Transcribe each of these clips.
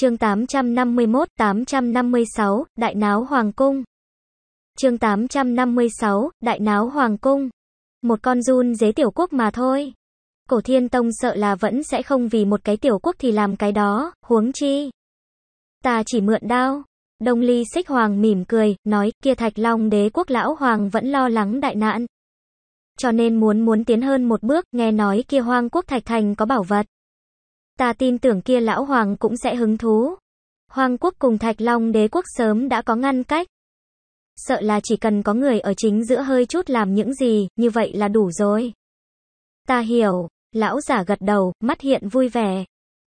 Chương 851, 856, Đại náo hoàng cung. Chương 856, Đại náo hoàng cung. Một con run dế tiểu quốc mà thôi. Cổ Thiên Tông sợ là vẫn sẽ không vì một cái tiểu quốc thì làm cái đó, huống chi. Ta chỉ mượn đao. Đông Ly Xích Hoàng mỉm cười, nói, kia Thạch Long đế quốc lão hoàng vẫn lo lắng đại nạn. Cho nên muốn muốn tiến hơn một bước, nghe nói kia Hoang quốc Thạch Thành có bảo vật ta tin tưởng kia lão hoàng cũng sẽ hứng thú. Hoàng quốc cùng Thạch Long đế quốc sớm đã có ngăn cách. Sợ là chỉ cần có người ở chính giữa hơi chút làm những gì, như vậy là đủ rồi. Ta hiểu, lão giả gật đầu, mắt hiện vui vẻ.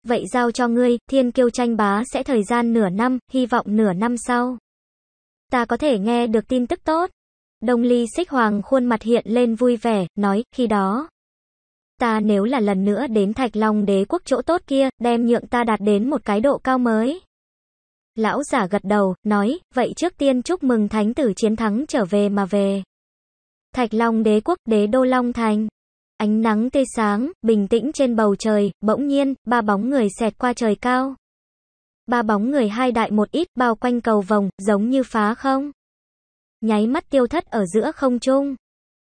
Vậy giao cho ngươi, thiên kiêu tranh bá sẽ thời gian nửa năm, hy vọng nửa năm sau. Ta có thể nghe được tin tức tốt. Đông ly xích hoàng khuôn mặt hiện lên vui vẻ, nói, khi đó, ta nếu là lần nữa đến Thạch Long đế quốc chỗ tốt kia, đem nhượng ta đạt đến một cái độ cao mới. Lão giả gật đầu, nói, vậy trước tiên chúc mừng thánh tử chiến thắng trở về mà về. Thạch Long đế quốc đế đô Long Thành. Ánh nắng tê sáng, bình tĩnh trên bầu trời, bỗng nhiên, ba bóng người xẹt qua trời cao. Ba bóng người hai đại một ít bao quanh cầu vòng, giống như phá không. Nháy mắt tiêu thất ở giữa không trung.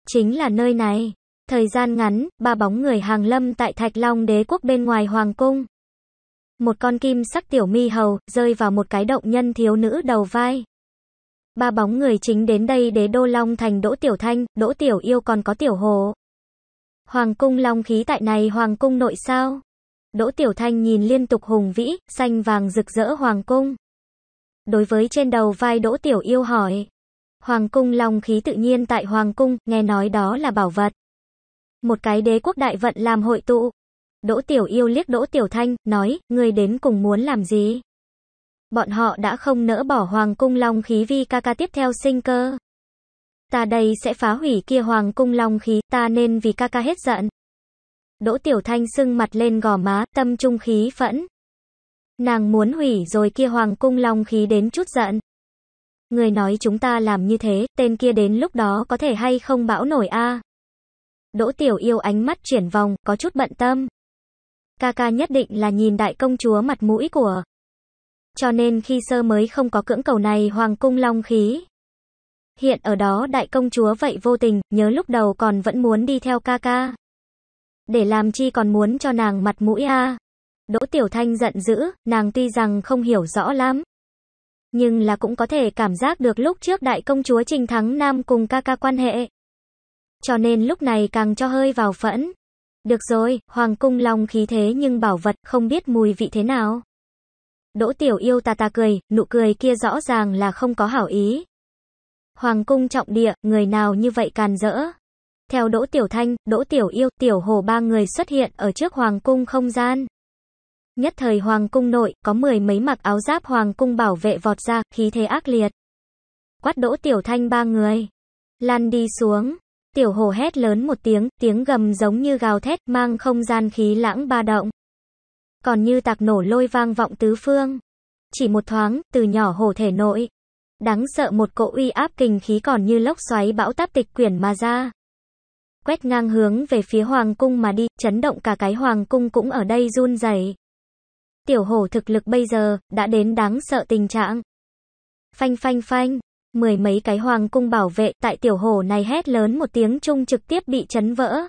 Chính là nơi này. Thời gian ngắn, ba bóng người hàng lâm tại Thạch Long đế quốc bên ngoài Hoàng Cung. Một con kim sắc tiểu mi hầu, rơi vào một cái động nhân thiếu nữ đầu vai. Ba bóng người chính đến đây đế đô Long thành Đỗ Tiểu Thanh, Đỗ Tiểu Yêu còn có Tiểu Hồ. Hoàng Cung Long khí tại này Hoàng Cung nội sao? Đỗ Tiểu Thanh nhìn liên tục hùng vĩ, xanh vàng rực rỡ Hoàng Cung. Đối với trên đầu vai Đỗ Tiểu Yêu hỏi. Hoàng Cung Long khí tự nhiên tại Hoàng Cung, nghe nói đó là bảo vật. Một cái đế quốc đại vận làm hội tụ. Đỗ Tiểu Yêu liếc Đỗ Tiểu Thanh, nói, ngươi đến cùng muốn làm gì? Bọn họ đã không nỡ bỏ Hoàng Cung Long khí vi ca ca tiếp theo sinh cơ. Ta đây sẽ phá hủy kia Hoàng Cung Long khí, ta nên vì ca ca hết giận. Đỗ Tiểu Thanh sưng mặt lên gò má, tâm trung khí phẫn. Nàng muốn hủy rồi kia Hoàng Cung Long khí đến chút giận. Người nói chúng ta làm như thế, tên kia đến lúc đó có thể hay không bão nổi a Đỗ Tiểu Yêu ánh mắt chuyển vòng, có chút bận tâm. Ca ca nhất định là nhìn đại công chúa mặt mũi của. Cho nên khi sơ mới không có cưỡng cầu này hoàng cung long khí. Hiện ở đó đại công chúa vậy vô tình, nhớ lúc đầu còn vẫn muốn đi theo ca ca. Để làm chi còn muốn cho nàng mặt mũi a Đỗ Tiểu Thanh giận dữ, nàng tuy rằng không hiểu rõ lắm. Nhưng là cũng có thể cảm giác được lúc trước đại công chúa Trình Thắng Nam cùng ca ca quan hệ cho nên lúc này càng cho hơi vào phẫn. Được rồi, hoàng cung long khí thế nhưng bảo vật không biết mùi vị thế nào. Đỗ tiểu yêu ta ta cười, nụ cười kia rõ ràng là không có hảo ý. Hoàng cung trọng địa, người nào như vậy càn rỡ. Theo Đỗ Tiểu Thanh, Đỗ Tiểu Yêu, Tiểu Hồ ba người xuất hiện ở trước Hoàng cung không gian. Nhất thời Hoàng cung nội, có mười mấy mặc áo giáp Hoàng cung bảo vệ vọt ra, khí thế ác liệt. Quát Đỗ Tiểu Thanh ba người. Lan đi xuống, Tiểu hồ hét lớn một tiếng, tiếng gầm giống như gào thét, mang không gian khí lãng ba động. Còn như tạc nổ lôi vang vọng tứ phương. Chỉ một thoáng, từ nhỏ hồ thể nội. Đáng sợ một cỗ uy áp kình khí còn như lốc xoáy bão táp tịch quyển mà ra. Quét ngang hướng về phía hoàng cung mà đi, chấn động cả cái hoàng cung cũng ở đây run rẩy. Tiểu hổ thực lực bây giờ, đã đến đáng sợ tình trạng. Phanh phanh phanh. Mười mấy cái hoàng cung bảo vệ tại tiểu hồ này hét lớn một tiếng chung trực tiếp bị chấn vỡ.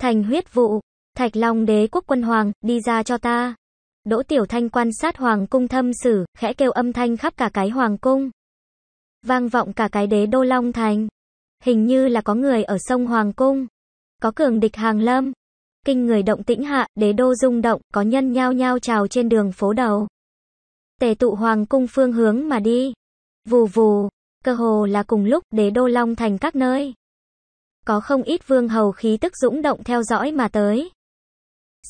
Thành huyết vụ, thạch long đế quốc quân hoàng, đi ra cho ta. Đỗ Tiểu Thanh quan sát hoàng cung thâm sử, khẽ kêu âm thanh khắp cả cái hoàng cung. Vang vọng cả cái đế đô long thành. Hình như là có người ở sông hoàng cung. Có cường địch hàng lâm. Kinh người động tĩnh hạ, đế đô rung động, có nhân nhao nhao trào trên đường phố đầu. Tề tụ hoàng cung phương hướng mà đi. Vù vù, cơ hồ là cùng lúc đế đô long thành các nơi. Có không ít vương hầu khí tức dũng động theo dõi mà tới.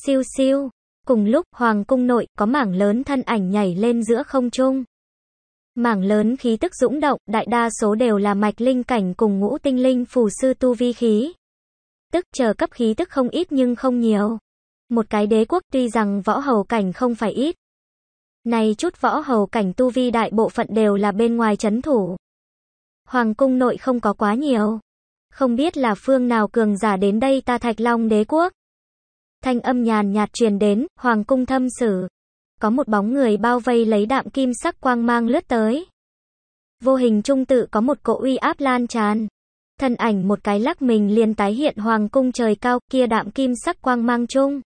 Siêu siêu, cùng lúc hoàng cung nội có mảng lớn thân ảnh nhảy lên giữa không trung. Mảng lớn khí tức dũng động, đại đa số đều là mạch linh cảnh cùng ngũ tinh linh phù sư tu vi khí. Tức chờ cấp khí tức không ít nhưng không nhiều. Một cái đế quốc tuy rằng võ hầu cảnh không phải ít, này chút võ hầu cảnh tu vi đại bộ phận đều là bên ngoài chấn thủ. Hoàng cung nội không có quá nhiều. Không biết là phương nào cường giả đến đây ta thạch long đế quốc. Thanh âm nhàn nhạt truyền đến, hoàng cung thâm sử. Có một bóng người bao vây lấy đạm kim sắc quang mang lướt tới. Vô hình trung tự có một cỗ uy áp lan tràn. Thân ảnh một cái lắc mình liền tái hiện hoàng cung trời cao kia đạm kim sắc quang mang chung.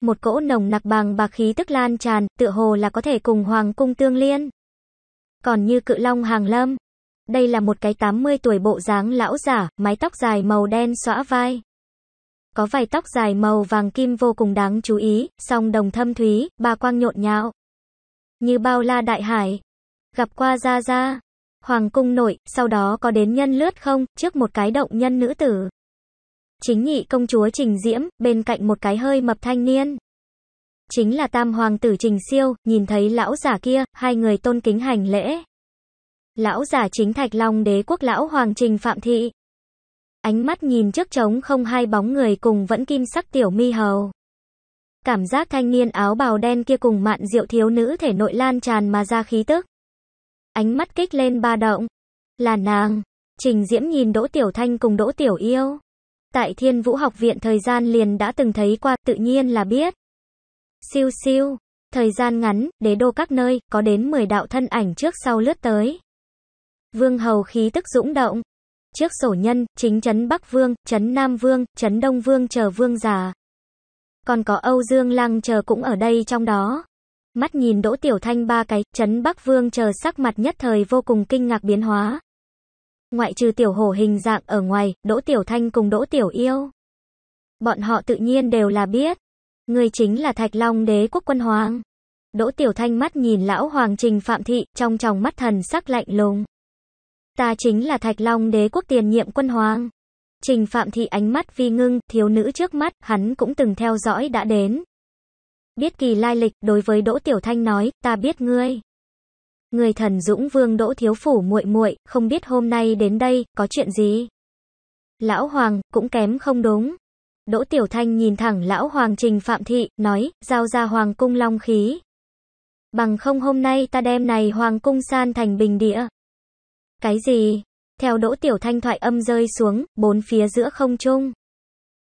Một cỗ nồng nặc bằng bạc khí tức lan tràn, tựa hồ là có thể cùng hoàng cung tương liên. Còn như cự long hàng lâm, đây là một cái 80 tuổi bộ dáng lão giả, mái tóc dài màu đen xõa vai. Có vài tóc dài màu vàng kim vô cùng đáng chú ý, song đồng thâm thúy, ba quang nhộn nhạo. Như bao la đại hải. Gặp qua Gia Gia, Hoàng cung nội, sau đó có đến nhân lướt không, trước một cái động nhân nữ tử. Chính nhị công chúa Trình Diễm, bên cạnh một cái hơi mập thanh niên. Chính là tam hoàng tử Trình Siêu, nhìn thấy lão giả kia, hai người tôn kính hành lễ. Lão giả chính thạch long đế quốc lão hoàng Trình Phạm Thị. Ánh mắt nhìn trước trống không hai bóng người cùng vẫn kim sắc tiểu mi hầu. Cảm giác thanh niên áo bào đen kia cùng mạn diệu thiếu nữ thể nội lan tràn mà ra khí tức. Ánh mắt kích lên ba động. Là nàng. Trình Diễm nhìn Đỗ Tiểu Thanh cùng Đỗ Tiểu Yêu tại Thiên Vũ học viện thời gian liền đã từng thấy qua, tự nhiên là biết. Siêu siêu, thời gian ngắn, đế đô các nơi, có đến 10 đạo thân ảnh trước sau lướt tới. Vương hầu khí tức dũng động. Trước sổ nhân, chính chấn Bắc Vương, chấn Nam Vương, chấn Đông Vương chờ vương già. Còn có Âu Dương Lăng chờ cũng ở đây trong đó. Mắt nhìn Đỗ Tiểu Thanh ba cái, chấn Bắc Vương chờ sắc mặt nhất thời vô cùng kinh ngạc biến hóa. Ngoại trừ tiểu hổ hình dạng ở ngoài, Đỗ Tiểu Thanh cùng Đỗ Tiểu Yêu. Bọn họ tự nhiên đều là biết. Người chính là Thạch Long đế quốc quân hoàng. Đỗ Tiểu Thanh mắt nhìn lão hoàng trình phạm thị, trong tròng mắt thần sắc lạnh lùng. Ta chính là Thạch Long đế quốc tiền nhiệm quân hoàng. Trình Phạm Thị ánh mắt vi ngưng, thiếu nữ trước mắt, hắn cũng từng theo dõi đã đến. Biết kỳ lai lịch, đối với Đỗ Tiểu Thanh nói, ta biết ngươi. Người thần Dũng Vương Đỗ Thiếu Phủ muội muội không biết hôm nay đến đây, có chuyện gì? Lão Hoàng, cũng kém không đúng. Đỗ Tiểu Thanh nhìn thẳng Lão Hoàng Trình Phạm Thị, nói, giao ra Hoàng Cung Long Khí. Bằng không hôm nay ta đem này Hoàng Cung san thành bình đĩa Cái gì? Theo Đỗ Tiểu Thanh thoại âm rơi xuống, bốn phía giữa không trung.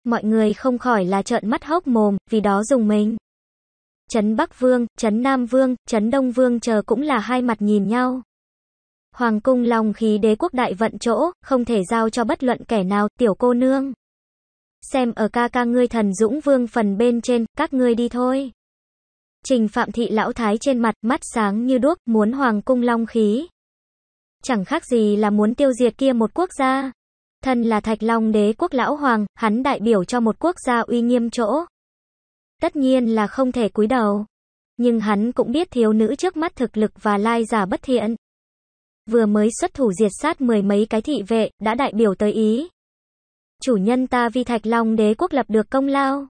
Mọi người không khỏi là trợn mắt hốc mồm, vì đó dùng mình. Trấn Bắc Vương, Trấn Nam Vương, Trấn Đông Vương chờ cũng là hai mặt nhìn nhau. Hoàng cung lòng khí đế quốc đại vận chỗ, không thể giao cho bất luận kẻ nào, tiểu cô nương. Xem ở ca ca ngươi thần dũng vương phần bên trên, các ngươi đi thôi. Trình phạm thị lão thái trên mặt, mắt sáng như đuốc, muốn hoàng cung long khí. Chẳng khác gì là muốn tiêu diệt kia một quốc gia. Thân là thạch long đế quốc lão hoàng, hắn đại biểu cho một quốc gia uy nghiêm chỗ. Tất nhiên là không thể cúi đầu. Nhưng hắn cũng biết thiếu nữ trước mắt thực lực và lai giả bất thiện. Vừa mới xuất thủ diệt sát mười mấy cái thị vệ, đã đại biểu tới ý. Chủ nhân ta vì Thạch Long đế quốc lập được công lao.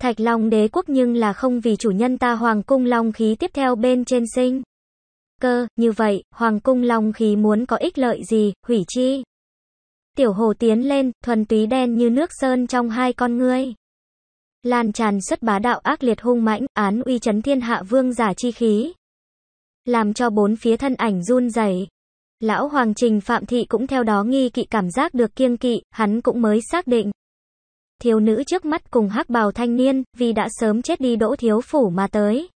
Thạch Long đế quốc nhưng là không vì chủ nhân ta Hoàng cung Long khí tiếp theo bên trên sinh. Cơ, như vậy, Hoàng cung Long khí muốn có ích lợi gì, hủy chi. Tiểu hồ tiến lên, thuần túy đen như nước sơn trong hai con ngươi lan tràn xuất bá đạo ác liệt hung mãnh, án uy chấn thiên hạ vương giả chi khí. Làm cho bốn phía thân ảnh run rẩy. Lão Hoàng Trình Phạm Thị cũng theo đó nghi kỵ cảm giác được kiêng kỵ, hắn cũng mới xác định. Thiếu nữ trước mắt cùng hắc bào thanh niên, vì đã sớm chết đi đỗ thiếu phủ mà tới.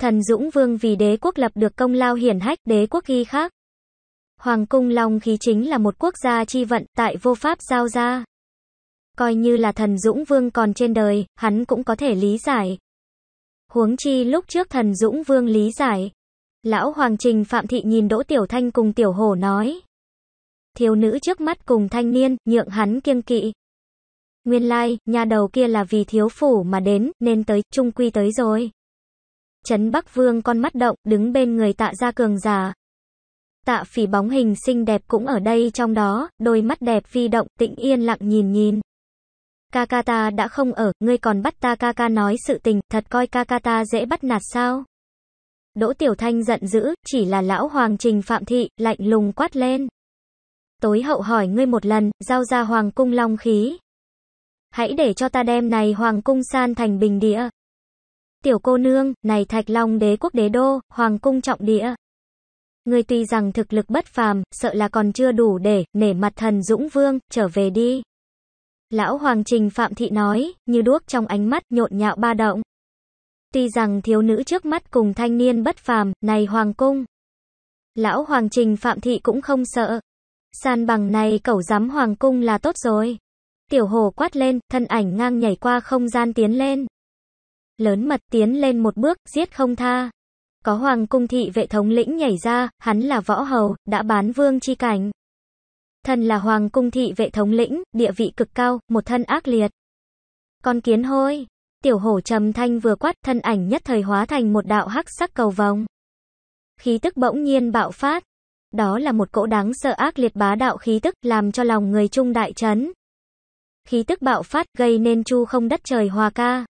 Thần Dũng Vương vì đế quốc lập được công lao hiển hách, đế quốc ghi khác. Hoàng cung Long khí chính là một quốc gia chi vận, tại vô pháp giao ra. Coi như là thần Dũng Vương còn trên đời, hắn cũng có thể lý giải. Huống chi lúc trước thần Dũng Vương lý giải. Lão Hoàng Trình Phạm Thị nhìn Đỗ Tiểu Thanh cùng Tiểu Hổ nói. Thiếu nữ trước mắt cùng thanh niên, nhượng hắn kiêng kỵ. Nguyên lai, like, nhà đầu kia là vì thiếu phủ mà đến, nên tới, trung quy tới rồi. Trấn Bắc Vương con mắt động, đứng bên người tạ gia cường già, Tạ phỉ bóng hình xinh đẹp cũng ở đây trong đó, đôi mắt đẹp vi động, tĩnh yên lặng nhìn nhìn. Kakata đã không ở, ngươi còn bắt ta Kaka nói sự tình, thật coi Kakata dễ bắt nạt sao? Đỗ Tiểu Thanh giận dữ, chỉ là lão hoàng trình phạm thị, lạnh lùng quát lên. Tối hậu hỏi ngươi một lần, giao ra hoàng cung long khí. Hãy để cho ta đem này hoàng cung san thành bình địa. Tiểu cô nương, này thạch long đế quốc đế đô, hoàng cung trọng địa. Ngươi tuy rằng thực lực bất phàm, sợ là còn chưa đủ để, nể mặt thần dũng vương, trở về đi. Lão Hoàng Trình Phạm Thị nói, như đuốc trong ánh mắt nhộn nhạo ba động. Tuy rằng thiếu nữ trước mắt cùng thanh niên bất phàm, này Hoàng Cung. Lão Hoàng Trình Phạm Thị cũng không sợ. San bằng này cẩu giám Hoàng Cung là tốt rồi. Tiểu hồ quát lên, thân ảnh ngang nhảy qua không gian tiến lên. Lớn mật tiến lên một bước, giết không tha. Có Hoàng Cung Thị vệ thống lĩnh nhảy ra, hắn là võ hầu, đã bán vương chi cảnh. Thần là hoàng cung thị vệ thống lĩnh, địa vị cực cao, một thân ác liệt. Con kiến hôi, tiểu hổ trầm thanh vừa quát, thân ảnh nhất thời hóa thành một đạo hắc sắc cầu vòng. Khí tức bỗng nhiên bạo phát. Đó là một cỗ đáng sợ ác liệt bá đạo khí tức, làm cho lòng người trung đại chấn. Khí tức bạo phát gây nên chu không đất trời hòa ca.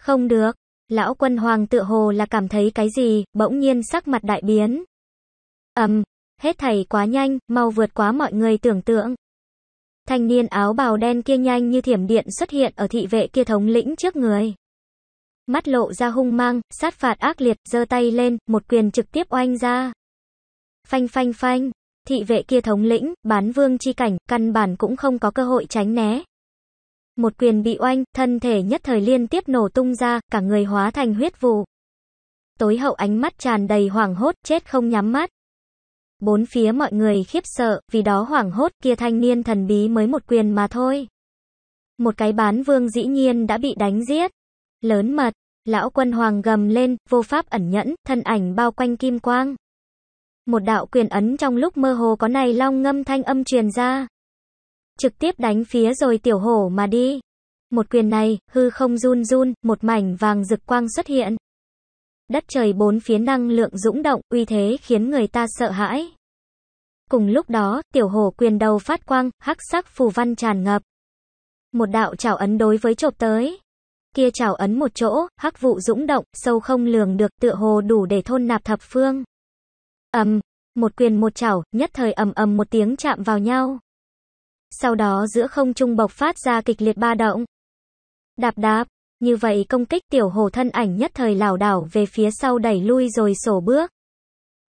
Không được, lão quân hoàng tự hồ là cảm thấy cái gì, bỗng nhiên sắc mặt đại biến. Ầm, Hết thảy quá nhanh, mau vượt quá mọi người tưởng tượng. Thanh niên áo bào đen kia nhanh như thiểm điện xuất hiện ở thị vệ kia thống lĩnh trước người. Mắt lộ ra hung mang, sát phạt ác liệt, giơ tay lên, một quyền trực tiếp oanh ra. Phanh phanh phanh, thị vệ kia thống lĩnh, bán vương chi cảnh, căn bản cũng không có cơ hội tránh né. Một quyền bị oanh, thân thể nhất thời liên tiếp nổ tung ra, cả người hóa thành huyết vụ. Tối hậu ánh mắt tràn đầy hoảng hốt, chết không nhắm mắt. Bốn phía mọi người khiếp sợ, vì đó hoảng hốt kia thanh niên thần bí mới một quyền mà thôi. Một cái bán vương dĩ nhiên đã bị đánh giết. Lớn mật, lão quân hoàng gầm lên, vô pháp ẩn nhẫn, thân ảnh bao quanh kim quang. Một đạo quyền ấn trong lúc mơ hồ có này long ngâm thanh âm truyền ra. Trực tiếp đánh phía rồi tiểu hổ mà đi. Một quyền này, hư không run run, một mảnh vàng rực quang xuất hiện. Đất trời bốn phía năng lượng dũng động, uy thế khiến người ta sợ hãi. Cùng lúc đó, tiểu hồ quyền đầu phát quang, hắc sắc phù văn tràn ngập. Một đạo chảo ấn đối với chộp tới. Kia chảo ấn một chỗ, hắc vụ dũng động, sâu không lường được tựa hồ đủ để thôn nạp thập phương. Ầm, một quyền một chảo, nhất thời ầm ầm một tiếng chạm vào nhau. Sau đó giữa không trung bộc phát ra kịch liệt ba động. Đạp đạp, như vậy công kích tiểu hồ thân ảnh nhất thời lảo đảo về phía sau đẩy lui rồi sổ bước.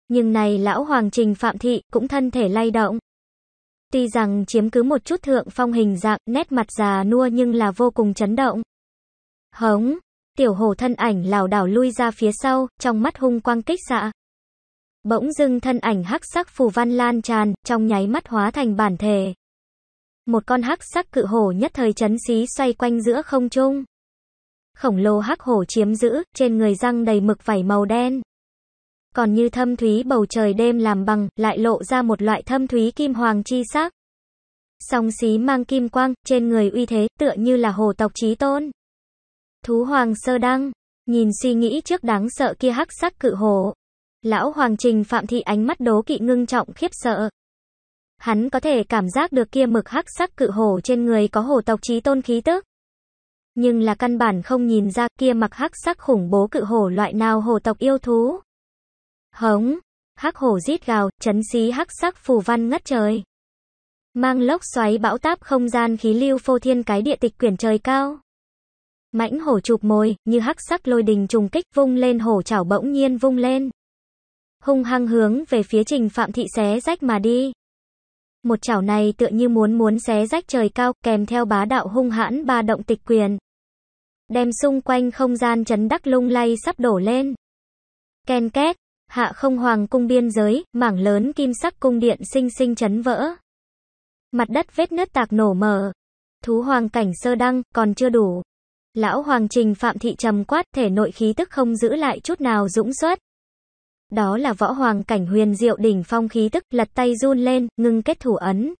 Nhưng này lão hoàng trình phạm thị cũng thân thể lay động. Tuy rằng chiếm cứ một chút thượng phong hình dạng, nét mặt già nua nhưng là vô cùng chấn động. Hống, tiểu hồ thân ảnh lảo đảo lui ra phía sau, trong mắt hung quang kích xạ. Bỗng dưng thân ảnh hắc sắc phù văn lan tràn, trong nháy mắt hóa thành bản thể. Một con hắc sắc cự hổ nhất thời chấn xí xoay quanh giữa không trung khổng lồ hắc hổ chiếm giữ, trên người răng đầy mực vảy màu đen. Còn như thâm thúy bầu trời đêm làm bằng, lại lộ ra một loại thâm thúy kim hoàng chi sắc. Song xí mang kim quang, trên người uy thế, tựa như là hồ tộc trí tôn. Thú hoàng sơ đăng, nhìn suy nghĩ trước đáng sợ kia hắc sắc cự hổ. Lão hoàng trình phạm thị ánh mắt đố kỵ ngưng trọng khiếp sợ. Hắn có thể cảm giác được kia mực hắc sắc cự hổ trên người có hồ tộc trí tôn khí tức nhưng là căn bản không nhìn ra kia mặc hắc sắc khủng bố cự hổ loại nào hổ tộc yêu thú. Hống, hắc hổ rít gào, chấn xí hắc sắc phù văn ngất trời. Mang lốc xoáy bão táp không gian khí lưu phô thiên cái địa tịch quyển trời cao. Mãnh hổ chụp mồi, như hắc sắc lôi đình trùng kích vung lên hổ chảo bỗng nhiên vung lên. Hung hăng hướng về phía trình phạm thị xé rách mà đi. Một chảo này tựa như muốn muốn xé rách trời cao, kèm theo bá đạo hung hãn ba động tịch quyền đem xung quanh không gian chấn đắc lung lay sắp đổ lên. Ken két, hạ không hoàng cung biên giới, mảng lớn kim sắc cung điện sinh sinh chấn vỡ. Mặt đất vết nứt tạc nổ mở. Thú hoàng cảnh sơ đăng, còn chưa đủ. Lão hoàng trình phạm thị trầm quát thể nội khí tức không giữ lại chút nào dũng suất. Đó là võ hoàng cảnh huyền diệu đỉnh phong khí tức, lật tay run lên, ngưng kết thủ ấn.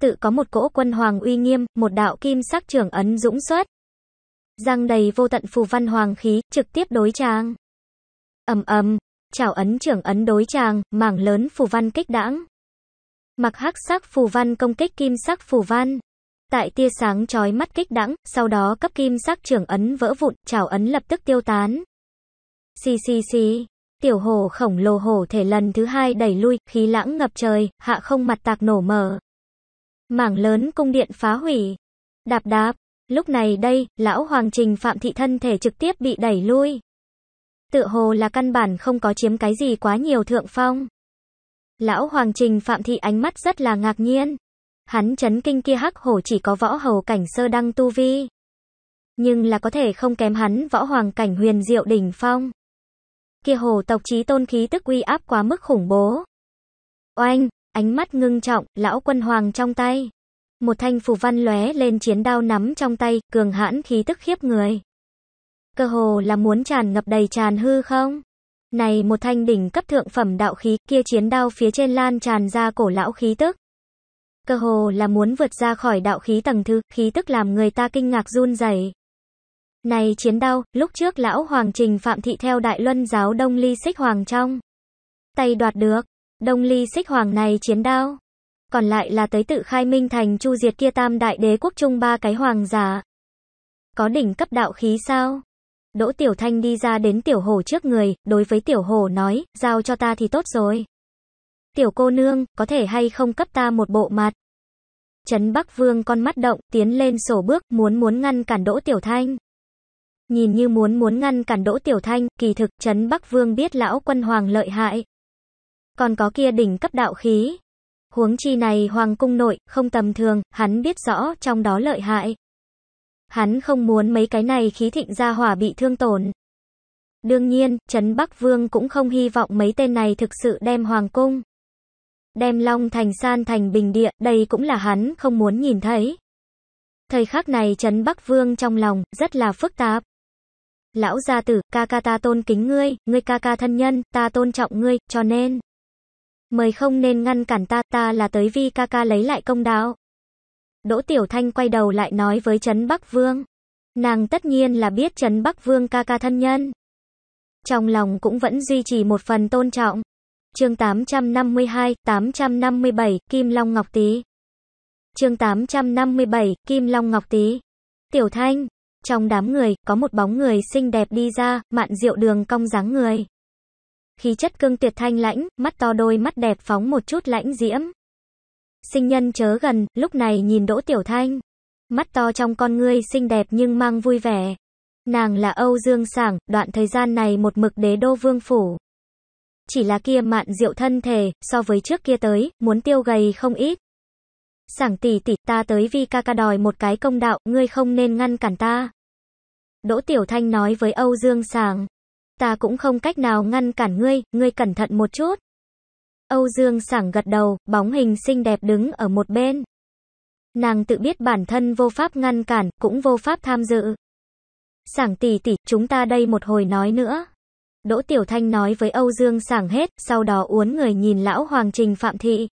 Tự có một cỗ quân hoàng uy nghiêm, một đạo kim sắc trưởng ấn dũng suất răng đầy vô tận phù văn hoàng khí, trực tiếp đối tràng. Ầm ầm, chảo ấn trưởng ấn đối tràng, mảng lớn phù văn kích đãng. Mặc hắc sắc phù văn công kích kim sắc phù văn. Tại tia sáng chói mắt kích đãng, sau đó cấp kim sắc trưởng ấn vỡ vụn, chảo ấn lập tức tiêu tán. Xì xì xì, tiểu hồ khổng lồ hổ thể lần thứ hai đẩy lui, khí lãng ngập trời, hạ không mặt tạc nổ mở. Mảng lớn cung điện phá hủy. Đạp đạp, Lúc này đây, lão Hoàng Trình Phạm Thị thân thể trực tiếp bị đẩy lui. Tự hồ là căn bản không có chiếm cái gì quá nhiều thượng phong. Lão Hoàng Trình Phạm Thị ánh mắt rất là ngạc nhiên. Hắn chấn kinh kia hắc hổ chỉ có võ hầu cảnh sơ đăng tu vi. Nhưng là có thể không kém hắn võ hoàng cảnh huyền diệu đỉnh phong. Kia hổ tộc trí tôn khí tức uy áp quá mức khủng bố. Oanh, ánh mắt ngưng trọng, lão quân hoàng trong tay. Một thanh phù văn lóe lên chiến đao nắm trong tay, cường hãn khí tức khiếp người. Cơ hồ là muốn tràn ngập đầy tràn hư không? Này một thanh đỉnh cấp thượng phẩm đạo khí, kia chiến đao phía trên lan tràn ra cổ lão khí tức. Cơ hồ là muốn vượt ra khỏi đạo khí tầng thứ khí tức làm người ta kinh ngạc run rẩy. Này chiến đao, lúc trước lão Hoàng Trình Phạm Thị theo Đại Luân giáo Đông Ly Xích Hoàng trong. Tay đoạt được, Đông Ly Xích Hoàng này chiến đao còn lại là tới tự khai minh thành chu diệt kia tam đại đế quốc trung ba cái hoàng giả. Có đỉnh cấp đạo khí sao? Đỗ Tiểu Thanh đi ra đến Tiểu Hồ trước người, đối với Tiểu Hồ nói, giao cho ta thì tốt rồi. Tiểu cô nương, có thể hay không cấp ta một bộ mặt? Trấn Bắc Vương con mắt động, tiến lên sổ bước, muốn muốn ngăn cản Đỗ Tiểu Thanh. Nhìn như muốn muốn ngăn cản Đỗ Tiểu Thanh, kỳ thực Trấn Bắc Vương biết lão quân hoàng lợi hại. Còn có kia đỉnh cấp đạo khí, Huống chi này hoàng cung nội, không tầm thường, hắn biết rõ trong đó lợi hại. Hắn không muốn mấy cái này khí thịnh gia hỏa bị thương tổn. Đương nhiên, Trấn Bắc Vương cũng không hy vọng mấy tên này thực sự đem hoàng cung. Đem Long Thành san thành bình địa, đây cũng là hắn không muốn nhìn thấy. Thời khắc này Trấn Bắc Vương trong lòng, rất là phức tạp. Lão gia tử, ca ca ta tôn kính ngươi, ngươi ca ca thân nhân, ta tôn trọng ngươi, cho nên. Mời không nên ngăn cản ta, ta là tới vi ca ca lấy lại công đạo. Đỗ Tiểu Thanh quay đầu lại nói với Trấn Bắc Vương. Nàng tất nhiên là biết Trấn Bắc Vương ca ca thân nhân. Trong lòng cũng vẫn duy trì một phần tôn trọng. Chương 852, 857, Kim Long Ngọc Tý. Chương 857, Kim Long Ngọc Tý. Tiểu Thanh, trong đám người có một bóng người xinh đẹp đi ra, Mạn rượu Đường cong dáng người khí chất cương tuyệt thanh lãnh, mắt to đôi mắt đẹp phóng một chút lãnh diễm. Sinh nhân chớ gần, lúc này nhìn Đỗ Tiểu Thanh. Mắt to trong con ngươi xinh đẹp nhưng mang vui vẻ. Nàng là Âu Dương Sảng, đoạn thời gian này một mực đế đô vương phủ. Chỉ là kia mạn diệu thân thể, so với trước kia tới, muốn tiêu gầy không ít. Sảng tỷ tỷ ta tới vi ca ca đòi một cái công đạo, ngươi không nên ngăn cản ta. Đỗ Tiểu Thanh nói với Âu Dương Sảng ta cũng không cách nào ngăn cản ngươi, ngươi cẩn thận một chút. Âu Dương sảng gật đầu, bóng hình xinh đẹp đứng ở một bên. Nàng tự biết bản thân vô pháp ngăn cản, cũng vô pháp tham dự. Sảng tỷ tỷ, chúng ta đây một hồi nói nữa. Đỗ Tiểu Thanh nói với Âu Dương sảng hết, sau đó uốn người nhìn lão Hoàng Trình Phạm Thị.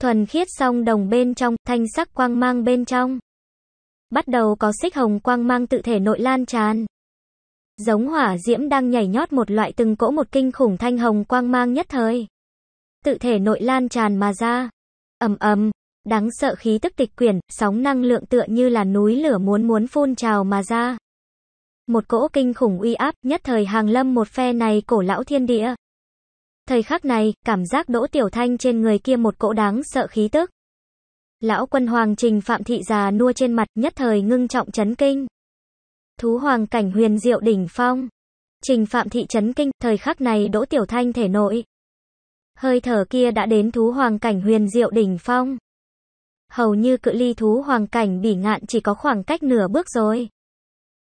Thuần khiết song đồng bên trong, thanh sắc quang mang bên trong. Bắt đầu có xích hồng quang mang tự thể nội lan tràn. Giống hỏa diễm đang nhảy nhót một loại từng cỗ một kinh khủng thanh hồng quang mang nhất thời. Tự thể nội lan tràn mà ra. ầm ầm, đáng sợ khí tức tịch quyển, sóng năng lượng tựa như là núi lửa muốn muốn phun trào mà ra. Một cỗ kinh khủng uy áp, nhất thời hàng lâm một phe này cổ lão thiên địa. Thời khắc này, cảm giác đỗ tiểu thanh trên người kia một cỗ đáng sợ khí tức. Lão quân hoàng trình phạm thị già nua trên mặt nhất thời ngưng trọng chấn kinh thú hoàng cảnh huyền diệu đỉnh phong. Trình Phạm thị Chấn kinh, thời khắc này Đỗ Tiểu Thanh thể nội. Hơi thở kia đã đến thú hoàng cảnh huyền diệu đỉnh phong. Hầu như cự ly thú hoàng cảnh bỉ ngạn chỉ có khoảng cách nửa bước rồi.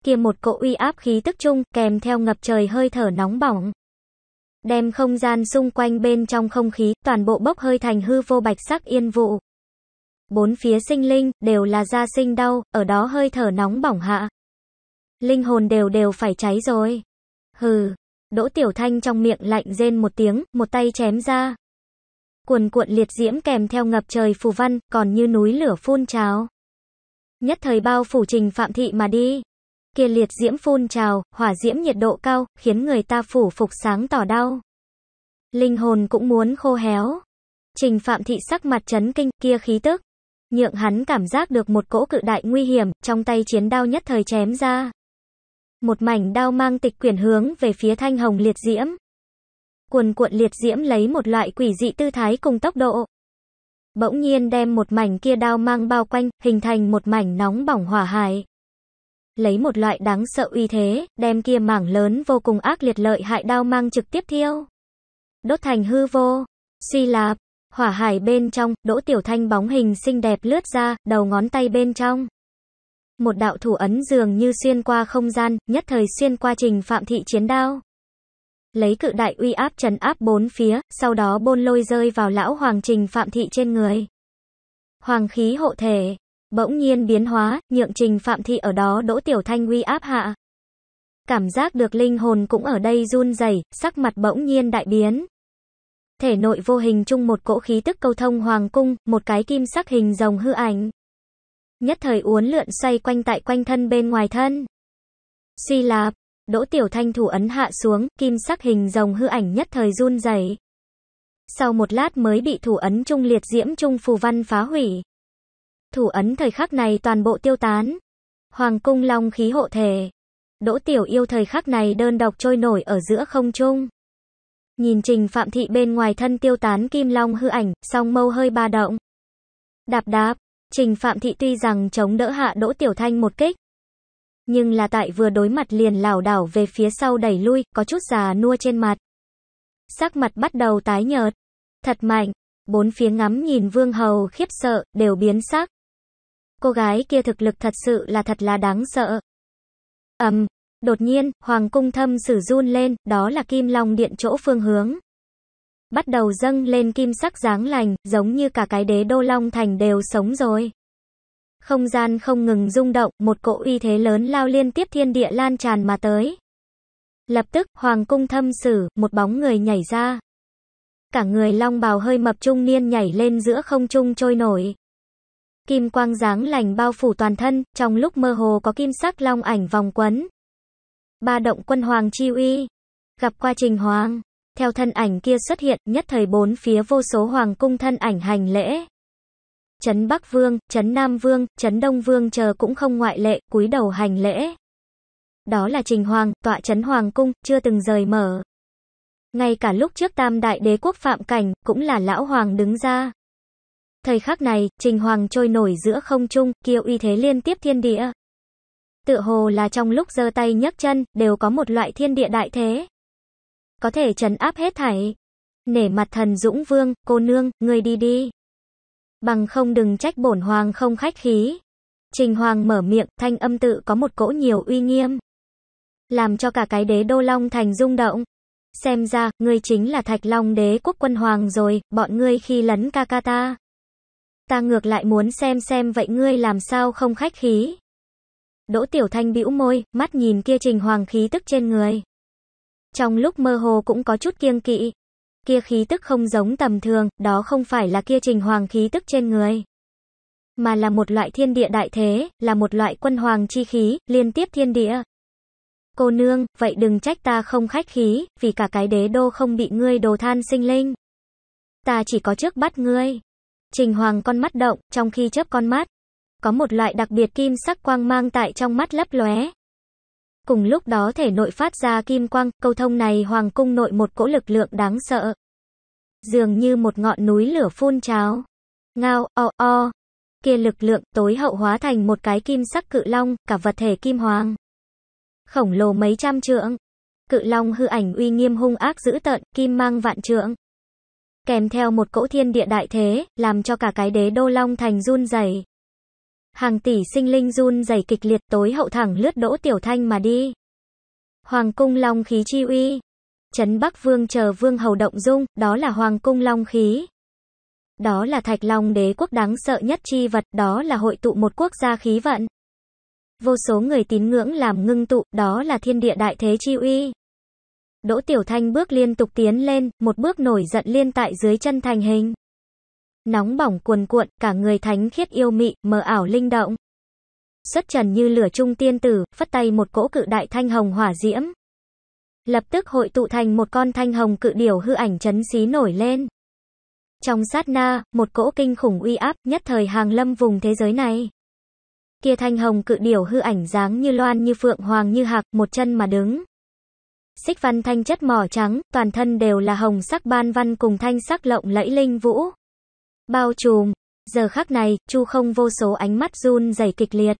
Kia một cỗ uy áp khí tức chung, kèm theo ngập trời hơi thở nóng bỏng. Đem không gian xung quanh bên trong không khí, toàn bộ bốc hơi thành hư vô bạch sắc yên vụ. Bốn phía sinh linh, đều là gia sinh đau, ở đó hơi thở nóng bỏng hạ, Linh hồn đều đều phải cháy rồi. Hừ, Đỗ Tiểu Thanh trong miệng lạnh rên một tiếng, một tay chém ra. Cuồn cuộn liệt diễm kèm theo ngập trời phù văn, còn như núi lửa phun trào. Nhất thời bao phủ trình phạm thị mà đi. Kia liệt diễm phun trào, hỏa diễm nhiệt độ cao, khiến người ta phủ phục sáng tỏ đau. Linh hồn cũng muốn khô héo. Trình phạm thị sắc mặt chấn kinh, kia khí tức. Nhượng hắn cảm giác được một cỗ cự đại nguy hiểm, trong tay chiến đao nhất thời chém ra. Một mảnh đao mang tịch quyển hướng về phía thanh hồng liệt diễm. Cuồn cuộn liệt diễm lấy một loại quỷ dị tư thái cùng tốc độ. Bỗng nhiên đem một mảnh kia đao mang bao quanh, hình thành một mảnh nóng bỏng hỏa hải. Lấy một loại đáng sợ uy thế, đem kia mảng lớn vô cùng ác liệt lợi hại đao mang trực tiếp thiêu. Đốt thành hư vô, suy lạp, hỏa hải bên trong, đỗ tiểu thanh bóng hình xinh đẹp lướt ra, đầu ngón tay bên trong một đạo thủ ấn dường như xuyên qua không gian, nhất thời xuyên qua trình phạm thị chiến đao. Lấy cự đại uy áp trấn áp bốn phía, sau đó bôn lôi rơi vào lão hoàng trình phạm thị trên người. Hoàng khí hộ thể, bỗng nhiên biến hóa, nhượng trình phạm thị ở đó đỗ tiểu thanh uy áp hạ. Cảm giác được linh hồn cũng ở đây run rẩy, sắc mặt bỗng nhiên đại biến. Thể nội vô hình chung một cỗ khí tức câu thông hoàng cung, một cái kim sắc hình rồng hư ảnh nhất thời uốn lượn xoay quanh tại quanh thân bên ngoài thân. Xi Lạp, Đỗ Tiểu Thanh thủ ấn hạ xuống, kim sắc hình rồng hư ảnh nhất thời run rẩy. Sau một lát mới bị thủ ấn trung liệt diễm trung phù văn phá hủy. Thủ ấn thời khắc này toàn bộ tiêu tán. Hoàng cung long khí hộ thể. Đỗ Tiểu Yêu thời khắc này đơn độc trôi nổi ở giữa không trung. Nhìn Trình Phạm Thị bên ngoài thân tiêu tán kim long hư ảnh, song mâu hơi ba động. Đạp đạp, Trình Phạm Thị tuy rằng chống đỡ hạ Đỗ Tiểu Thanh một kích, nhưng là tại vừa đối mặt liền lảo đảo về phía sau đẩy lui, có chút già nua trên mặt. Sắc mặt bắt đầu tái nhợt, thật mạnh, bốn phía ngắm nhìn Vương Hầu khiếp sợ, đều biến sắc. Cô gái kia thực lực thật sự là thật là đáng sợ. Ầm, um, đột nhiên, hoàng cung thâm sử run lên, đó là Kim Long điện chỗ phương hướng bắt đầu dâng lên kim sắc dáng lành, giống như cả cái đế đô long thành đều sống rồi. Không gian không ngừng rung động, một cỗ uy thế lớn lao liên tiếp thiên địa lan tràn mà tới. Lập tức, hoàng cung thâm sử, một bóng người nhảy ra. Cả người long bào hơi mập trung niên nhảy lên giữa không trung trôi nổi. Kim quang dáng lành bao phủ toàn thân, trong lúc mơ hồ có kim sắc long ảnh vòng quấn. Ba động quân hoàng chi uy. Gặp qua trình hoàng theo thân ảnh kia xuất hiện, nhất thời bốn phía vô số hoàng cung thân ảnh hành lễ. Trấn Bắc Vương, Trấn Nam Vương, Trấn Đông Vương chờ cũng không ngoại lệ, cúi đầu hành lễ. Đó là Trình Hoàng, tọa Trấn Hoàng Cung, chưa từng rời mở. Ngay cả lúc trước tam đại đế quốc phạm cảnh, cũng là lão hoàng đứng ra. Thời khắc này, Trình Hoàng trôi nổi giữa không trung, kia uy thế liên tiếp thiên địa. Tựa hồ là trong lúc giơ tay nhấc chân, đều có một loại thiên địa đại thế có thể trấn áp hết thảy. Nể mặt thần Dũng Vương, cô nương, ngươi đi đi. Bằng không đừng trách bổn hoàng không khách khí. Trình Hoàng mở miệng, thanh âm tự có một cỗ nhiều uy nghiêm. Làm cho cả cái đế đô long thành rung động. Xem ra, ngươi chính là thạch long đế quốc quân hoàng rồi, bọn ngươi khi lấn ca ca ta. Ta ngược lại muốn xem xem vậy ngươi làm sao không khách khí. Đỗ Tiểu Thanh bĩu môi, mắt nhìn kia Trình Hoàng khí tức trên người. Trong lúc mơ hồ cũng có chút kiêng kỵ. Kia khí tức không giống tầm thường, đó không phải là kia trình hoàng khí tức trên người. Mà là một loại thiên địa đại thế, là một loại quân hoàng chi khí, liên tiếp thiên địa. Cô nương, vậy đừng trách ta không khách khí, vì cả cái đế đô không bị ngươi đồ than sinh linh. Ta chỉ có trước bắt ngươi. Trình hoàng con mắt động, trong khi chớp con mắt. Có một loại đặc biệt kim sắc quang mang tại trong mắt lấp lóe, Cùng lúc đó thể nội phát ra kim quang, câu thông này hoàng cung nội một cỗ lực lượng đáng sợ. Dường như một ngọn núi lửa phun trào. Ngao, o, o. Kia lực lượng tối hậu hóa thành một cái kim sắc cự long, cả vật thể kim hoàng. Khổng lồ mấy trăm trượng. Cự long hư ảnh uy nghiêm hung ác dữ tợn, kim mang vạn trượng. Kèm theo một cỗ thiên địa đại thế, làm cho cả cái đế đô long thành run rẩy. Hàng tỷ sinh linh run dày kịch liệt tối hậu thẳng lướt đỗ tiểu thanh mà đi. Hoàng cung long khí chi uy. Trấn Bắc Vương chờ Vương Hầu Động Dung, đó là Hoàng cung long khí. Đó là thạch long đế quốc đáng sợ nhất chi vật, đó là hội tụ một quốc gia khí vận. Vô số người tín ngưỡng làm ngưng tụ, đó là thiên địa đại thế chi uy. Đỗ Tiểu Thanh bước liên tục tiến lên, một bước nổi giận liên tại dưới chân thành hình nóng bỏng cuồn cuộn, cả người thánh khiết yêu mị, mờ ảo linh động. Xuất trần như lửa trung tiên tử, phất tay một cỗ cự đại thanh hồng hỏa diễm. Lập tức hội tụ thành một con thanh hồng cự điểu hư ảnh chấn xí nổi lên. Trong sát na, một cỗ kinh khủng uy áp nhất thời hàng lâm vùng thế giới này. Kia thanh hồng cự điểu hư ảnh dáng như loan như phượng hoàng như hạc, một chân mà đứng. Xích văn thanh chất mỏ trắng, toàn thân đều là hồng sắc ban văn cùng thanh sắc lộng lẫy linh vũ bao trùm. Giờ khắc này, Chu không vô số ánh mắt run rẩy kịch liệt.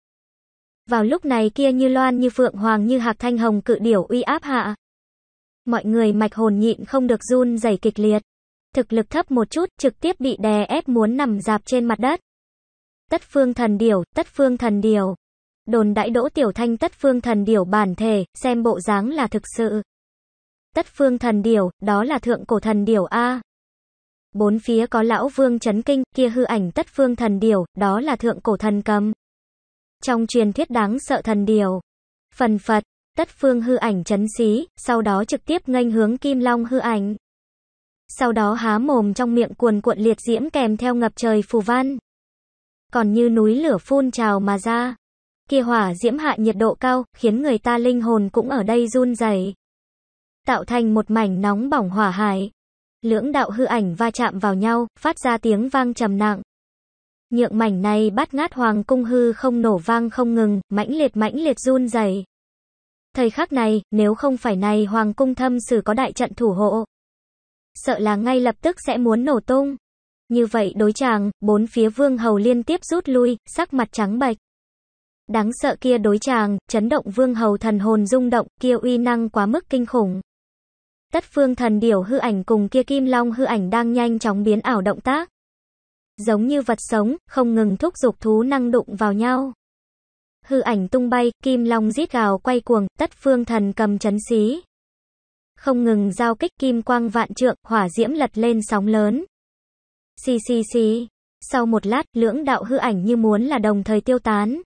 Vào lúc này kia như loan như phượng hoàng như hạc thanh hồng cự điểu uy áp hạ. Mọi người mạch hồn nhịn không được run rẩy kịch liệt. Thực lực thấp một chút, trực tiếp bị đè ép muốn nằm dạp trên mặt đất. Tất phương thần điểu, tất phương thần điểu. Đồn đại đỗ tiểu thanh tất phương thần điểu bản thể, xem bộ dáng là thực sự. Tất phương thần điểu, đó là thượng cổ thần điểu A. Bốn phía có lão vương chấn kinh, kia hư ảnh tất phương thần điều đó là thượng cổ thần cầm. Trong truyền thuyết đáng sợ thần điều phần Phật, tất phương hư ảnh chấn xí, sau đó trực tiếp nghênh hướng kim long hư ảnh. Sau đó há mồm trong miệng cuồn cuộn liệt diễm kèm theo ngập trời phù văn. Còn như núi lửa phun trào mà ra. Kia hỏa diễm hạ nhiệt độ cao, khiến người ta linh hồn cũng ở đây run rẩy tạo thành một mảnh nóng bỏng hỏa hải. Lưỡng đạo hư ảnh va chạm vào nhau, phát ra tiếng vang trầm nặng. Nhượng mảnh này bắt ngát hoàng cung hư không nổ vang không ngừng, mãnh liệt mãnh liệt run dày. Thời khắc này, nếu không phải này hoàng cung thâm sử có đại trận thủ hộ, sợ là ngay lập tức sẽ muốn nổ tung. Như vậy đối chàng, bốn phía vương hầu liên tiếp rút lui, sắc mặt trắng bệch. Đáng sợ kia đối chàng, chấn động vương hầu thần hồn rung động, kia uy năng quá mức kinh khủng. Tất phương thần điểu hư ảnh cùng kia kim long hư ảnh đang nhanh chóng biến ảo động tác. Giống như vật sống, không ngừng thúc giục thú năng đụng vào nhau. Hư ảnh tung bay, kim long rít gào quay cuồng, tất phương thần cầm chấn xí. Không ngừng giao kích kim quang vạn trượng, hỏa diễm lật lên sóng lớn. Xì xì xì. Sau một lát, lưỡng đạo hư ảnh như muốn là đồng thời tiêu tán.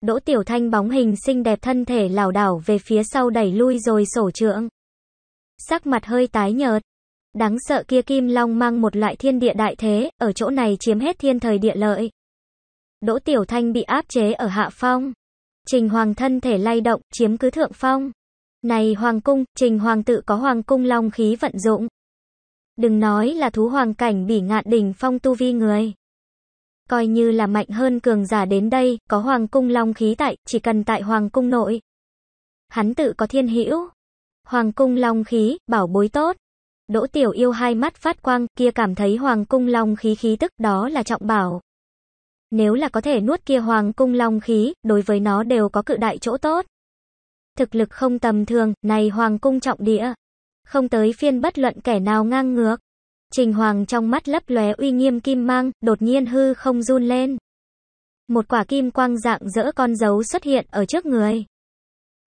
Đỗ Tiểu Thanh bóng hình xinh đẹp thân thể lảo đảo về phía sau đẩy lui rồi sổ trượng sắc mặt hơi tái nhợt. Đáng sợ kia kim long mang một loại thiên địa đại thế, ở chỗ này chiếm hết thiên thời địa lợi. Đỗ Tiểu Thanh bị áp chế ở hạ phong. Trình Hoàng thân thể lay động, chiếm cứ thượng phong. Này Hoàng Cung, Trình Hoàng tự có Hoàng Cung long khí vận dụng. Đừng nói là thú hoàng cảnh bỉ ngạn đỉnh phong tu vi người. Coi như là mạnh hơn cường giả đến đây, có Hoàng Cung long khí tại, chỉ cần tại Hoàng Cung nội. Hắn tự có thiên hữu, Hoàng cung long khí, bảo bối tốt. Đỗ Tiểu Yêu hai mắt phát quang, kia cảm thấy Hoàng cung long khí khí tức, đó là trọng bảo. Nếu là có thể nuốt kia Hoàng cung long khí, đối với nó đều có cự đại chỗ tốt. Thực lực không tầm thường, này Hoàng cung trọng địa. Không tới phiên bất luận kẻ nào ngang ngược. Trình Hoàng trong mắt lấp lóe uy nghiêm kim mang, đột nhiên hư không run lên. Một quả kim quang dạng dỡ con dấu xuất hiện ở trước người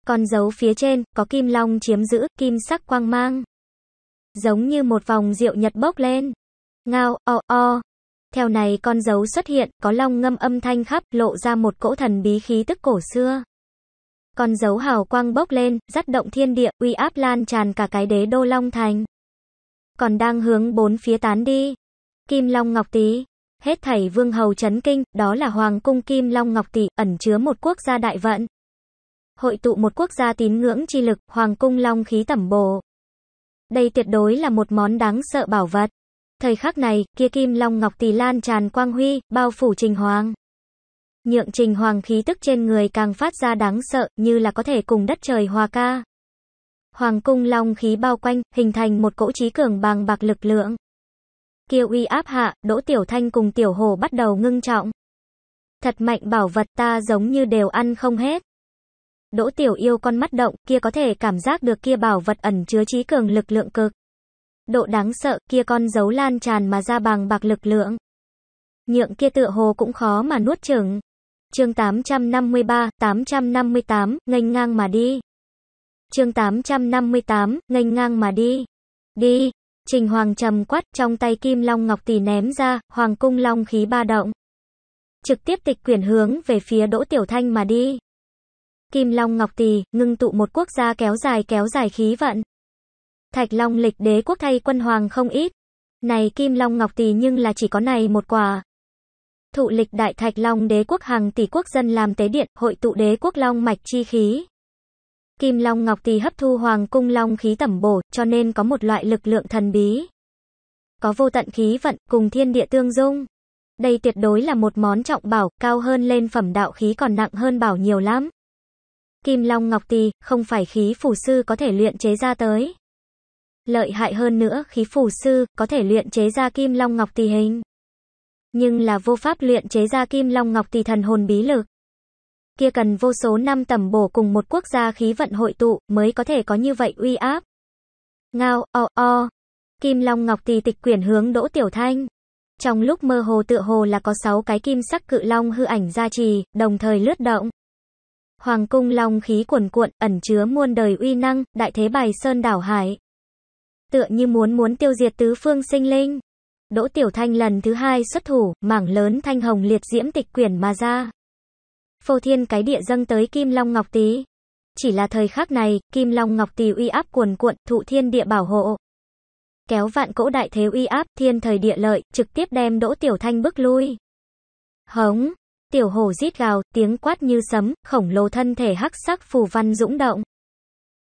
con dấu phía trên, có kim long chiếm giữ, kim sắc quang mang. Giống như một vòng rượu nhật bốc lên. Ngao, o, o. Theo này con dấu xuất hiện, có long ngâm âm thanh khắp, lộ ra một cỗ thần bí khí tức cổ xưa. Con dấu hào quang bốc lên, dắt động thiên địa, uy áp lan tràn cả cái đế đô long thành. Còn đang hướng bốn phía tán đi. Kim long ngọc tí. Hết thảy vương hầu chấn kinh, đó là hoàng cung kim long ngọc tỷ, ẩn chứa một quốc gia đại vận hội tụ một quốc gia tín ngưỡng chi lực, hoàng cung long khí tẩm bổ. Đây tuyệt đối là một món đáng sợ bảo vật. Thời khắc này, kia kim long ngọc tỳ lan tràn quang huy, bao phủ Trình Hoàng. Nhượng Trình Hoàng khí tức trên người càng phát ra đáng sợ, như là có thể cùng đất trời hòa ca. Hoàng cung long khí bao quanh, hình thành một cỗ trí cường bằng bạc lực lượng. Kia uy áp hạ, Đỗ Tiểu Thanh cùng Tiểu Hồ bắt đầu ngưng trọng. Thật mạnh bảo vật ta giống như đều ăn không hết. Đỗ Tiểu Yêu con mắt động, kia có thể cảm giác được kia bảo vật ẩn chứa trí cường lực lượng cực. Độ đáng sợ, kia con dấu lan tràn mà ra bằng bạc lực lượng. Nhượng kia tựa hồ cũng khó mà nuốt chừng. Chương 853, 858, nghênh ngang mà đi. Chương 858, nghênh ngang mà đi. Đi. Trình Hoàng trầm quát, trong tay Kim Long Ngọc tỷ ném ra, Hoàng cung Long khí ba động. Trực tiếp tịch quyển hướng về phía Đỗ Tiểu Thanh mà đi. Kim Long Ngọc Tỳ, ngưng tụ một quốc gia kéo dài kéo dài khí vận. Thạch Long lịch đế quốc thay quân hoàng không ít. Này Kim Long Ngọc Tỳ nhưng là chỉ có này một quà. Thụ lịch đại Thạch Long đế quốc hàng tỷ quốc dân làm tế điện, hội tụ đế quốc Long mạch chi khí. Kim Long Ngọc Tỳ hấp thu hoàng cung Long khí tẩm bổ, cho nên có một loại lực lượng thần bí. Có vô tận khí vận, cùng thiên địa tương dung. Đây tuyệt đối là một món trọng bảo, cao hơn lên phẩm đạo khí còn nặng hơn bảo nhiều lắm. Kim Long Ngọc Tỳ không phải khí phù sư có thể luyện chế ra tới. Lợi hại hơn nữa, khí phù sư có thể luyện chế ra Kim Long Ngọc Tỳ hình, nhưng là vô pháp luyện chế ra Kim Long Ngọc Tỳ thần hồn bí lực. Kia cần vô số năm tầm bổ cùng một quốc gia khí vận hội tụ mới có thể có như vậy uy áp. Ngao o o. Kim Long Ngọc Tỳ tịch quyển hướng Đỗ Tiểu Thanh. Trong lúc mơ hồ tựa hồ là có 6 cái kim sắc cự long hư ảnh gia trì, đồng thời lướt động. Hoàng cung long khí cuồn cuộn, ẩn chứa muôn đời uy năng, đại thế bài sơn đảo hải. Tựa như muốn muốn tiêu diệt tứ phương sinh linh. Đỗ Tiểu Thanh lần thứ hai xuất thủ, mảng lớn thanh hồng liệt diễm tịch quyển mà ra. Phô thiên cái địa dâng tới Kim Long Ngọc Tý. Chỉ là thời khắc này, Kim Long Ngọc Tỳ uy áp cuồn cuộn, thụ thiên địa bảo hộ. Kéo vạn cỗ đại thế uy áp, thiên thời địa lợi, trực tiếp đem Đỗ Tiểu Thanh bước lui. Hống, tiểu hổ rít gào, tiếng quát như sấm, khổng lồ thân thể hắc sắc phù văn dũng động.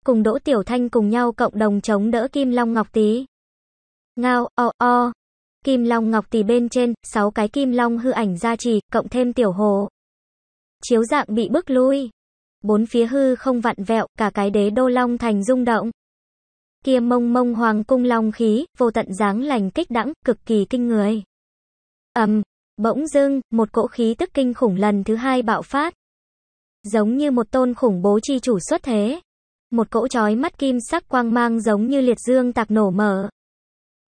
Cùng Đỗ Tiểu Thanh cùng nhau cộng đồng chống đỡ Kim Long Ngọc Tý. Ngao, o, o. Kim Long Ngọc Tỳ bên trên, 6 cái Kim Long hư ảnh gia trì, cộng thêm tiểu hồ. Chiếu dạng bị bức lui. Bốn phía hư không vặn vẹo, cả cái đế đô long thành rung động. Kia mông mông hoàng cung long khí, vô tận dáng lành kích đẳng, cực kỳ kinh người. Ầm, Bỗng dưng, một cỗ khí tức kinh khủng lần thứ hai bạo phát. Giống như một tôn khủng bố chi chủ xuất thế. Một cỗ chói mắt kim sắc quang mang giống như liệt dương tạc nổ mở.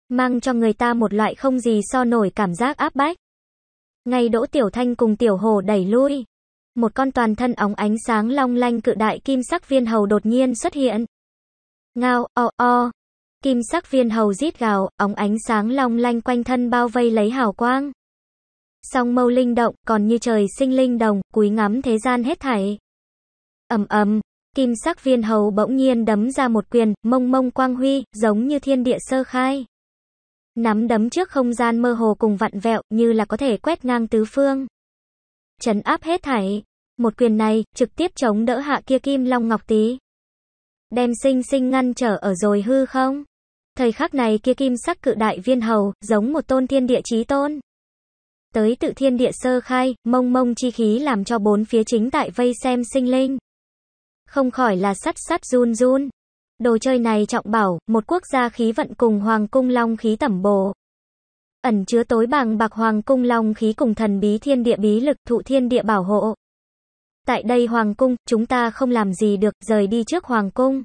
Mang cho người ta một loại không gì so nổi cảm giác áp bách. Ngay Đỗ Tiểu Thanh cùng Tiểu Hồ đẩy lui. Một con toàn thân óng ánh sáng long lanh cự đại kim sắc viên hầu đột nhiên xuất hiện. Ngao, o, o. Kim sắc viên hầu rít gào, óng ánh sáng long lanh quanh thân bao vây lấy hào quang song mâu linh động, còn như trời sinh linh đồng, cúi ngắm thế gian hết thảy. Ầm ầm, kim sắc viên hầu bỗng nhiên đấm ra một quyền, mông mông quang huy, giống như thiên địa sơ khai. Nắm đấm trước không gian mơ hồ cùng vặn vẹo, như là có thể quét ngang tứ phương. Trấn áp hết thảy, một quyền này trực tiếp chống đỡ hạ kia kim long ngọc tí. Đem sinh sinh ngăn trở ở rồi hư không? Thời khắc này kia kim sắc cự đại viên hầu, giống một tôn thiên địa chí tôn tới tự thiên địa sơ khai, mông mông chi khí làm cho bốn phía chính tại vây xem sinh linh. Không khỏi là sắt sắt run run. Đồ chơi này trọng bảo, một quốc gia khí vận cùng hoàng cung long khí tẩm bổ. Ẩn chứa tối bằng bạc hoàng cung long khí cùng thần bí thiên địa bí lực thụ thiên địa bảo hộ. Tại đây hoàng cung, chúng ta không làm gì được, rời đi trước hoàng cung.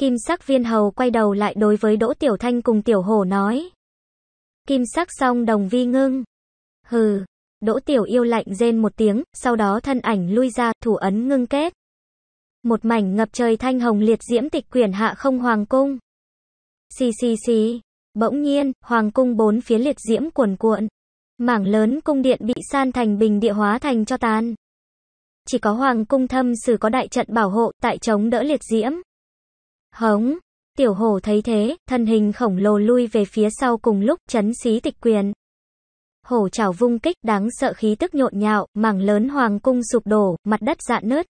Kim sắc viên hầu quay đầu lại đối với Đỗ Tiểu Thanh cùng Tiểu Hổ nói. Kim sắc song đồng vi ngưng. Hừ. Đỗ Tiểu Yêu lạnh rên một tiếng, sau đó thân ảnh lui ra, thủ ấn ngưng kết. Một mảnh ngập trời thanh hồng liệt diễm tịch quyển hạ không hoàng cung. Xì xì xì. Bỗng nhiên, hoàng cung bốn phía liệt diễm cuồn cuộn. Mảng lớn cung điện bị san thành bình địa hóa thành cho tan. Chỉ có hoàng cung thâm sử có đại trận bảo hộ, tại chống đỡ liệt diễm. Hống. Tiểu hổ thấy thế, thân hình khổng lồ lui về phía sau cùng lúc chấn xí tịch quyền hổ chảo vung kích, đáng sợ khí tức nhộn nhạo, mảng lớn hoàng cung sụp đổ, mặt đất dạn nứt.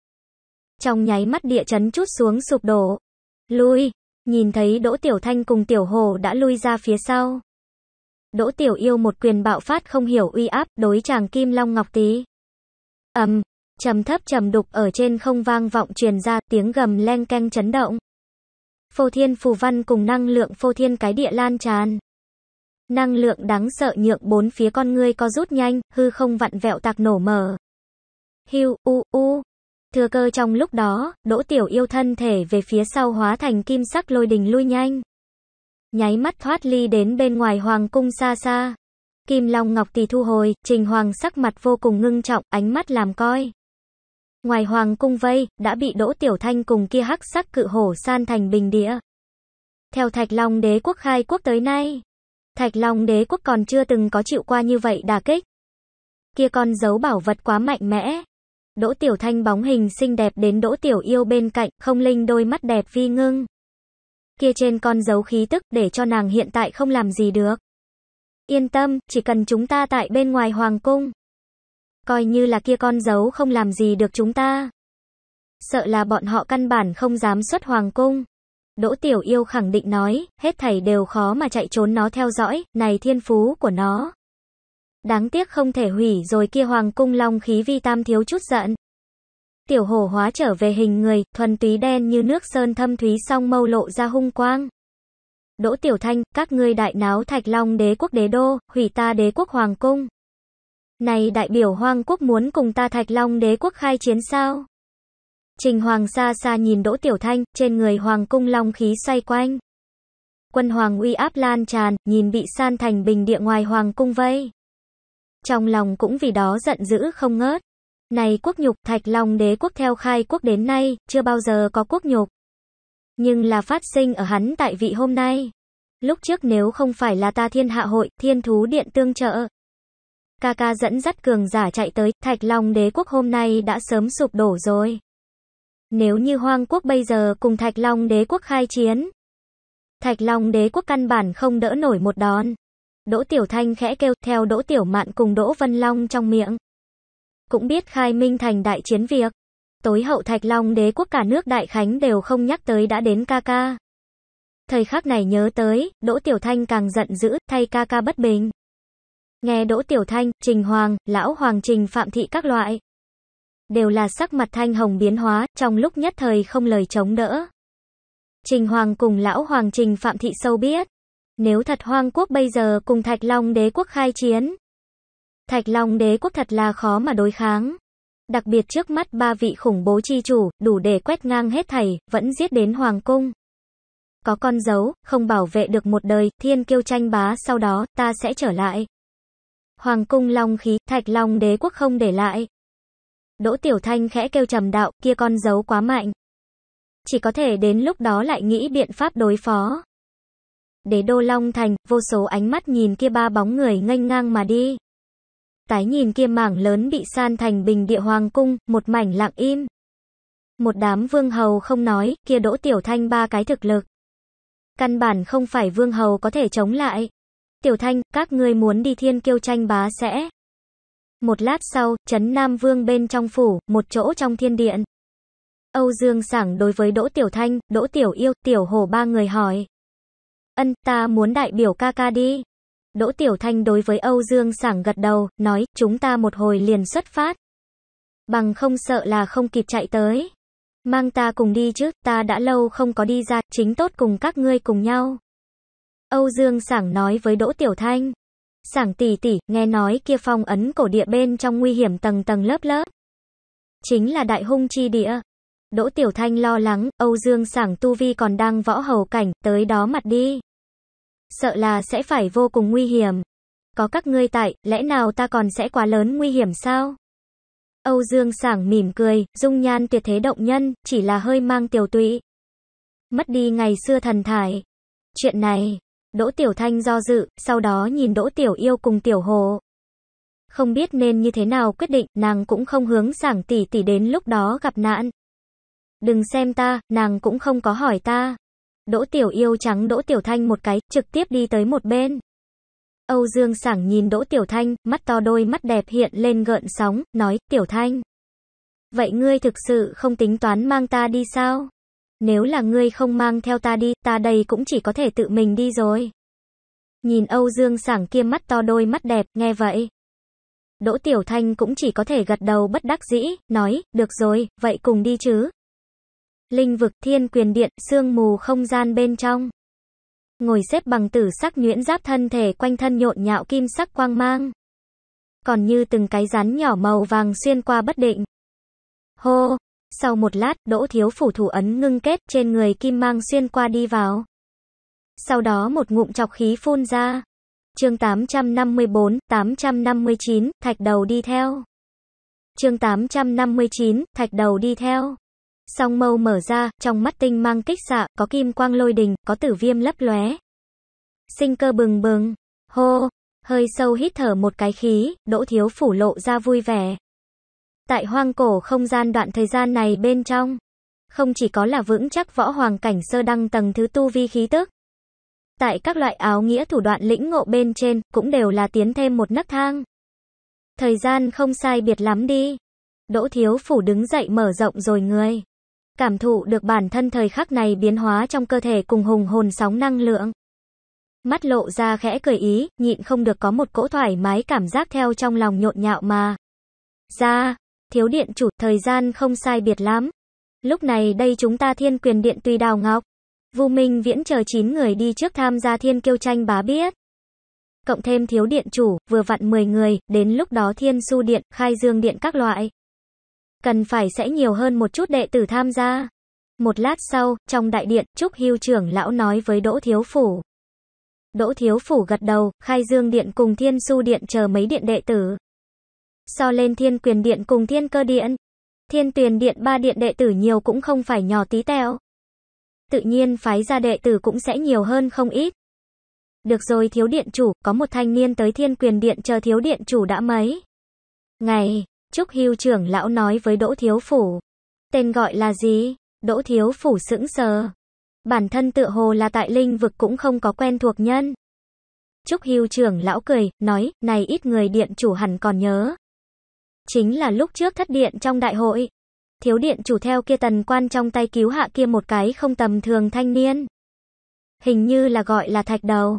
Trong nháy mắt địa chấn chút xuống sụp đổ. Lui, nhìn thấy Đỗ Tiểu Thanh cùng Tiểu Hồ đã lui ra phía sau. Đỗ Tiểu Yêu một quyền bạo phát không hiểu uy áp, đối chàng Kim Long Ngọc Tý. Ầm, um, trầm thấp trầm đục ở trên không vang vọng truyền ra, tiếng gầm len keng chấn động. Phô thiên phù văn cùng năng lượng phô thiên cái địa lan tràn. Năng lượng đáng sợ nhượng bốn phía con ngươi co rút nhanh, hư không vặn vẹo tạc nổ mở. Hiu, u, u. Thừa cơ trong lúc đó, đỗ tiểu yêu thân thể về phía sau hóa thành kim sắc lôi đình lui nhanh. Nháy mắt thoát ly đến bên ngoài hoàng cung xa xa. Kim Long Ngọc thì thu hồi, Trình Hoàng sắc mặt vô cùng ngưng trọng, ánh mắt làm coi. Ngoài hoàng cung vây, đã bị Đỗ Tiểu Thanh cùng kia hắc sắc cự hổ san thành bình địa. Theo Thạch Long đế quốc khai quốc tới nay, Thạch Long đế quốc còn chưa từng có chịu qua như vậy đà kích. Kia con giấu bảo vật quá mạnh mẽ. Đỗ Tiểu Thanh bóng hình xinh đẹp đến Đỗ Tiểu Yêu bên cạnh, không linh đôi mắt đẹp vi ngưng. Kia trên con giấu khí tức để cho nàng hiện tại không làm gì được. Yên tâm, chỉ cần chúng ta tại bên ngoài hoàng cung. Coi như là kia con giấu không làm gì được chúng ta. Sợ là bọn họ căn bản không dám xuất hoàng cung. Đỗ Tiểu Yêu khẳng định nói, hết thảy đều khó mà chạy trốn nó theo dõi, này thiên phú của nó. Đáng tiếc không thể hủy rồi kia hoàng cung long khí vi tam thiếu chút giận. Tiểu hổ hóa trở về hình người, thuần túy đen như nước sơn thâm thúy song mâu lộ ra hung quang. Đỗ Tiểu Thanh, các ngươi đại náo thạch long đế quốc đế đô, hủy ta đế quốc hoàng cung. Này đại biểu hoang quốc muốn cùng ta thạch long đế quốc khai chiến sao? Trình Hoàng xa xa nhìn Đỗ Tiểu Thanh, trên người Hoàng cung long khí xoay quanh. Quân Hoàng uy áp lan tràn, nhìn bị san thành bình địa ngoài Hoàng cung vây. Trong lòng cũng vì đó giận dữ không ngớt. Này quốc nhục, thạch long đế quốc theo khai quốc đến nay, chưa bao giờ có quốc nhục. Nhưng là phát sinh ở hắn tại vị hôm nay. Lúc trước nếu không phải là ta thiên hạ hội, thiên thú điện tương trợ. Ca ca dẫn dắt cường giả chạy tới, thạch long đế quốc hôm nay đã sớm sụp đổ rồi. Nếu như Hoang quốc bây giờ cùng Thạch Long đế quốc khai chiến, Thạch Long đế quốc căn bản không đỡ nổi một đòn. Đỗ Tiểu Thanh khẽ kêu theo Đỗ Tiểu Mạn cùng Đỗ Vân Long trong miệng. Cũng biết khai minh thành đại chiến việc. Tối hậu Thạch Long đế quốc cả nước Đại Khánh đều không nhắc tới đã đến ca ca. Thời khắc này nhớ tới, Đỗ Tiểu Thanh càng giận dữ, thay ca ca bất bình. Nghe Đỗ Tiểu Thanh, Trình Hoàng, Lão Hoàng Trình Phạm Thị các loại đều là sắc mặt thanh hồng biến hóa, trong lúc nhất thời không lời chống đỡ. Trình Hoàng cùng lão Hoàng Trình Phạm Thị sâu biết, nếu thật Hoang Quốc bây giờ cùng Thạch Long đế quốc khai chiến, Thạch Long đế quốc thật là khó mà đối kháng. Đặc biệt trước mắt ba vị khủng bố chi chủ, đủ để quét ngang hết thầy vẫn giết đến Hoàng Cung. Có con dấu, không bảo vệ được một đời, thiên kiêu tranh bá sau đó, ta sẽ trở lại. Hoàng Cung Long khí, Thạch Long đế quốc không để lại. Đỗ Tiểu Thanh khẽ kêu trầm đạo, kia con giấu quá mạnh. Chỉ có thể đến lúc đó lại nghĩ biện pháp đối phó. Đế đô Long Thành, vô số ánh mắt nhìn kia ba bóng người nghênh ngang mà đi. Tái nhìn kia mảng lớn bị san thành bình địa hoàng cung, một mảnh lặng im. Một đám vương hầu không nói, kia đỗ tiểu thanh ba cái thực lực. Căn bản không phải vương hầu có thể chống lại. Tiểu thanh, các ngươi muốn đi thiên kiêu tranh bá sẽ. Một lát sau, Trấn Nam Vương bên trong phủ, một chỗ trong thiên điện. Âu Dương Sảng đối với Đỗ Tiểu Thanh, Đỗ Tiểu Yêu, Tiểu Hồ ba người hỏi. Ân, ta muốn đại biểu ca ca đi. Đỗ Tiểu Thanh đối với Âu Dương Sảng gật đầu, nói, chúng ta một hồi liền xuất phát. Bằng không sợ là không kịp chạy tới. Mang ta cùng đi chứ, ta đã lâu không có đi ra, chính tốt cùng các ngươi cùng nhau. Âu Dương Sảng nói với Đỗ Tiểu Thanh. Sảng tỷ tỷ, nghe nói kia phong ấn cổ địa bên trong nguy hiểm tầng tầng lớp lớp. Chính là đại hung chi địa. Đỗ Tiểu Thanh lo lắng, Âu Dương Sảng Tu Vi còn đang võ hầu cảnh, tới đó mặt đi. Sợ là sẽ phải vô cùng nguy hiểm. Có các ngươi tại, lẽ nào ta còn sẽ quá lớn nguy hiểm sao? Âu Dương Sảng mỉm cười, dung nhan tuyệt thế động nhân, chỉ là hơi mang tiểu tụy. Mất đi ngày xưa thần thải. Chuyện này, Đỗ Tiểu Thanh do dự, sau đó nhìn Đỗ Tiểu Yêu cùng Tiểu Hồ. Không biết nên như thế nào quyết định, nàng cũng không hướng sảng tỷ tỷ đến lúc đó gặp nạn. Đừng xem ta, nàng cũng không có hỏi ta. Đỗ Tiểu Yêu trắng Đỗ Tiểu Thanh một cái, trực tiếp đi tới một bên. Âu Dương sảng nhìn Đỗ Tiểu Thanh, mắt to đôi mắt đẹp hiện lên gợn sóng, nói, Tiểu Thanh. Vậy ngươi thực sự không tính toán mang ta đi sao? nếu là ngươi không mang theo ta đi, ta đây cũng chỉ có thể tự mình đi rồi. Nhìn Âu Dương sảng kia mắt to đôi mắt đẹp, nghe vậy. Đỗ Tiểu Thanh cũng chỉ có thể gật đầu bất đắc dĩ, nói, được rồi, vậy cùng đi chứ. Linh vực thiên quyền điện, sương mù không gian bên trong. Ngồi xếp bằng tử sắc nhuyễn giáp thân thể quanh thân nhộn nhạo kim sắc quang mang. Còn như từng cái rắn nhỏ màu vàng xuyên qua bất định. Hô, sau một lát, đỗ thiếu phủ thủ ấn ngưng kết trên người kim mang xuyên qua đi vào. Sau đó một ngụm chọc khí phun ra. chương 854, 859, thạch đầu đi theo. chương 859, thạch đầu đi theo. Song mâu mở ra, trong mắt tinh mang kích xạ, có kim quang lôi đình, có tử viêm lấp lóe. Sinh cơ bừng bừng. Hô, hơi sâu hít thở một cái khí, đỗ thiếu phủ lộ ra vui vẻ. Tại hoang cổ không gian đoạn thời gian này bên trong, không chỉ có là vững chắc võ hoàng cảnh sơ đăng tầng thứ tu vi khí tức. Tại các loại áo nghĩa thủ đoạn lĩnh ngộ bên trên, cũng đều là tiến thêm một nấc thang. Thời gian không sai biệt lắm đi. Đỗ Thiếu Phủ đứng dậy mở rộng rồi người. Cảm thụ được bản thân thời khắc này biến hóa trong cơ thể cùng hùng hồn sóng năng lượng. Mắt lộ ra khẽ cười ý, nhịn không được có một cỗ thoải mái cảm giác theo trong lòng nhộn nhạo mà. Ra, thiếu điện chủ, thời gian không sai biệt lắm. Lúc này đây chúng ta thiên quyền điện tùy đào ngọc. Vu Minh Viễn chờ 9 người đi trước tham gia thiên kiêu tranh bá biết. Cộng thêm thiếu điện chủ, vừa vặn 10 người, đến lúc đó thiên su điện, khai dương điện các loại. Cần phải sẽ nhiều hơn một chút đệ tử tham gia. Một lát sau, trong đại điện, Trúc Hưu trưởng lão nói với Đỗ Thiếu Phủ. Đỗ Thiếu Phủ gật đầu, khai dương điện cùng thiên su điện chờ mấy điện đệ tử. So lên thiên quyền điện cùng thiên cơ điện, thiên tuyền điện ba điện đệ tử nhiều cũng không phải nhỏ tí tẹo Tự nhiên phái ra đệ tử cũng sẽ nhiều hơn không ít. Được rồi thiếu điện chủ, có một thanh niên tới thiên quyền điện chờ thiếu điện chủ đã mấy. Ngày, Trúc Hưu trưởng lão nói với Đỗ Thiếu Phủ. Tên gọi là gì? Đỗ Thiếu Phủ sững sờ. Bản thân tựa hồ là tại linh vực cũng không có quen thuộc nhân. Trúc Hưu trưởng lão cười, nói, này ít người điện chủ hẳn còn nhớ. Chính là lúc trước thất điện trong đại hội. Thiếu điện chủ theo kia tần quan trong tay cứu hạ kia một cái không tầm thường thanh niên. Hình như là gọi là thạch đầu.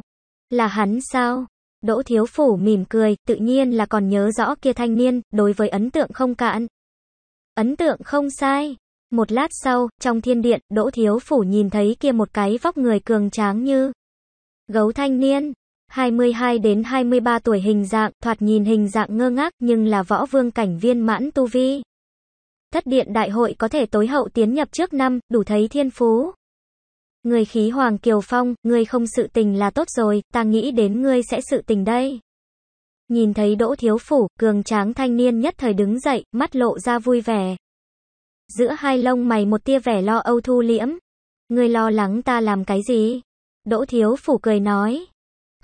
Là hắn sao? Đỗ thiếu phủ mỉm cười, tự nhiên là còn nhớ rõ kia thanh niên, đối với ấn tượng không cạn. Ấn tượng không sai. Một lát sau, trong thiên điện, Đỗ Thiếu Phủ nhìn thấy kia một cái vóc người cường tráng như gấu thanh niên, 22 đến 23 tuổi hình dạng, thoạt nhìn hình dạng ngơ ngác nhưng là võ vương cảnh viên mãn tu vi. Thất điện đại hội có thể tối hậu tiến nhập trước năm, đủ thấy thiên phú. Người khí hoàng kiều phong, người không sự tình là tốt rồi, ta nghĩ đến ngươi sẽ sự tình đây. Nhìn thấy đỗ thiếu phủ, cường tráng thanh niên nhất thời đứng dậy, mắt lộ ra vui vẻ. Giữa hai lông mày một tia vẻ lo âu thu liễm. người lo lắng ta làm cái gì? Đỗ thiếu phủ cười nói.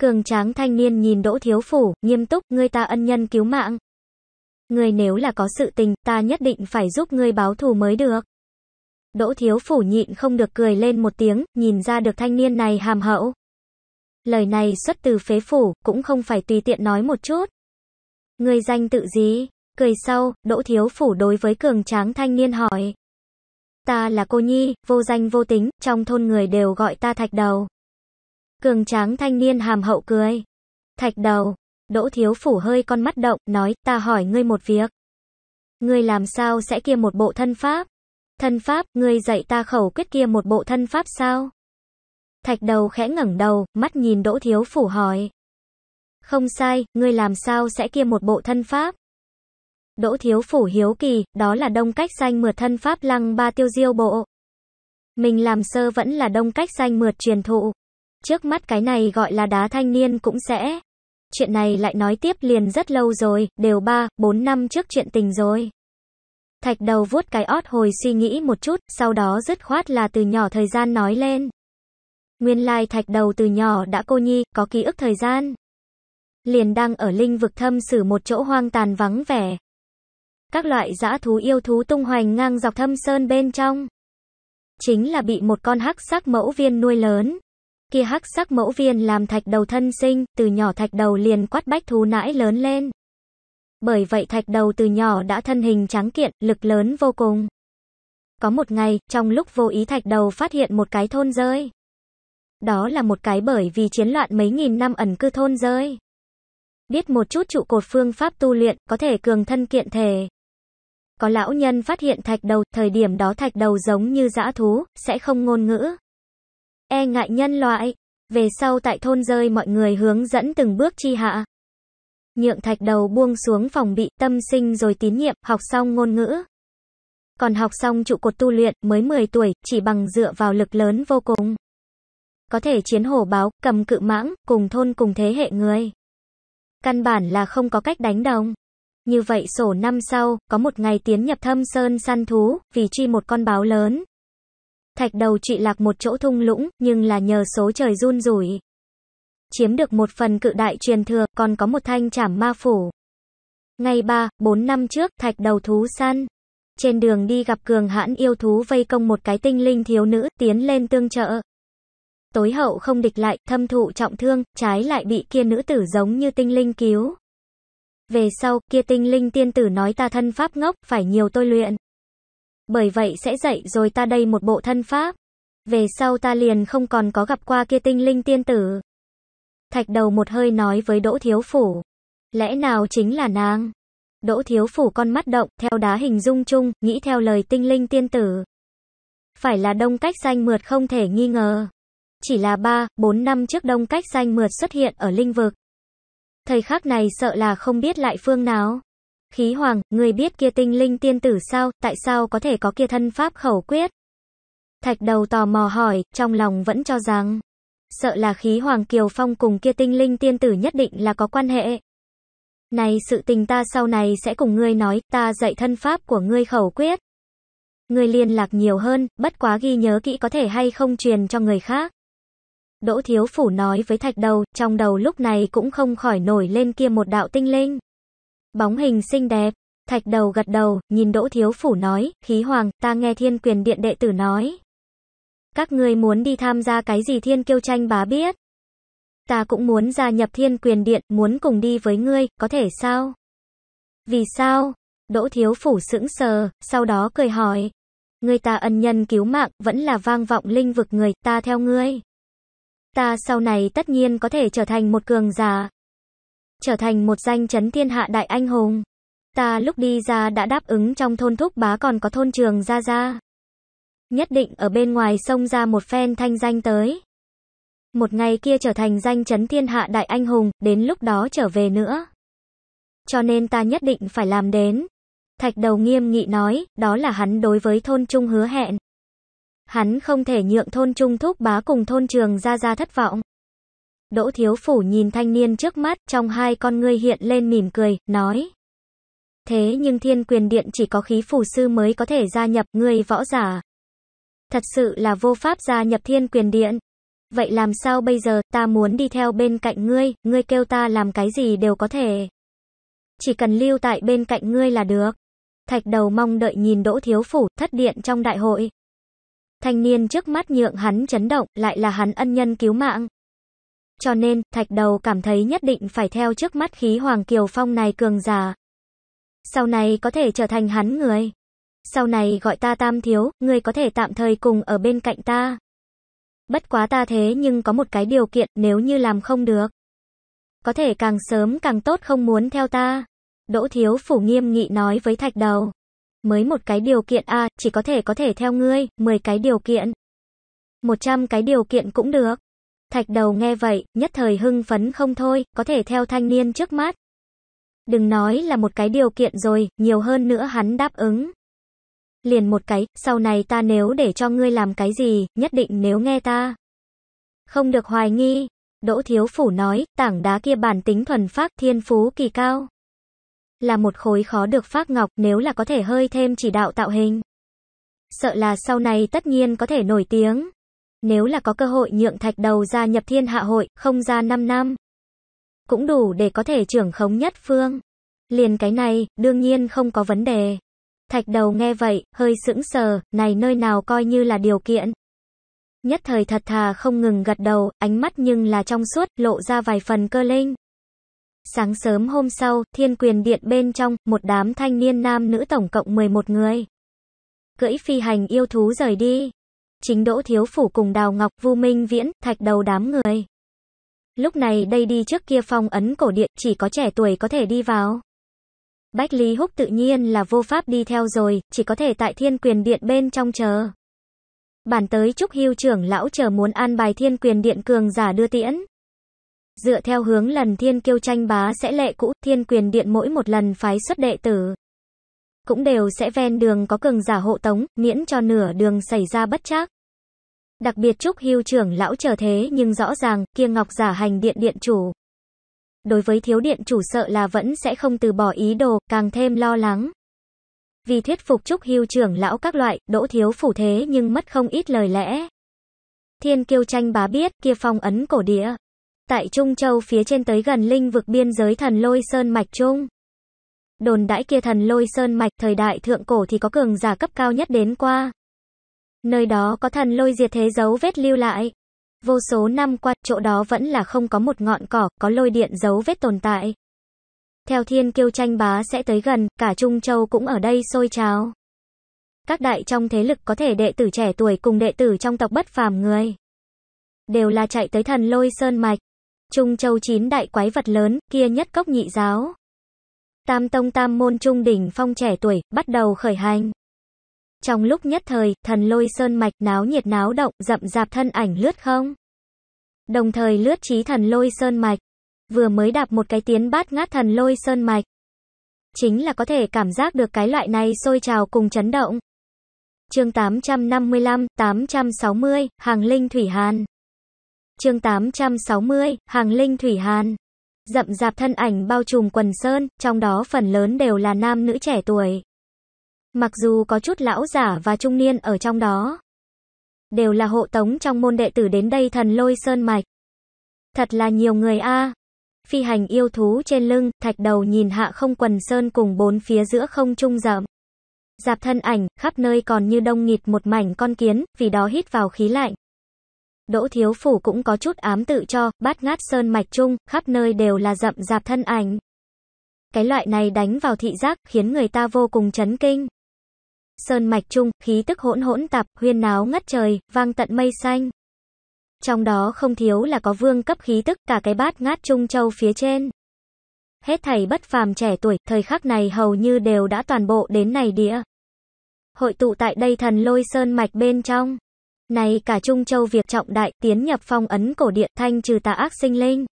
Cường tráng thanh niên nhìn Đỗ Thiếu Phủ, nghiêm túc, ngươi ta ân nhân cứu mạng. Ngươi nếu là có sự tình, ta nhất định phải giúp ngươi báo thù mới được. Đỗ Thiếu Phủ nhịn không được cười lên một tiếng, nhìn ra được thanh niên này hàm hậu. Lời này xuất từ phế phủ, cũng không phải tùy tiện nói một chút. Ngươi danh tự gì? Cười sau, Đỗ Thiếu Phủ đối với cường tráng thanh niên hỏi. Ta là cô nhi, vô danh vô tính, trong thôn người đều gọi ta thạch đầu. Cường tráng thanh niên hàm hậu cười. Thạch đầu, Đỗ Thiếu Phủ hơi con mắt động, nói, ta hỏi ngươi một việc. Ngươi làm sao sẽ kia một bộ thân pháp? Thân pháp, ngươi dạy ta khẩu quyết kia một bộ thân pháp sao? Thạch đầu khẽ ngẩng đầu, mắt nhìn Đỗ Thiếu Phủ hỏi. Không sai, ngươi làm sao sẽ kia một bộ thân pháp? Đỗ Thiếu Phủ hiếu kỳ, đó là đông cách xanh mượt thân pháp lăng ba tiêu diêu bộ. Mình làm sơ vẫn là đông cách xanh mượt truyền thụ. Trước mắt cái này gọi là đá thanh niên cũng sẽ. Chuyện này lại nói tiếp liền rất lâu rồi, đều 3, 4 năm trước chuyện tình rồi. Thạch đầu vuốt cái ót hồi suy nghĩ một chút, sau đó dứt khoát là từ nhỏ thời gian nói lên. Nguyên lai thạch đầu từ nhỏ đã cô nhi, có ký ức thời gian. Liền đang ở linh vực thâm sử một chỗ hoang tàn vắng vẻ. Các loại dã thú yêu thú tung hoành ngang dọc thâm sơn bên trong. Chính là bị một con hắc sắc mẫu viên nuôi lớn kia hắc sắc mẫu viên làm thạch đầu thân sinh, từ nhỏ thạch đầu liền quát bách thú nãi lớn lên. Bởi vậy thạch đầu từ nhỏ đã thân hình trắng kiện, lực lớn vô cùng. Có một ngày, trong lúc vô ý thạch đầu phát hiện một cái thôn rơi. Đó là một cái bởi vì chiến loạn mấy nghìn năm ẩn cư thôn rơi. Biết một chút trụ cột phương pháp tu luyện, có thể cường thân kiện thể. Có lão nhân phát hiện thạch đầu, thời điểm đó thạch đầu giống như dã thú, sẽ không ngôn ngữ, e ngại nhân loại. Về sau tại thôn rơi mọi người hướng dẫn từng bước chi hạ. Nhượng thạch đầu buông xuống phòng bị tâm sinh rồi tín nhiệm, học xong ngôn ngữ. Còn học xong trụ cột tu luyện mới 10 tuổi, chỉ bằng dựa vào lực lớn vô cùng. Có thể chiến hổ báo, cầm cự mãng, cùng thôn cùng thế hệ người. Căn bản là không có cách đánh đồng. Như vậy sổ năm sau, có một ngày tiến nhập thâm sơn săn thú, vì truy một con báo lớn thạch đầu chị lạc một chỗ thung lũng, nhưng là nhờ số trời run rủi. Chiếm được một phần cự đại truyền thừa, còn có một thanh trảm ma phủ. Ngày 3, 4 năm trước, thạch đầu thú săn. Trên đường đi gặp cường hãn yêu thú vây công một cái tinh linh thiếu nữ, tiến lên tương trợ. Tối hậu không địch lại, thâm thụ trọng thương, trái lại bị kia nữ tử giống như tinh linh cứu. Về sau, kia tinh linh tiên tử nói ta thân pháp ngốc, phải nhiều tôi luyện bởi vậy sẽ dạy rồi ta đây một bộ thân pháp. Về sau ta liền không còn có gặp qua kia tinh linh tiên tử. Thạch đầu một hơi nói với Đỗ Thiếu Phủ. Lẽ nào chính là nàng? Đỗ Thiếu Phủ con mắt động, theo đá hình dung chung, nghĩ theo lời tinh linh tiên tử. Phải là đông cách xanh mượt không thể nghi ngờ. Chỉ là 3, 4 năm trước đông cách xanh mượt xuất hiện ở linh vực. Thời khắc này sợ là không biết lại phương nào. Khí hoàng, người biết kia tinh linh tiên tử sao, tại sao có thể có kia thân pháp khẩu quyết? Thạch đầu tò mò hỏi, trong lòng vẫn cho rằng, sợ là khí hoàng kiều phong cùng kia tinh linh tiên tử nhất định là có quan hệ. Này sự tình ta sau này sẽ cùng ngươi nói, ta dạy thân pháp của ngươi khẩu quyết. Ngươi liên lạc nhiều hơn, bất quá ghi nhớ kỹ có thể hay không truyền cho người khác. Đỗ Thiếu Phủ nói với thạch đầu, trong đầu lúc này cũng không khỏi nổi lên kia một đạo tinh linh. Bóng hình xinh đẹp, thạch đầu gật đầu, nhìn Đỗ Thiếu Phủ nói, khí hoàng, ta nghe thiên quyền điện đệ tử nói. Các ngươi muốn đi tham gia cái gì thiên kiêu tranh bá biết? Ta cũng muốn gia nhập thiên quyền điện, muốn cùng đi với ngươi, có thể sao? Vì sao? Đỗ Thiếu Phủ sững sờ, sau đó cười hỏi. Ngươi ta ân nhân cứu mạng, vẫn là vang vọng linh vực người, ta theo ngươi. Ta sau này tất nhiên có thể trở thành một cường giả, trở thành một danh chấn thiên hạ đại anh hùng. Ta lúc đi ra đã đáp ứng trong thôn thúc bá còn có thôn trường ra ra. Nhất định ở bên ngoài sông ra một phen thanh danh tới. Một ngày kia trở thành danh chấn thiên hạ đại anh hùng, đến lúc đó trở về nữa. Cho nên ta nhất định phải làm đến. Thạch đầu nghiêm nghị nói, đó là hắn đối với thôn trung hứa hẹn. Hắn không thể nhượng thôn trung thúc bá cùng thôn trường ra ra thất vọng. Đỗ Thiếu Phủ nhìn thanh niên trước mắt, trong hai con ngươi hiện lên mỉm cười, nói. Thế nhưng thiên quyền điện chỉ có khí phủ sư mới có thể gia nhập người võ giả. Thật sự là vô pháp gia nhập thiên quyền điện. Vậy làm sao bây giờ, ta muốn đi theo bên cạnh ngươi, ngươi kêu ta làm cái gì đều có thể. Chỉ cần lưu tại bên cạnh ngươi là được. Thạch đầu mong đợi nhìn Đỗ Thiếu Phủ, thất điện trong đại hội. Thanh niên trước mắt nhượng hắn chấn động, lại là hắn ân nhân cứu mạng, cho nên, thạch đầu cảm thấy nhất định phải theo trước mắt khí Hoàng Kiều Phong này cường giả. Sau này có thể trở thành hắn người. Sau này gọi ta tam thiếu, người có thể tạm thời cùng ở bên cạnh ta. Bất quá ta thế nhưng có một cái điều kiện nếu như làm không được. Có thể càng sớm càng tốt không muốn theo ta. Đỗ thiếu phủ nghiêm nghị nói với thạch đầu. Mới một cái điều kiện a à, chỉ có thể có thể theo ngươi, mười cái điều kiện. một trăm cái điều kiện cũng được. Thạch đầu nghe vậy, nhất thời hưng phấn không thôi, có thể theo thanh niên trước mắt. Đừng nói là một cái điều kiện rồi, nhiều hơn nữa hắn đáp ứng. Liền một cái, sau này ta nếu để cho ngươi làm cái gì, nhất định nếu nghe ta. Không được hoài nghi, Đỗ Thiếu Phủ nói, tảng đá kia bản tính thuần phác thiên phú kỳ cao. Là một khối khó được phác ngọc nếu là có thể hơi thêm chỉ đạo tạo hình. Sợ là sau này tất nhiên có thể nổi tiếng. Nếu là có cơ hội nhượng thạch đầu gia nhập thiên hạ hội, không ra 5 năm, cũng đủ để có thể trưởng khống nhất phương. Liền cái này, đương nhiên không có vấn đề. Thạch đầu nghe vậy, hơi sững sờ, này nơi nào coi như là điều kiện. Nhất thời thật thà không ngừng gật đầu, ánh mắt nhưng là trong suốt, lộ ra vài phần cơ linh. Sáng sớm hôm sau, thiên quyền điện bên trong, một đám thanh niên nam nữ tổng cộng 11 người. Cưỡi phi hành yêu thú rời đi chính Đỗ Thiếu Phủ cùng Đào Ngọc, Vu Minh Viễn, thạch đầu đám người. Lúc này đây đi trước kia phong ấn cổ điện, chỉ có trẻ tuổi có thể đi vào. Bách Lý Húc tự nhiên là vô pháp đi theo rồi, chỉ có thể tại thiên quyền điện bên trong chờ. Bản tới Trúc Hưu trưởng lão chờ muốn an bài thiên quyền điện cường giả đưa tiễn. Dựa theo hướng lần thiên kiêu tranh bá sẽ lệ cũ, thiên quyền điện mỗi một lần phái xuất đệ tử cũng đều sẽ ven đường có cường giả hộ tống, miễn cho nửa đường xảy ra bất trắc. Đặc biệt Trúc Hưu trưởng lão chờ thế nhưng rõ ràng, kia Ngọc giả hành điện điện chủ. Đối với thiếu điện chủ sợ là vẫn sẽ không từ bỏ ý đồ, càng thêm lo lắng. Vì thuyết phục Trúc Hưu trưởng lão các loại, đỗ thiếu phủ thế nhưng mất không ít lời lẽ. Thiên kiêu tranh bá biết, kia phong ấn cổ địa. Tại Trung Châu phía trên tới gần linh vực biên giới thần lôi sơn mạch trung đồn đãi kia thần lôi sơn mạch thời đại thượng cổ thì có cường giả cấp cao nhất đến qua. Nơi đó có thần lôi diệt thế dấu vết lưu lại. Vô số năm qua, chỗ đó vẫn là không có một ngọn cỏ, có lôi điện dấu vết tồn tại. Theo thiên kiêu tranh bá sẽ tới gần, cả Trung Châu cũng ở đây sôi trào. Các đại trong thế lực có thể đệ tử trẻ tuổi cùng đệ tử trong tộc bất phàm người. Đều là chạy tới thần lôi sơn mạch. Trung Châu chín đại quái vật lớn, kia nhất cốc nhị giáo. Tam tông tam môn trung đỉnh phong trẻ tuổi, bắt đầu khởi hành. Trong lúc nhất thời, thần lôi sơn mạch náo nhiệt náo động, rậm rạp thân ảnh lướt không. Đồng thời lướt trí thần lôi sơn mạch. Vừa mới đạp một cái tiến bát ngát thần lôi sơn mạch. Chính là có thể cảm giác được cái loại này sôi trào cùng chấn động. Chương 855, 860, Hàng Linh Thủy Hàn. Chương 860, Hàng Linh Thủy Hàn rậm rạp thân ảnh bao trùm quần sơn, trong đó phần lớn đều là nam nữ trẻ tuổi. Mặc dù có chút lão giả và trung niên ở trong đó, đều là hộ tống trong môn đệ tử đến đây thần lôi sơn mạch. Thật là nhiều người a. Phi hành yêu thú trên lưng, thạch đầu nhìn hạ không quần sơn cùng bốn phía giữa không trung rậm. Dạp thân ảnh, khắp nơi còn như đông nghịt một mảnh con kiến, vì đó hít vào khí lạnh. Đỗ Thiếu Phủ cũng có chút ám tự cho, bát ngát sơn mạch chung, khắp nơi đều là rậm rạp thân ảnh. Cái loại này đánh vào thị giác, khiến người ta vô cùng chấn kinh. Sơn mạch chung, khí tức hỗn hỗn tạp, huyên náo ngất trời, vang tận mây xanh. Trong đó không thiếu là có vương cấp khí tức, cả cái bát ngát trung châu phía trên. Hết thầy bất phàm trẻ tuổi, thời khắc này hầu như đều đã toàn bộ đến này địa. Hội tụ tại đây thần lôi sơn mạch bên trong. Này cả Trung Châu việc trọng đại tiến nhập phong ấn cổ điện thanh trừ tà ác sinh linh.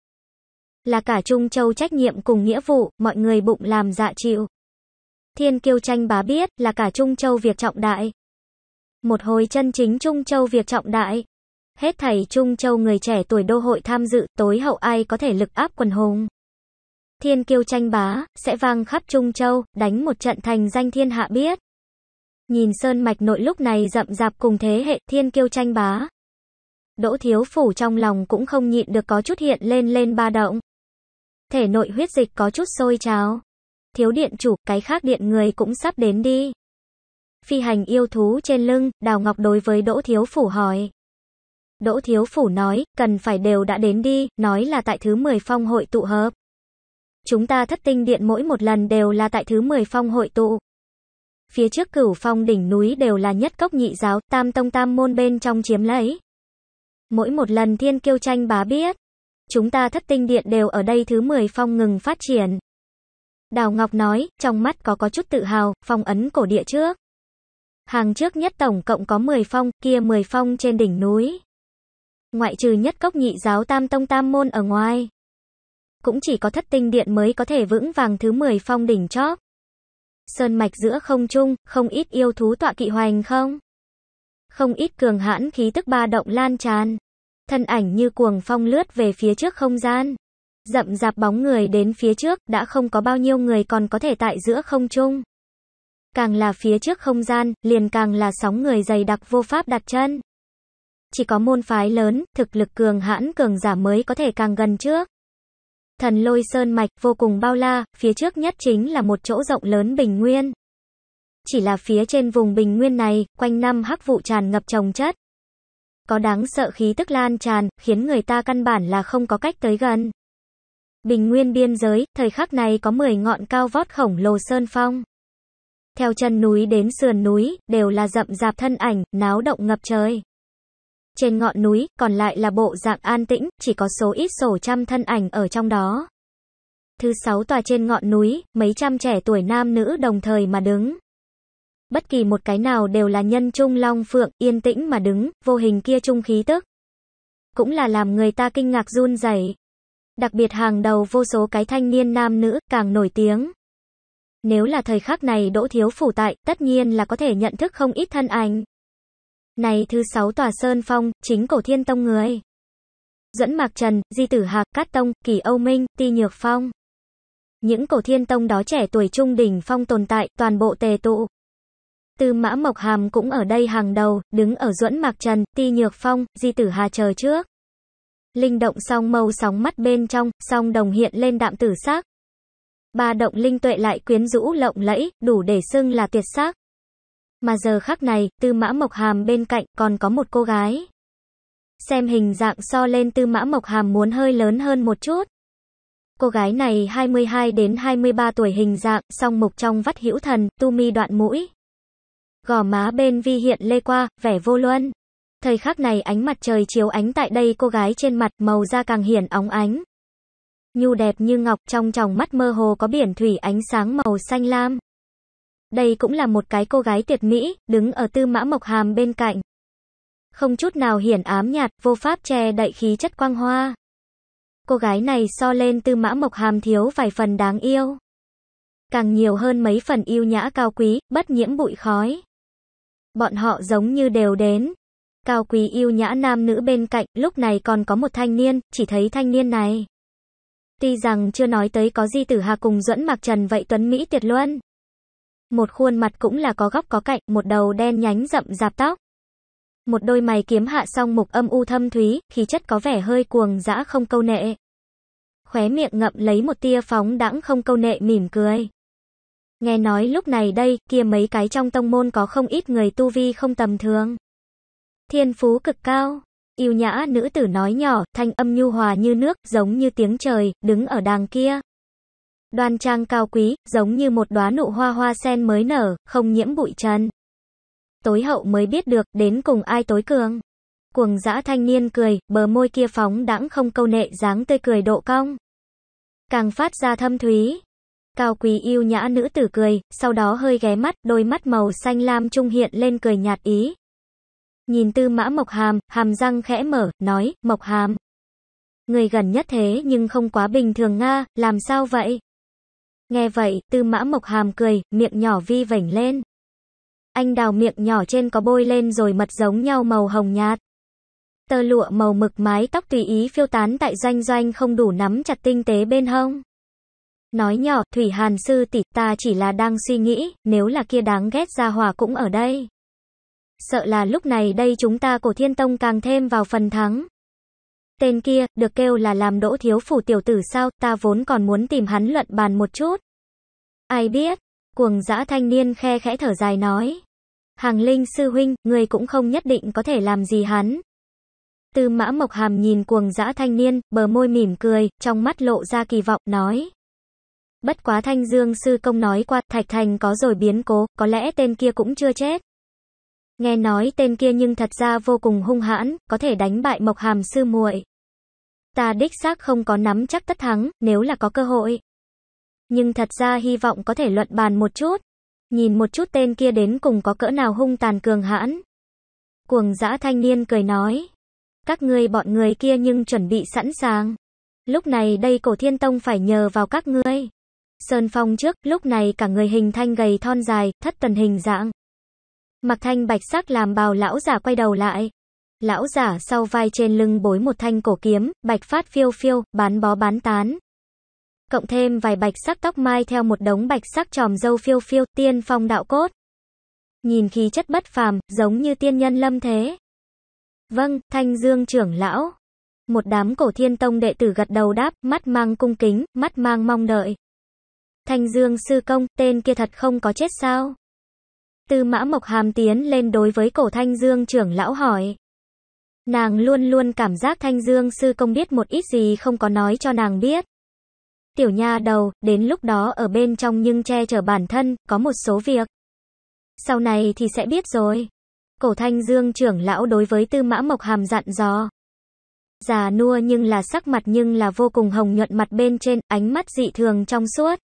Là cả Trung Châu trách nhiệm cùng nghĩa vụ, mọi người bụng làm dạ chịu. Thiên kiêu tranh bá biết là cả Trung Châu việc trọng đại. Một hồi chân chính Trung Châu việc trọng đại. Hết thầy Trung Châu người trẻ tuổi đô hội tham dự, tối hậu ai có thể lực áp quần hùng. Thiên kiêu tranh bá, sẽ vang khắp Trung Châu, đánh một trận thành danh thiên hạ biết. Nhìn sơn mạch nội lúc này rậm rạp cùng thế hệ thiên kiêu tranh bá. Đỗ thiếu phủ trong lòng cũng không nhịn được có chút hiện lên lên ba động. Thể nội huyết dịch có chút sôi trào. Thiếu điện chủ, cái khác điện người cũng sắp đến đi. Phi hành yêu thú trên lưng, đào ngọc đối với đỗ thiếu phủ hỏi. Đỗ thiếu phủ nói, cần phải đều đã đến đi, nói là tại thứ 10 phong hội tụ hợp. Chúng ta thất tinh điện mỗi một lần đều là tại thứ 10 phong hội tụ. Phía trước cửu phong đỉnh núi đều là nhất cốc nhị giáo, tam tông tam môn bên trong chiếm lấy. Mỗi một lần thiên kiêu tranh bá biết, chúng ta thất tinh điện đều ở đây thứ 10 phong ngừng phát triển. Đào Ngọc nói, trong mắt có có chút tự hào, phong ấn cổ địa trước. Hàng trước nhất tổng cộng có 10 phong, kia 10 phong trên đỉnh núi. Ngoại trừ nhất cốc nhị giáo tam tông tam môn ở ngoài. Cũng chỉ có thất tinh điện mới có thể vững vàng thứ 10 phong đỉnh chóp sơn mạch giữa không trung, không ít yêu thú tọa kỵ hoành không? Không ít cường hãn khí tức ba động lan tràn. Thân ảnh như cuồng phong lướt về phía trước không gian. dậm dạp bóng người đến phía trước, đã không có bao nhiêu người còn có thể tại giữa không trung. Càng là phía trước không gian, liền càng là sóng người dày đặc vô pháp đặt chân. Chỉ có môn phái lớn, thực lực cường hãn cường giả mới có thể càng gần trước. Thần lôi sơn mạch vô cùng bao la, phía trước nhất chính là một chỗ rộng lớn bình nguyên. Chỉ là phía trên vùng bình nguyên này, quanh năm hắc vụ tràn ngập trồng chất. Có đáng sợ khí tức lan tràn, khiến người ta căn bản là không có cách tới gần. Bình nguyên biên giới, thời khắc này có 10 ngọn cao vót khổng lồ sơn phong. Theo chân núi đến sườn núi, đều là rậm rạp thân ảnh, náo động ngập trời. Trên ngọn núi, còn lại là bộ dạng an tĩnh, chỉ có số ít sổ trăm thân ảnh ở trong đó. Thứ sáu tòa trên ngọn núi, mấy trăm trẻ tuổi nam nữ đồng thời mà đứng. Bất kỳ một cái nào đều là nhân trung long phượng, yên tĩnh mà đứng, vô hình kia trung khí tức. Cũng là làm người ta kinh ngạc run rẩy. Đặc biệt hàng đầu vô số cái thanh niên nam nữ, càng nổi tiếng. Nếu là thời khắc này Đỗ Thiếu Phủ tại, tất nhiên là có thể nhận thức không ít thân ảnh. Này thứ sáu tòa Sơn Phong, chính cổ thiên tông người. Dẫn Mạc Trần, Di Tử Hạc, Cát Tông, Kỳ Âu Minh, Ti Nhược Phong. Những cổ thiên tông đó trẻ tuổi trung đỉnh phong tồn tại, toàn bộ tề tụ. tư Mã Mộc Hàm cũng ở đây hàng đầu, đứng ở duẫn Mạc Trần, Ti Nhược Phong, Di Tử Hà chờ trước. Linh động song mâu sóng mắt bên trong, song đồng hiện lên đạm tử sắc. Ba động linh tuệ lại quyến rũ lộng lẫy, đủ để xưng là tuyệt sắc. Mà giờ khắc này, Tư Mã Mộc Hàm bên cạnh còn có một cô gái. Xem hình dạng so lên Tư Mã Mộc Hàm muốn hơi lớn hơn một chút. Cô gái này 22 đến 23 tuổi hình dạng, song mục trong vắt hữu thần, tu mi đoạn mũi. Gò má bên vi hiện lê qua, vẻ vô luân. Thời khắc này ánh mặt trời chiếu ánh tại đây cô gái trên mặt màu da càng hiển óng ánh. Nhu đẹp như ngọc trong tròng mắt mơ hồ có biển thủy ánh sáng màu xanh lam. Đây cũng là một cái cô gái tuyệt mỹ, đứng ở tư mã mộc hàm bên cạnh. Không chút nào hiển ám nhạt, vô pháp che đậy khí chất quang hoa. Cô gái này so lên tư mã mộc hàm thiếu vài phần đáng yêu. Càng nhiều hơn mấy phần yêu nhã cao quý, bất nhiễm bụi khói. Bọn họ giống như đều đến. Cao quý yêu nhã nam nữ bên cạnh, lúc này còn có một thanh niên, chỉ thấy thanh niên này. Tuy rằng chưa nói tới có di tử hà cùng dẫn Mặc trần vậy tuấn Mỹ tuyệt luân. Một khuôn mặt cũng là có góc có cạnh, một đầu đen nhánh rậm rạp tóc. Một đôi mày kiếm hạ song mục âm u thâm thúy, khí chất có vẻ hơi cuồng dã không câu nệ. Khóe miệng ngậm lấy một tia phóng đãng không câu nệ mỉm cười. Nghe nói lúc này đây, kia mấy cái trong tông môn có không ít người tu vi không tầm thường. Thiên phú cực cao, yêu nhã nữ tử nói nhỏ, thanh âm nhu hòa như nước, giống như tiếng trời, đứng ở đàng kia đoan trang cao quý, giống như một đóa nụ hoa hoa sen mới nở, không nhiễm bụi trần. Tối hậu mới biết được, đến cùng ai tối cường. Cuồng dã thanh niên cười, bờ môi kia phóng đãng không câu nệ dáng tươi cười độ cong. Càng phát ra thâm thúy. Cao quý yêu nhã nữ tử cười, sau đó hơi ghé mắt, đôi mắt màu xanh lam trung hiện lên cười nhạt ý. Nhìn tư mã Mộc Hàm, hàm răng khẽ mở, nói, Mộc Hàm. Người gần nhất thế nhưng không quá bình thường Nga, làm sao vậy? Nghe vậy, tư mã mộc hàm cười, miệng nhỏ vi vảnh lên. Anh đào miệng nhỏ trên có bôi lên rồi mật giống nhau màu hồng nhạt. Tơ lụa màu mực mái tóc tùy ý phiêu tán tại doanh doanh không đủ nắm chặt tinh tế bên hông. Nói nhỏ, Thủy Hàn sư tỷ ta chỉ là đang suy nghĩ, nếu là kia đáng ghét ra hòa cũng ở đây. Sợ là lúc này đây chúng ta cổ thiên tông càng thêm vào phần thắng. Tên kia, được kêu là làm đỗ thiếu phủ tiểu tử sao, ta vốn còn muốn tìm hắn luận bàn một chút. Ai biết, cuồng dã thanh niên khe khẽ thở dài nói. Hàng linh sư huynh, người cũng không nhất định có thể làm gì hắn. Tư mã mộc hàm nhìn cuồng dã thanh niên, bờ môi mỉm cười, trong mắt lộ ra kỳ vọng, nói. Bất quá thanh dương sư công nói qua, thạch thành có rồi biến cố, có lẽ tên kia cũng chưa chết. Nghe nói tên kia nhưng thật ra vô cùng hung hãn, có thể đánh bại Mộc Hàm sư muội. Ta đích xác không có nắm chắc tất thắng, nếu là có cơ hội. Nhưng thật ra hy vọng có thể luận bàn một chút, nhìn một chút tên kia đến cùng có cỡ nào hung tàn cường hãn. Cuồng dã thanh niên cười nói, các ngươi bọn người kia nhưng chuẩn bị sẵn sàng. Lúc này đây cổ thiên tông phải nhờ vào các ngươi. Sơn phong trước, lúc này cả người hình thanh gầy thon dài, thất tuần hình dạng. Mặc thanh bạch sắc làm bào lão giả quay đầu lại. Lão giả sau vai trên lưng bối một thanh cổ kiếm, bạch phát phiêu phiêu, bán bó bán tán. Cộng thêm vài bạch sắc tóc mai theo một đống bạch sắc tròm dâu phiêu phiêu, tiên phong đạo cốt. Nhìn khí chất bất phàm, giống như tiên nhân lâm thế. Vâng, Thanh Dương trưởng lão. Một đám cổ thiên tông đệ tử gật đầu đáp, mắt mang cung kính, mắt mang mong đợi. Thanh Dương sư công, tên kia thật không có chết sao? Tư mã Mộc Hàm tiến lên đối với cổ Thanh Dương trưởng lão hỏi. Nàng luôn luôn cảm giác Thanh Dương sư công biết một ít gì không có nói cho nàng biết. Tiểu nha đầu, đến lúc đó ở bên trong nhưng che chở bản thân, có một số việc. Sau này thì sẽ biết rồi. Cổ Thanh Dương trưởng lão đối với Tư Mã Mộc Hàm dặn dò. Già nua nhưng là sắc mặt nhưng là vô cùng hồng nhuận mặt bên trên, ánh mắt dị thường trong suốt.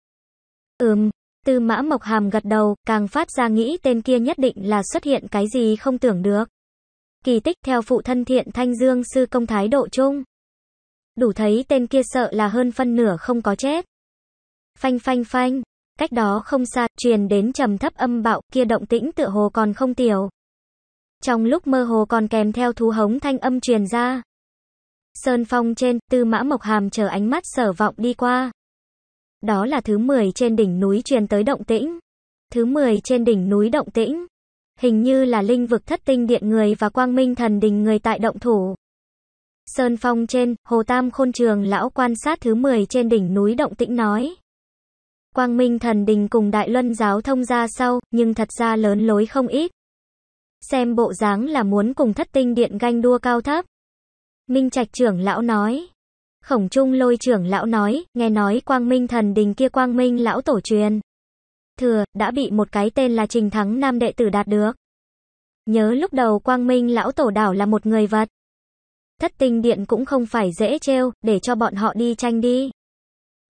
Ừm, Tư mã mộc hàm gật đầu, càng phát ra nghĩ tên kia nhất định là xuất hiện cái gì không tưởng được. Kỳ tích theo phụ thân thiện thanh dương sư công thái độ chung. Đủ thấy tên kia sợ là hơn phân nửa không có chết. Phanh phanh phanh, cách đó không xa, truyền đến trầm thấp âm bạo, kia động tĩnh tựa hồ còn không tiểu. Trong lúc mơ hồ còn kèm theo thú hống thanh âm truyền ra. Sơn phong trên, tư mã mộc hàm chờ ánh mắt sở vọng đi qua. Đó là thứ 10 trên đỉnh núi truyền tới động tĩnh. Thứ 10 trên đỉnh núi động tĩnh. Hình như là linh vực thất tinh điện người và quang minh thần đình người tại động thủ. Sơn phong trên, Hồ Tam Khôn Trường lão quan sát thứ 10 trên đỉnh núi động tĩnh nói. Quang minh thần đình cùng đại luân giáo thông ra sau, nhưng thật ra lớn lối không ít. Xem bộ dáng là muốn cùng thất tinh điện ganh đua cao thấp. Minh Trạch trưởng lão nói. Khổng Trung lôi trưởng lão nói, nghe nói quang minh thần đình kia quang minh lão tổ truyền. Thừa, đã bị một cái tên là Trình Thắng Nam đệ tử đạt được. Nhớ lúc đầu quang minh lão tổ đảo là một người vật. Thất tinh điện cũng không phải dễ trêu, để cho bọn họ đi tranh đi.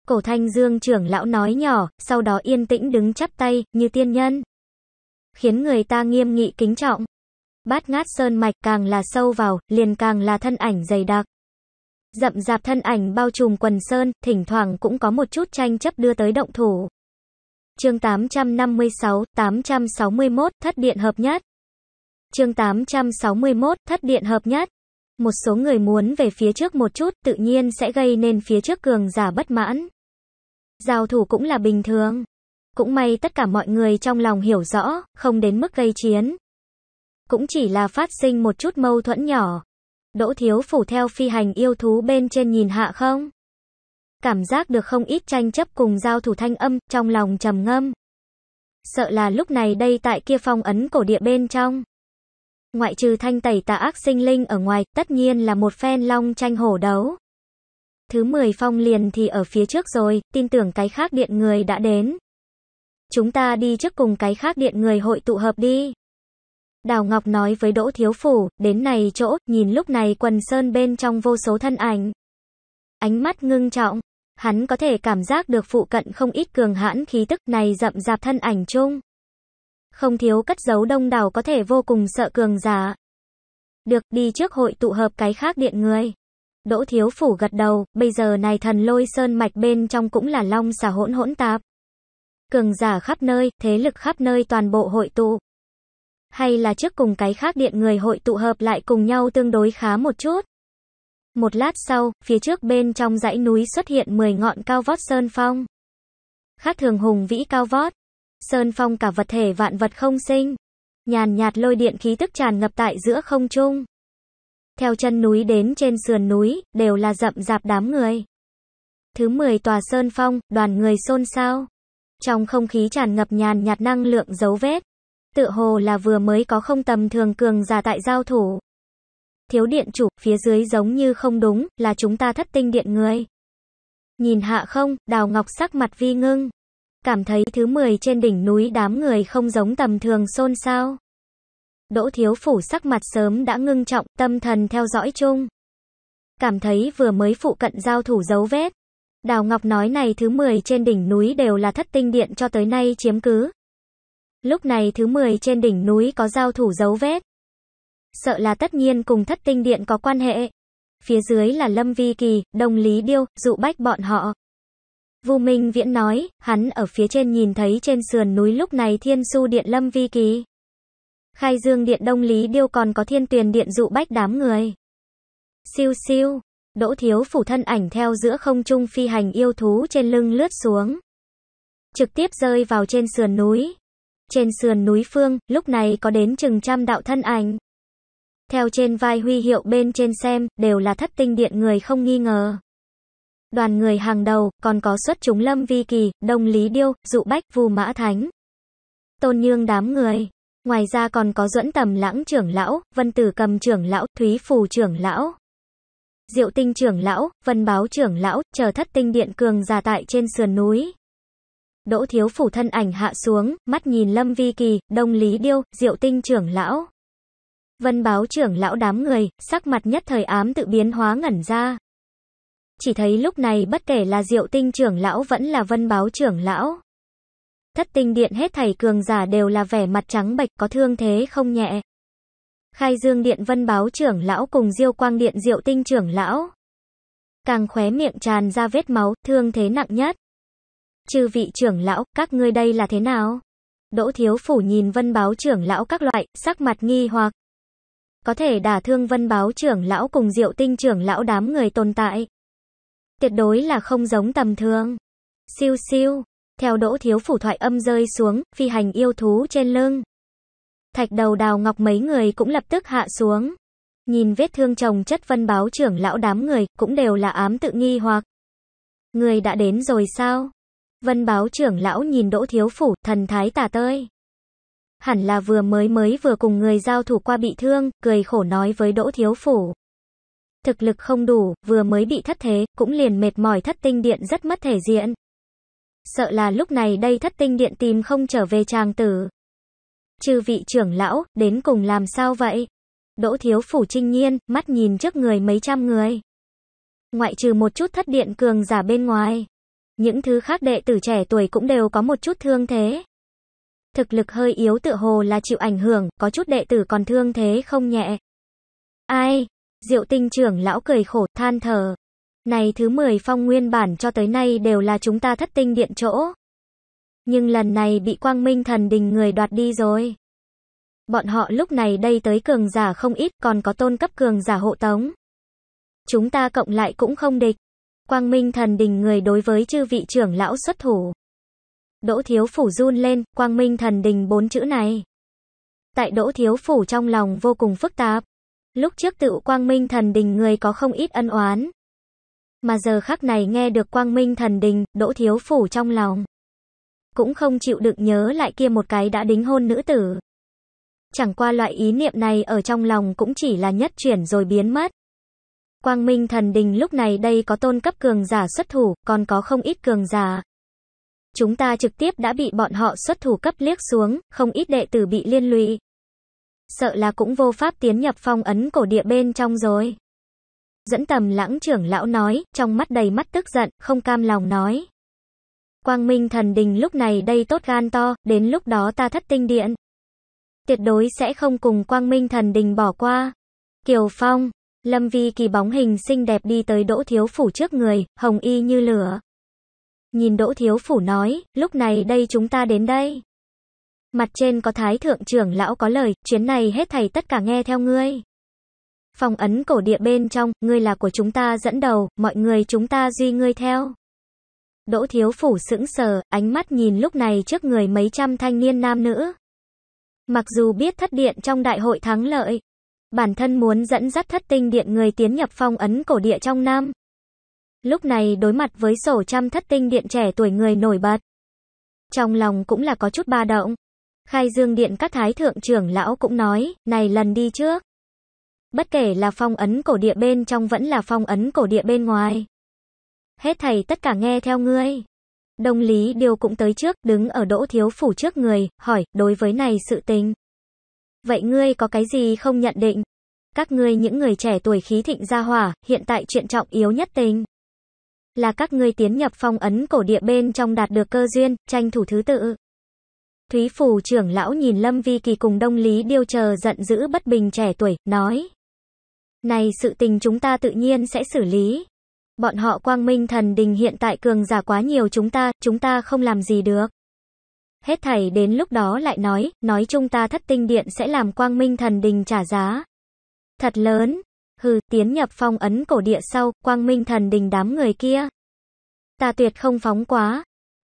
Cổ thanh dương trưởng lão nói nhỏ, sau đó yên tĩnh đứng chắp tay, như tiên nhân. Khiến người ta nghiêm nghị kính trọng. Bát ngát sơn mạch càng là sâu vào, liền càng là thân ảnh dày đặc. Rậm rạp thân ảnh bao trùm quần sơn, thỉnh thoảng cũng có một chút tranh chấp đưa tới động thủ. Chương 856, 861, Thất điện hợp nhất. Chương 861, Thất điện hợp nhất. Một số người muốn về phía trước một chút, tự nhiên sẽ gây nên phía trước cường giả bất mãn. Giao thủ cũng là bình thường. Cũng may tất cả mọi người trong lòng hiểu rõ, không đến mức gây chiến. Cũng chỉ là phát sinh một chút mâu thuẫn nhỏ, Đỗ Thiếu Phủ theo phi hành yêu thú bên trên nhìn hạ không? Cảm giác được không ít tranh chấp cùng giao thủ thanh âm, trong lòng trầm ngâm. Sợ là lúc này đây tại kia phong ấn cổ địa bên trong. Ngoại trừ thanh tẩy tà ác sinh linh ở ngoài, tất nhiên là một phen long tranh hổ đấu. Thứ 10 phong liền thì ở phía trước rồi, tin tưởng cái khác điện người đã đến. Chúng ta đi trước cùng cái khác điện người hội tụ hợp đi. Đào Ngọc nói với Đỗ Thiếu Phủ, đến này chỗ, nhìn lúc này quần sơn bên trong vô số thân ảnh. Ánh mắt ngưng trọng, hắn có thể cảm giác được phụ cận không ít cường hãn khí tức này rậm rạp thân ảnh chung. Không thiếu cất giấu đông đảo có thể vô cùng sợ cường giả. Được, đi trước hội tụ hợp cái khác điện người. Đỗ Thiếu Phủ gật đầu, bây giờ này thần lôi sơn mạch bên trong cũng là long xà hỗn hỗn tạp. Cường giả khắp nơi, thế lực khắp nơi toàn bộ hội tụ hay là trước cùng cái khác điện người hội tụ hợp lại cùng nhau tương đối khá một chút. Một lát sau, phía trước bên trong dãy núi xuất hiện 10 ngọn cao vót sơn phong. Khác thường hùng vĩ cao vót. Sơn phong cả vật thể vạn vật không sinh. Nhàn nhạt lôi điện khí tức tràn ngập tại giữa không trung. Theo chân núi đến trên sườn núi, đều là rậm rạp đám người. Thứ 10 tòa sơn phong, đoàn người xôn xao. Trong không khí tràn ngập nhàn nhạt năng lượng dấu vết tựa hồ là vừa mới có không tầm thường cường giả tại giao thủ. Thiếu điện chủ, phía dưới giống như không đúng, là chúng ta thất tinh điện người. Nhìn hạ không, đào ngọc sắc mặt vi ngưng. Cảm thấy thứ 10 trên đỉnh núi đám người không giống tầm thường xôn xao. Đỗ thiếu phủ sắc mặt sớm đã ngưng trọng, tâm thần theo dõi chung. Cảm thấy vừa mới phụ cận giao thủ dấu vết. Đào Ngọc nói này thứ 10 trên đỉnh núi đều là thất tinh điện cho tới nay chiếm cứ. Lúc này thứ 10 trên đỉnh núi có giao thủ dấu vết. Sợ là tất nhiên cùng thất tinh điện có quan hệ. Phía dưới là Lâm Vi Kỳ, Đông Lý Điêu, dụ bách bọn họ. Vu Minh Viễn nói, hắn ở phía trên nhìn thấy trên sườn núi lúc này thiên su điện Lâm Vi Kỳ. Khai dương điện Đông Lý Điêu còn có thiên tuyền điện dụ bách đám người. Siêu siêu, Đỗ Thiếu phủ thân ảnh theo giữa không trung phi hành yêu thú trên lưng lướt xuống. Trực tiếp rơi vào trên sườn núi. Trên sườn núi phương, lúc này có đến chừng trăm đạo thân ảnh. Theo trên vai huy hiệu bên trên xem, đều là thất tinh điện người không nghi ngờ. Đoàn người hàng đầu, còn có xuất chúng lâm vi kỳ, đông lý điêu, dụ bách, vù mã thánh. Tôn nhương đám người. Ngoài ra còn có duẫn tầm lãng trưởng lão, vân tử cầm trưởng lão, thúy phù trưởng lão. Diệu tinh trưởng lão, vân báo trưởng lão, chờ thất tinh điện cường già tại trên sườn núi. Đỗ thiếu phủ thân ảnh hạ xuống, mắt nhìn Lâm Vi Kỳ, Đông Lý Điêu, Diệu Tinh trưởng lão. Vân báo trưởng lão đám người, sắc mặt nhất thời ám tự biến hóa ngẩn ra. Chỉ thấy lúc này bất kể là Diệu Tinh trưởng lão vẫn là Vân báo trưởng lão. Thất tinh điện hết thầy cường giả đều là vẻ mặt trắng bệch có thương thế không nhẹ. Khai Dương điện Vân báo trưởng lão cùng Diêu Quang điện Diệu Tinh trưởng lão. Càng khóe miệng tràn ra vết máu, thương thế nặng nhất. Chư vị trưởng lão, các ngươi đây là thế nào? Đỗ Thiếu Phủ nhìn vân báo trưởng lão các loại, sắc mặt nghi hoặc. Có thể đả thương vân báo trưởng lão cùng diệu tinh trưởng lão đám người tồn tại. Tuyệt đối là không giống tầm thường. Siêu siêu, theo Đỗ Thiếu Phủ thoại âm rơi xuống, phi hành yêu thú trên lưng. Thạch đầu đào ngọc mấy người cũng lập tức hạ xuống. Nhìn vết thương chồng chất vân báo trưởng lão đám người, cũng đều là ám tự nghi hoặc. Người đã đến rồi sao? Vân báo trưởng lão nhìn Đỗ Thiếu Phủ, thần thái tà tơi. Hẳn là vừa mới mới vừa cùng người giao thủ qua bị thương, cười khổ nói với Đỗ Thiếu Phủ. Thực lực không đủ, vừa mới bị thất thế, cũng liền mệt mỏi thất tinh điện rất mất thể diện. Sợ là lúc này đây thất tinh điện tìm không trở về trang tử. Chư vị trưởng lão, đến cùng làm sao vậy? Đỗ Thiếu Phủ trinh nhiên, mắt nhìn trước người mấy trăm người. Ngoại trừ một chút thất điện cường giả bên ngoài. Những thứ khác đệ tử trẻ tuổi cũng đều có một chút thương thế. Thực lực hơi yếu tựa hồ là chịu ảnh hưởng, có chút đệ tử còn thương thế không nhẹ. Ai? Diệu tinh trưởng lão cười khổ, than thở. Này thứ 10 phong nguyên bản cho tới nay đều là chúng ta thất tinh điện chỗ. Nhưng lần này bị quang minh thần đình người đoạt đi rồi. Bọn họ lúc này đây tới cường giả không ít còn có tôn cấp cường giả hộ tống. Chúng ta cộng lại cũng không địch. Quang Minh thần đình người đối với chư vị trưởng lão xuất thủ. Đỗ Thiếu Phủ run lên, Quang Minh thần đình bốn chữ này. Tại Đỗ Thiếu Phủ trong lòng vô cùng phức tạp. Lúc trước tự Quang Minh thần đình người có không ít ân oán. Mà giờ khắc này nghe được Quang Minh thần đình, Đỗ Thiếu Phủ trong lòng. Cũng không chịu được nhớ lại kia một cái đã đính hôn nữ tử. Chẳng qua loại ý niệm này ở trong lòng cũng chỉ là nhất chuyển rồi biến mất. Quang Minh Thần Đình lúc này đây có tôn cấp cường giả xuất thủ, còn có không ít cường giả. Chúng ta trực tiếp đã bị bọn họ xuất thủ cấp liếc xuống, không ít đệ tử bị liên lụy. Sợ là cũng vô pháp tiến nhập phong ấn cổ địa bên trong rồi. Dẫn tầm lãng trưởng lão nói, trong mắt đầy mắt tức giận, không cam lòng nói. Quang Minh Thần Đình lúc này đây tốt gan to, đến lúc đó ta thất tinh điện. Tuyệt đối sẽ không cùng Quang Minh Thần Đình bỏ qua. Kiều Phong Lâm Vi Kỳ bóng hình xinh đẹp đi tới Đỗ Thiếu Phủ trước người, hồng y như lửa. Nhìn Đỗ Thiếu Phủ nói, lúc này đây chúng ta đến đây. Mặt trên có Thái Thượng trưởng lão có lời, chuyến này hết thầy tất cả nghe theo ngươi. Phòng ấn cổ địa bên trong, ngươi là của chúng ta dẫn đầu, mọi người chúng ta duy ngươi theo. Đỗ Thiếu Phủ sững sờ, ánh mắt nhìn lúc này trước người mấy trăm thanh niên nam nữ. Mặc dù biết thất điện trong đại hội thắng lợi, bản thân muốn dẫn dắt thất tinh điện người tiến nhập phong ấn cổ địa trong Nam. Lúc này đối mặt với sổ trăm thất tinh điện trẻ tuổi người nổi bật. Trong lòng cũng là có chút ba động. Khai dương điện các thái thượng trưởng lão cũng nói, này lần đi trước. Bất kể là phong ấn cổ địa bên trong vẫn là phong ấn cổ địa bên ngoài. Hết thầy tất cả nghe theo ngươi. Đồng lý điều cũng tới trước, đứng ở đỗ thiếu phủ trước người, hỏi, đối với này sự tình. Vậy ngươi có cái gì không nhận định? Các ngươi những người trẻ tuổi khí thịnh gia hỏa, hiện tại chuyện trọng yếu nhất tình. Là các ngươi tiến nhập phong ấn cổ địa bên trong đạt được cơ duyên, tranh thủ thứ tự. Thúy Phủ trưởng lão nhìn Lâm Vi Kỳ cùng Đông Lý Điêu chờ giận dữ bất bình trẻ tuổi, nói. Này sự tình chúng ta tự nhiên sẽ xử lý. Bọn họ quang minh thần đình hiện tại cường giả quá nhiều chúng ta, chúng ta không làm gì được. Hết thảy đến lúc đó lại nói, nói chung ta thất tinh điện sẽ làm quang minh thần đình trả giá. Thật lớn, hừ, tiến nhập phong ấn cổ địa sau, quang minh thần đình đám người kia. Ta tuyệt không phóng quá.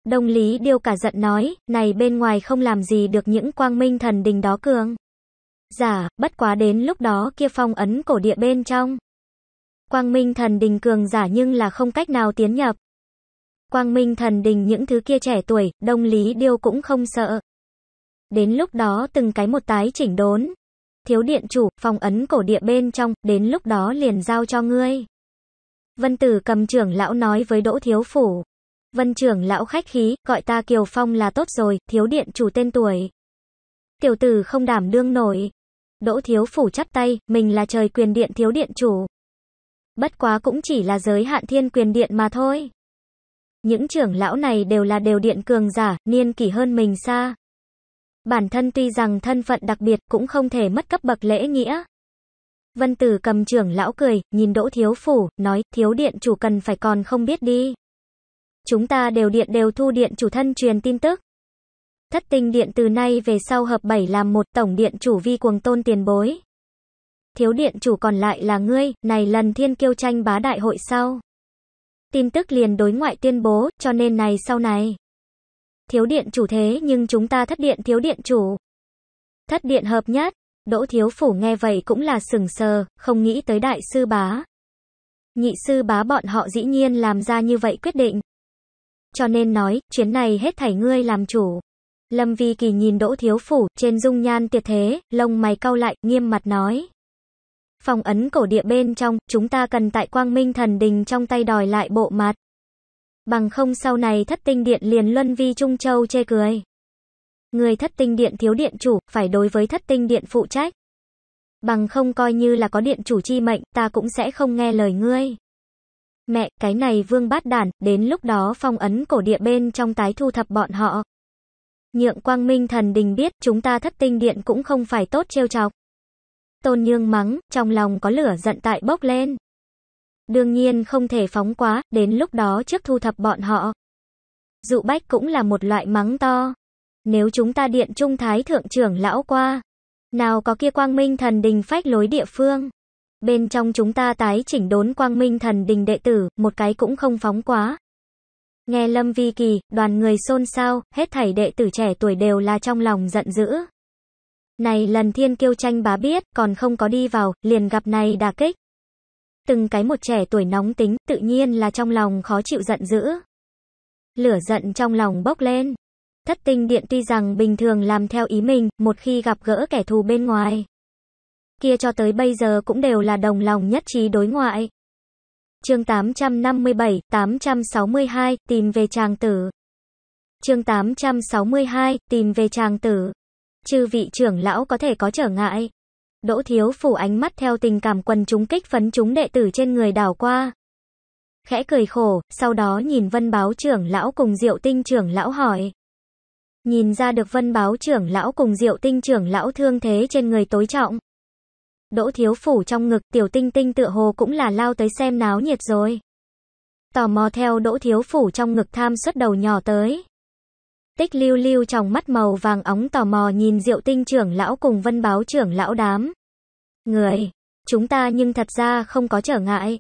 Đông Lý Điêu cả giận nói, này bên ngoài không làm gì được những quang minh thần đình đó cường. Giả, bất quá đến lúc đó kia phong ấn cổ địa bên trong. Quang minh thần đình cường giả nhưng là không cách nào tiến nhập. Quang Minh thần đình những thứ kia trẻ tuổi, đông lý điêu cũng không sợ. Đến lúc đó từng cái một tái chỉnh đốn. Thiếu điện chủ, phòng ấn cổ địa bên trong, đến lúc đó liền giao cho ngươi. Vân tử cầm trưởng lão nói với đỗ thiếu phủ. Vân trưởng lão khách khí, gọi ta Kiều Phong là tốt rồi, thiếu điện chủ tên tuổi. Tiểu tử không đảm đương nổi. Đỗ thiếu phủ chắp tay, mình là trời quyền điện thiếu điện chủ. Bất quá cũng chỉ là giới hạn thiên quyền điện mà thôi. Những trưởng lão này đều là đều điện cường giả, niên kỷ hơn mình xa. Bản thân tuy rằng thân phận đặc biệt cũng không thể mất cấp bậc lễ nghĩa. Vân Tử cầm trưởng lão cười, nhìn Đỗ Thiếu Phủ, nói, thiếu điện chủ cần phải còn không biết đi. Chúng ta đều điện đều thu điện chủ thân truyền tin tức. Thất tinh điện từ nay về sau hợp bảy làm một tổng điện chủ vi cuồng tôn tiền bối. Thiếu điện chủ còn lại là ngươi, này lần thiên kiêu tranh bá đại hội sau tin tức liền đối ngoại tuyên bố, cho nên này sau này. Thiếu điện chủ thế nhưng chúng ta thất điện thiếu điện chủ. Thất điện hợp nhất, Đỗ Thiếu Phủ nghe vậy cũng là sừng sờ, không nghĩ tới đại sư bá. Nhị sư bá bọn họ dĩ nhiên làm ra như vậy quyết định. Cho nên nói, chuyến này hết thảy ngươi làm chủ. Lâm Vi Kỳ nhìn Đỗ Thiếu Phủ, trên dung nhan tiệt thế, lông mày cau lại, nghiêm mặt nói phong ấn cổ địa bên trong, chúng ta cần tại quang minh thần đình trong tay đòi lại bộ mặt. Bằng không sau này thất tinh điện liền luân vi Trung Châu chê cười. Người thất tinh điện thiếu điện chủ, phải đối với thất tinh điện phụ trách. Bằng không coi như là có điện chủ chi mệnh, ta cũng sẽ không nghe lời ngươi. Mẹ, cái này vương bát đản, đến lúc đó phong ấn cổ địa bên trong tái thu thập bọn họ. Nhượng quang minh thần đình biết chúng ta thất tinh điện cũng không phải tốt trêu chọc. Tôn Nhương mắng, trong lòng có lửa giận tại bốc lên. Đương nhiên không thể phóng quá, đến lúc đó trước thu thập bọn họ. Dụ bách cũng là một loại mắng to. Nếu chúng ta điện trung thái thượng trưởng lão qua, nào có kia quang minh thần đình phách lối địa phương. Bên trong chúng ta tái chỉnh đốn quang minh thần đình đệ tử, một cái cũng không phóng quá. Nghe Lâm Vi Kỳ, đoàn người xôn xao, hết thảy đệ tử trẻ tuổi đều là trong lòng giận dữ. Này lần thiên kiêu tranh bá biết, còn không có đi vào, liền gặp này đà kích. Từng cái một trẻ tuổi nóng tính, tự nhiên là trong lòng khó chịu giận dữ. Lửa giận trong lòng bốc lên. Thất tinh điện tuy rằng bình thường làm theo ý mình, một khi gặp gỡ kẻ thù bên ngoài. Kia cho tới bây giờ cũng đều là đồng lòng nhất trí đối ngoại. chương 857, 862, tìm về chàng tử. chương 862, tìm về chàng tử chư vị trưởng lão có thể có trở ngại. Đỗ Thiếu Phủ ánh mắt theo tình cảm quần chúng kích phấn chúng đệ tử trên người đảo qua. Khẽ cười khổ, sau đó nhìn vân báo trưởng lão cùng diệu tinh trưởng lão hỏi. Nhìn ra được vân báo trưởng lão cùng diệu tinh trưởng lão thương thế trên người tối trọng. Đỗ Thiếu Phủ trong ngực tiểu tinh tinh tựa hồ cũng là lao tới xem náo nhiệt rồi. Tò mò theo Đỗ Thiếu Phủ trong ngực tham xuất đầu nhỏ tới. Tích lưu lưu trong mắt màu vàng óng tò mò nhìn diệu tinh trưởng lão cùng vân báo trưởng lão đám. Người, chúng ta nhưng thật ra không có trở ngại.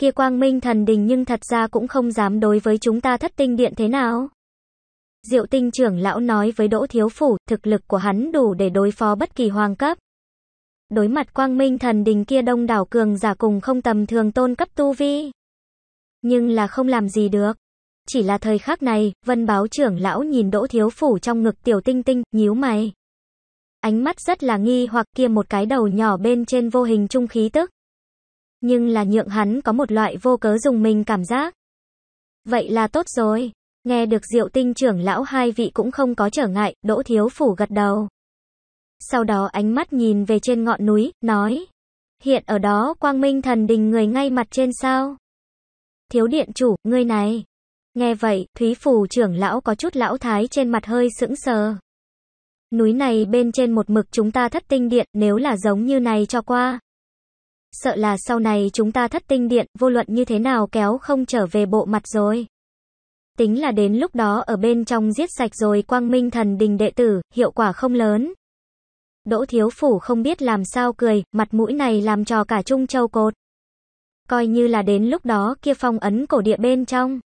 Kia quang minh thần đình nhưng thật ra cũng không dám đối với chúng ta thất tinh điện thế nào. Diệu tinh trưởng lão nói với đỗ thiếu phủ, thực lực của hắn đủ để đối phó bất kỳ hoàng cấp. Đối mặt quang minh thần đình kia đông đảo cường giả cùng không tầm thường tôn cấp tu vi. Nhưng là không làm gì được. Chỉ là thời khắc này, vân báo trưởng lão nhìn đỗ thiếu phủ trong ngực tiểu tinh tinh, nhíu mày. Ánh mắt rất là nghi hoặc kia một cái đầu nhỏ bên trên vô hình trung khí tức. Nhưng là nhượng hắn có một loại vô cớ dùng mình cảm giác. Vậy là tốt rồi. Nghe được diệu tinh trưởng lão hai vị cũng không có trở ngại, đỗ thiếu phủ gật đầu. Sau đó ánh mắt nhìn về trên ngọn núi, nói. Hiện ở đó quang minh thần đình người ngay mặt trên sao? Thiếu điện chủ, ngươi này. Nghe vậy, Thúy Phù trưởng lão có chút lão thái trên mặt hơi sững sờ. Núi này bên trên một mực chúng ta thất tinh điện, nếu là giống như này cho qua. Sợ là sau này chúng ta thất tinh điện, vô luận như thế nào kéo không trở về bộ mặt rồi. Tính là đến lúc đó ở bên trong giết sạch rồi quang minh thần đình đệ tử, hiệu quả không lớn. Đỗ Thiếu Phủ không biết làm sao cười, mặt mũi này làm trò cả Trung Châu Cột. Coi như là đến lúc đó kia phong ấn cổ địa bên trong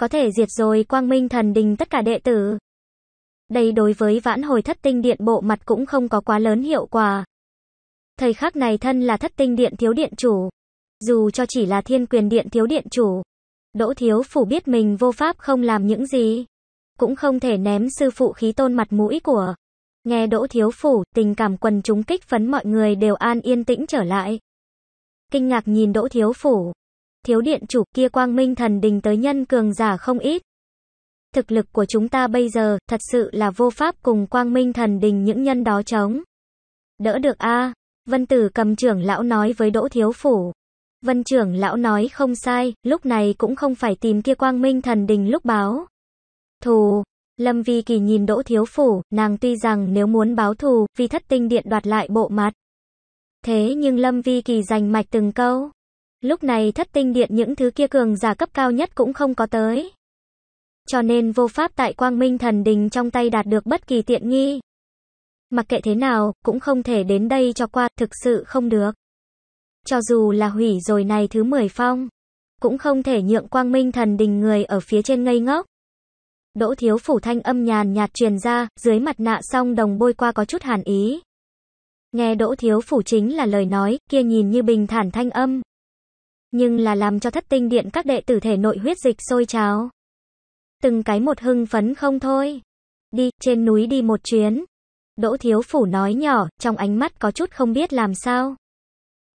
có thể diệt rồi quang minh thần đình tất cả đệ tử. Đây đối với vãn hồi thất tinh điện bộ mặt cũng không có quá lớn hiệu quả. Thời khắc này thân là thất tinh điện thiếu điện chủ. Dù cho chỉ là thiên quyền điện thiếu điện chủ. Đỗ thiếu phủ biết mình vô pháp không làm những gì. Cũng không thể ném sư phụ khí tôn mặt mũi của. Nghe đỗ thiếu phủ, tình cảm quần chúng kích phấn mọi người đều an yên tĩnh trở lại. Kinh ngạc nhìn đỗ thiếu phủ, thiếu điện chủ kia quang minh thần đình tới nhân cường giả không ít. Thực lực của chúng ta bây giờ, thật sự là vô pháp cùng quang minh thần đình những nhân đó chống. Đỡ được a Vân tử cầm trưởng lão nói với đỗ thiếu phủ. Vân trưởng lão nói không sai, lúc này cũng không phải tìm kia quang minh thần đình lúc báo. Thù, Lâm Vi Kỳ nhìn Đỗ Thiếu Phủ, nàng tuy rằng nếu muốn báo thù, vì thất tinh điện đoạt lại bộ mặt. Thế nhưng Lâm Vi Kỳ dành mạch từng câu. Lúc này thất tinh điện những thứ kia cường giả cấp cao nhất cũng không có tới. Cho nên vô pháp tại quang minh thần đình trong tay đạt được bất kỳ tiện nghi. Mặc kệ thế nào, cũng không thể đến đây cho qua, thực sự không được. Cho dù là hủy rồi này thứ 10 phong, cũng không thể nhượng quang minh thần đình người ở phía trên ngây ngốc. Đỗ thiếu phủ thanh âm nhàn nhạt truyền ra, dưới mặt nạ song đồng bôi qua có chút hàn ý. Nghe đỗ thiếu phủ chính là lời nói, kia nhìn như bình thản thanh âm, nhưng là làm cho thất tinh điện các đệ tử thể nội huyết dịch sôi cháo Từng cái một hưng phấn không thôi. Đi, trên núi đi một chuyến. Đỗ Thiếu Phủ nói nhỏ, trong ánh mắt có chút không biết làm sao.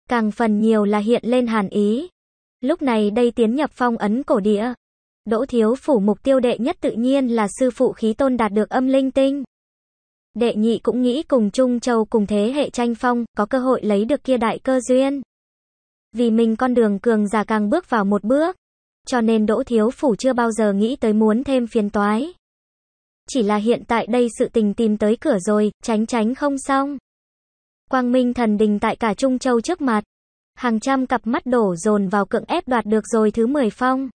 Càng phần nhiều là hiện lên hàn ý. Lúc này đây tiến nhập phong ấn cổ địa. Đỗ Thiếu Phủ mục tiêu đệ nhất tự nhiên là sư phụ khí tôn đạt được âm linh tinh. Đệ nhị cũng nghĩ cùng Trung Châu cùng thế hệ tranh phong, có cơ hội lấy được kia đại cơ duyên. Vì mình con đường cường giả càng bước vào một bước, cho nên Đỗ Thiếu Phủ chưa bao giờ nghĩ tới muốn thêm phiền toái. Chỉ là hiện tại đây sự tình tìm tới cửa rồi, tránh tránh không xong. Quang Minh thần đình tại cả Trung Châu trước mặt. Hàng trăm cặp mắt đổ dồn vào cưỡng ép đoạt được rồi thứ 10 phong.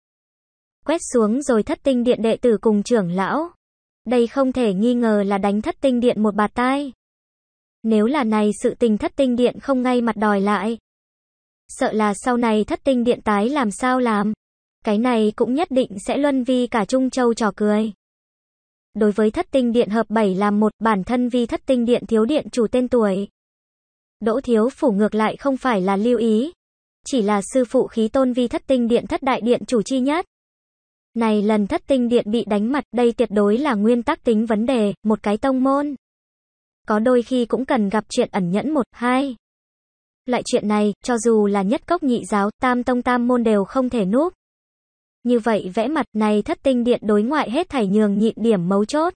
Quét xuống rồi thất tinh điện đệ tử cùng trưởng lão. Đây không thể nghi ngờ là đánh thất tinh điện một bạt tai. Nếu là này sự tình thất tinh điện không ngay mặt đòi lại, sợ là sau này thất tinh điện tái làm sao làm. Cái này cũng nhất định sẽ luân vi cả Trung Châu trò cười. Đối với thất tinh điện hợp 7 làm một bản thân vi thất tinh điện thiếu điện chủ tên tuổi. Đỗ thiếu phủ ngược lại không phải là lưu ý. Chỉ là sư phụ khí tôn vi thất tinh điện thất đại điện chủ chi nhất. Này lần thất tinh điện bị đánh mặt đây tuyệt đối là nguyên tắc tính vấn đề, một cái tông môn. Có đôi khi cũng cần gặp chuyện ẩn nhẫn một, hai. Loại chuyện này, cho dù là nhất cốc nhị giáo, tam tông tam môn đều không thể núp. Như vậy vẽ mặt này thất tinh điện đối ngoại hết thảy nhường nhịn điểm mấu chốt.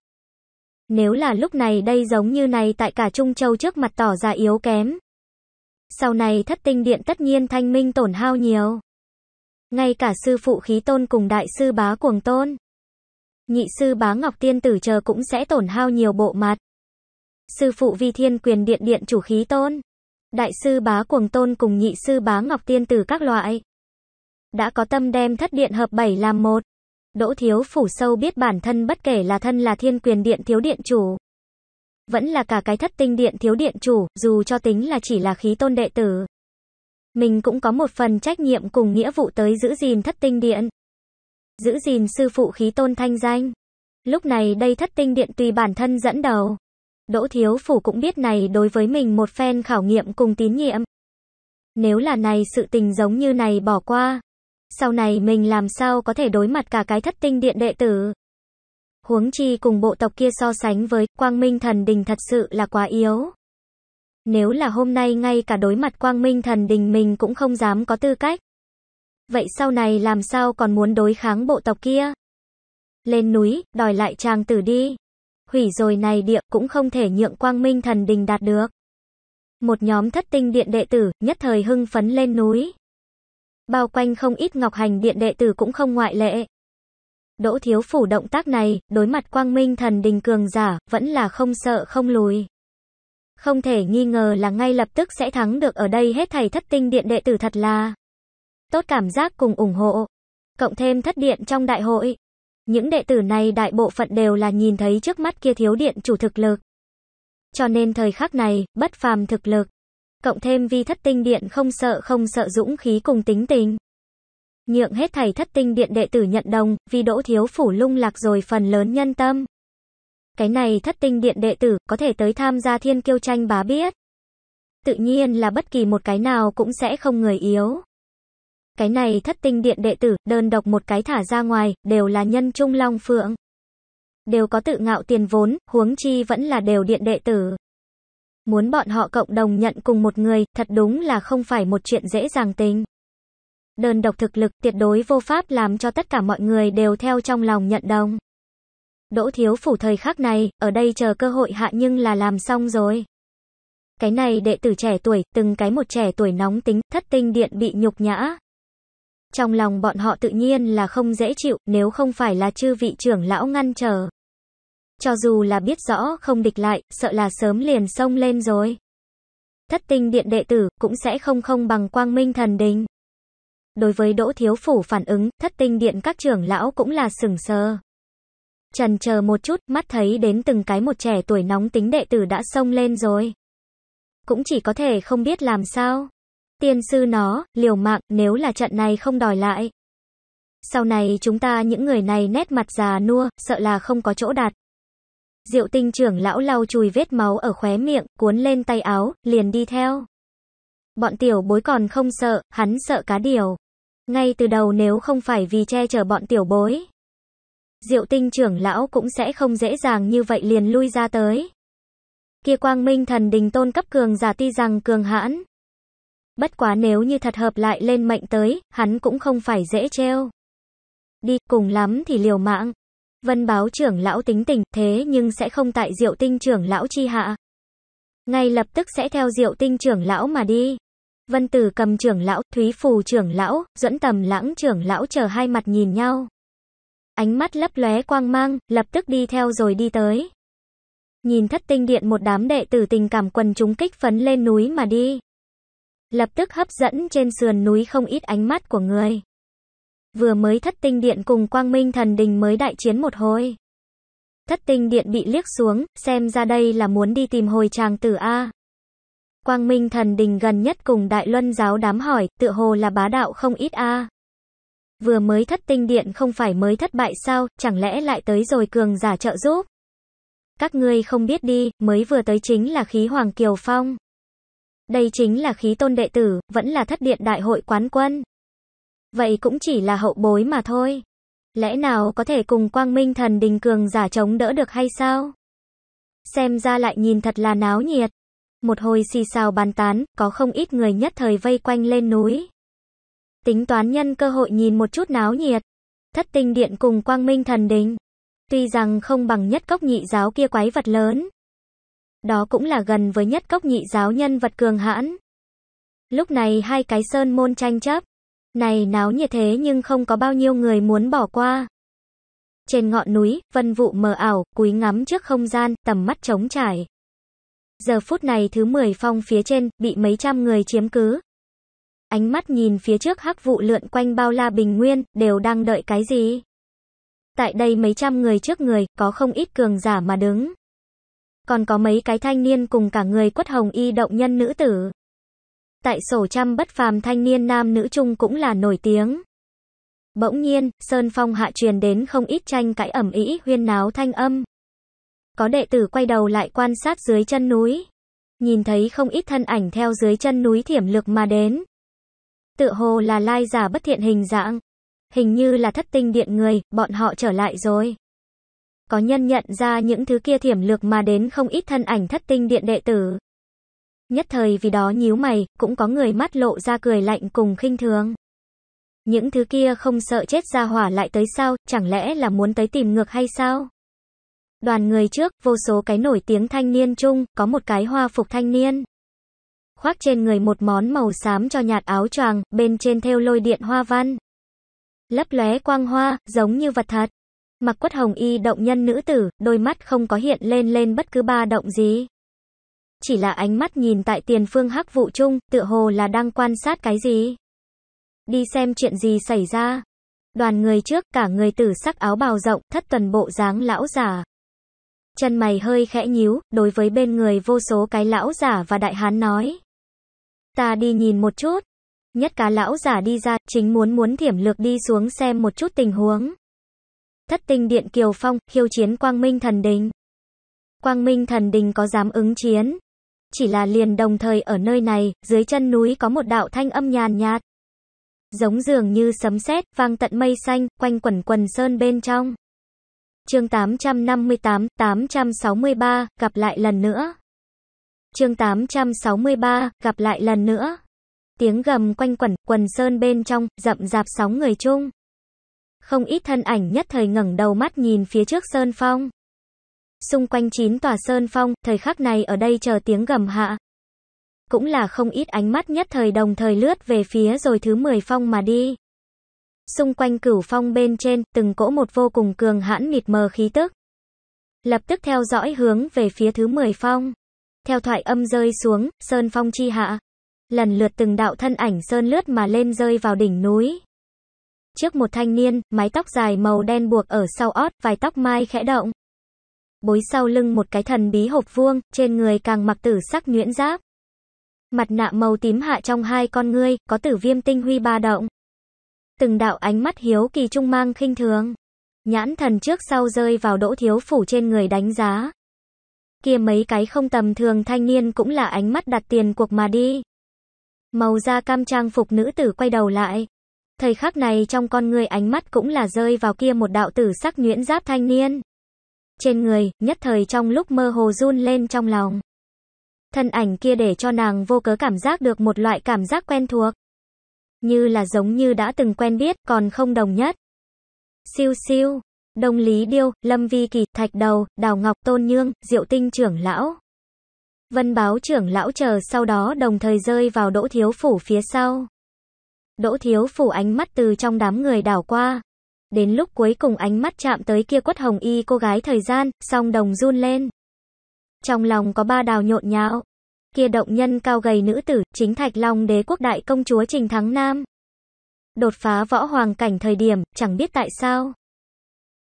Nếu là lúc này đây giống như này tại cả Trung Châu trước mặt tỏ ra yếu kém. Sau này thất tinh điện tất nhiên thanh minh tổn hao nhiều. Ngay cả sư phụ khí tôn cùng đại sư bá cuồng tôn. Nhị sư bá Ngọc Tiên tử chờ cũng sẽ tổn hao nhiều bộ mặt. Sư phụ vi thiên quyền điện điện chủ khí tôn. Đại sư bá cuồng tôn cùng nhị sư bá ngọc tiên từ các loại. Đã có tâm đem thất điện hợp bảy làm một. Đỗ thiếu phủ sâu biết bản thân bất kể là thân là thiên quyền điện thiếu điện chủ. Vẫn là cả cái thất tinh điện thiếu điện chủ, dù cho tính là chỉ là khí tôn đệ tử. Mình cũng có một phần trách nhiệm cùng nghĩa vụ tới giữ gìn thất tinh điện. Giữ gìn sư phụ khí tôn thanh danh. Lúc này đây thất tinh điện tùy bản thân dẫn đầu. Đỗ Thiếu Phủ cũng biết này đối với mình một phen khảo nghiệm cùng tín nhiệm. Nếu là này sự tình giống như này bỏ qua, sau này mình làm sao có thể đối mặt cả cái thất tinh điện đệ tử. Huống chi cùng bộ tộc kia so sánh với quang minh thần đình thật sự là quá yếu. Nếu là hôm nay ngay cả đối mặt quang minh thần đình mình cũng không dám có tư cách. Vậy sau này làm sao còn muốn đối kháng bộ tộc kia? Lên núi, đòi lại chàng tử đi hủy rồi này địa cũng không thể nhượng quang minh thần đình đạt được. Một nhóm thất tinh điện đệ tử, nhất thời hưng phấn lên núi. Bao quanh không ít ngọc hành điện đệ tử cũng không ngoại lệ. Đỗ thiếu phủ động tác này, đối mặt quang minh thần đình cường giả, vẫn là không sợ không lùi. Không thể nghi ngờ là ngay lập tức sẽ thắng được ở đây hết thầy thất tinh điện đệ tử thật là tốt cảm giác cùng ủng hộ. Cộng thêm thất điện trong đại hội, những đệ tử này đại bộ phận đều là nhìn thấy trước mắt kia thiếu điện chủ thực lực. Cho nên thời khắc này, bất phàm thực lực. Cộng thêm vi thất tinh điện không sợ không sợ dũng khí cùng tính tình. Nhượng hết thầy thất tinh điện đệ tử nhận đồng, vì đỗ thiếu phủ lung lạc rồi phần lớn nhân tâm. Cái này thất tinh điện đệ tử, có thể tới tham gia thiên kiêu tranh bá biết. Tự nhiên là bất kỳ một cái nào cũng sẽ không người yếu. Cái này thất tinh điện đệ tử, đơn độc một cái thả ra ngoài, đều là nhân trung long phượng. Đều có tự ngạo tiền vốn, huống chi vẫn là đều điện đệ tử. Muốn bọn họ cộng đồng nhận cùng một người, thật đúng là không phải một chuyện dễ dàng tính Đơn độc thực lực tuyệt đối vô pháp làm cho tất cả mọi người đều theo trong lòng nhận đồng. Đỗ thiếu phủ thời khắc này, ở đây chờ cơ hội hạ nhưng là làm xong rồi. Cái này đệ tử trẻ tuổi, từng cái một trẻ tuổi nóng tính, thất tinh điện bị nhục nhã. Trong lòng bọn họ tự nhiên là không dễ chịu, nếu không phải là chư vị trưởng lão ngăn trở. Cho dù là biết rõ không địch lại, sợ là sớm liền xông lên rồi. Thất tinh điện đệ tử cũng sẽ không không bằng quang minh thần đình. Đối với Đỗ Thiếu Phủ phản ứng, thất tinh điện các trưởng lão cũng là sừng sờ. Trần chờ một chút, mắt thấy đến từng cái một trẻ tuổi nóng tính đệ tử đã xông lên rồi. Cũng chỉ có thể không biết làm sao tiên sư nó, liều mạng, nếu là trận này không đòi lại. Sau này chúng ta những người này nét mặt già nua, sợ là không có chỗ đặt. Diệu tinh trưởng lão lau chùi vết máu ở khóe miệng, cuốn lên tay áo, liền đi theo. Bọn tiểu bối còn không sợ, hắn sợ cá điều. Ngay từ đầu nếu không phải vì che chở bọn tiểu bối. Diệu tinh trưởng lão cũng sẽ không dễ dàng như vậy liền lui ra tới. Kia quang minh thần đình tôn cấp cường giả ti rằng cường hãn, Bất quá nếu như thật hợp lại lên mệnh tới, hắn cũng không phải dễ treo. Đi, cùng lắm thì liều mạng. Vân báo trưởng lão tính tình, thế nhưng sẽ không tại diệu tinh trưởng lão chi hạ. Ngay lập tức sẽ theo diệu tinh trưởng lão mà đi. Vân tử cầm trưởng lão, thúy phù trưởng lão, dẫn tầm lãng trưởng lão chờ hai mặt nhìn nhau. Ánh mắt lấp lóe quang mang, lập tức đi theo rồi đi tới. Nhìn thất tinh điện một đám đệ tử tình cảm quần chúng kích phấn lên núi mà đi lập tức hấp dẫn trên sườn núi không ít ánh mắt của người. Vừa mới thất tinh điện cùng quang minh thần đình mới đại chiến một hồi. Thất tinh điện bị liếc xuống, xem ra đây là muốn đi tìm hồi chàng tử A. Quang minh thần đình gần nhất cùng đại luân giáo đám hỏi, tựa hồ là bá đạo không ít A. Vừa mới thất tinh điện không phải mới thất bại sao, chẳng lẽ lại tới rồi cường giả trợ giúp? Các ngươi không biết đi, mới vừa tới chính là khí hoàng kiều phong. Đây chính là khí tôn đệ tử, vẫn là thất điện đại hội quán quân. Vậy cũng chỉ là hậu bối mà thôi. Lẽ nào có thể cùng quang minh thần đình cường giả chống đỡ được hay sao? Xem ra lại nhìn thật là náo nhiệt. Một hồi xì xào bàn tán, có không ít người nhất thời vây quanh lên núi. Tính toán nhân cơ hội nhìn một chút náo nhiệt. Thất tinh điện cùng quang minh thần đình. Tuy rằng không bằng nhất cốc nhị giáo kia quái vật lớn đó cũng là gần với nhất cốc nhị giáo nhân vật cường hãn. Lúc này hai cái sơn môn tranh chấp. Này náo nhiệt thế nhưng không có bao nhiêu người muốn bỏ qua. Trên ngọn núi, vân vụ mờ ảo, cúi ngắm trước không gian, tầm mắt trống trải. Giờ phút này thứ 10 phong phía trên, bị mấy trăm người chiếm cứ. Ánh mắt nhìn phía trước hắc vụ lượn quanh bao la bình nguyên, đều đang đợi cái gì? Tại đây mấy trăm người trước người, có không ít cường giả mà đứng còn có mấy cái thanh niên cùng cả người quất hồng y động nhân nữ tử. Tại sổ trăm bất phàm thanh niên nam nữ chung cũng là nổi tiếng. Bỗng nhiên, Sơn Phong hạ truyền đến không ít tranh cãi ẩm ý huyên náo thanh âm. Có đệ tử quay đầu lại quan sát dưới chân núi. Nhìn thấy không ít thân ảnh theo dưới chân núi thiểm lực mà đến. Tựa hồ là lai giả bất thiện hình dạng. Hình như là thất tinh điện người, bọn họ trở lại rồi. Có nhân nhận ra những thứ kia thiểm lược mà đến không ít thân ảnh thất tinh điện đệ tử. Nhất thời vì đó nhíu mày, cũng có người mắt lộ ra cười lạnh cùng khinh thường. Những thứ kia không sợ chết ra hỏa lại tới sao, chẳng lẽ là muốn tới tìm ngược hay sao? Đoàn người trước, vô số cái nổi tiếng thanh niên chung, có một cái hoa phục thanh niên. Khoác trên người một món màu xám cho nhạt áo choàng, bên trên thêu lôi điện hoa văn. Lấp lóe quang hoa, giống như vật thật. Mặc quất hồng y động nhân nữ tử, đôi mắt không có hiện lên lên bất cứ ba động gì. Chỉ là ánh mắt nhìn tại tiền phương hắc vụ chung, tựa hồ là đang quan sát cái gì. Đi xem chuyện gì xảy ra. Đoàn người trước, cả người tử sắc áo bào rộng, thất tuần bộ dáng lão giả. Chân mày hơi khẽ nhíu, đối với bên người vô số cái lão giả và đại hán nói. Ta đi nhìn một chút. Nhất cá lão giả đi ra, chính muốn muốn thiểm lược đi xuống xem một chút tình huống. Thất tinh điện Kiều Phong, khiêu chiến Quang Minh Thần Đình. Quang Minh Thần Đình có dám ứng chiến. Chỉ là liền đồng thời ở nơi này, dưới chân núi có một đạo thanh âm nhàn nhạt. Giống dường như sấm sét vang tận mây xanh, quanh quẩn quần sơn bên trong. Chương 858, 863, gặp lại lần nữa. Chương 863, gặp lại lần nữa. Tiếng gầm quanh quẩn, quần sơn bên trong, rậm rạp sóng người chung không ít thân ảnh nhất thời ngẩng đầu mắt nhìn phía trước sơn phong. Xung quanh chín tòa sơn phong, thời khắc này ở đây chờ tiếng gầm hạ. Cũng là không ít ánh mắt nhất thời đồng thời lướt về phía rồi thứ 10 phong mà đi. Xung quanh cửu phong bên trên, từng cỗ một vô cùng cường hãn mịt mờ khí tức. Lập tức theo dõi hướng về phía thứ 10 phong. Theo thoại âm rơi xuống, sơn phong chi hạ. Lần lượt từng đạo thân ảnh sơn lướt mà lên rơi vào đỉnh núi trước một thanh niên, mái tóc dài màu đen buộc ở sau ót, vài tóc mai khẽ động. Bối sau lưng một cái thần bí hộp vuông, trên người càng mặc tử sắc nhuyễn giáp. Mặt nạ màu tím hạ trong hai con ngươi, có tử viêm tinh huy ba động. Từng đạo ánh mắt hiếu kỳ trung mang khinh thường. Nhãn thần trước sau rơi vào đỗ thiếu phủ trên người đánh giá. Kia mấy cái không tầm thường thanh niên cũng là ánh mắt đặt tiền cuộc mà đi. Màu da cam trang phục nữ tử quay đầu lại, Thời khắc này trong con người ánh mắt cũng là rơi vào kia một đạo tử sắc nhuyễn giáp thanh niên. Trên người, nhất thời trong lúc mơ hồ run lên trong lòng. Thân ảnh kia để cho nàng vô cớ cảm giác được một loại cảm giác quen thuộc. Như là giống như đã từng quen biết, còn không đồng nhất. Siêu siêu, Đông Lý Điêu, Lâm Vi Kỳ, Thạch Đầu, Đào Ngọc Tôn Nhương, Diệu Tinh trưởng lão. Vân báo trưởng lão chờ sau đó đồng thời rơi vào đỗ thiếu phủ phía sau. Đỗ Thiếu Phủ ánh mắt từ trong đám người đảo qua. Đến lúc cuối cùng ánh mắt chạm tới kia quất hồng y cô gái thời gian, song đồng run lên. Trong lòng có ba đào nhộn nhạo. Kia động nhân cao gầy nữ tử, chính thạch long đế quốc đại công chúa Trình Thắng Nam. Đột phá võ hoàng cảnh thời điểm, chẳng biết tại sao.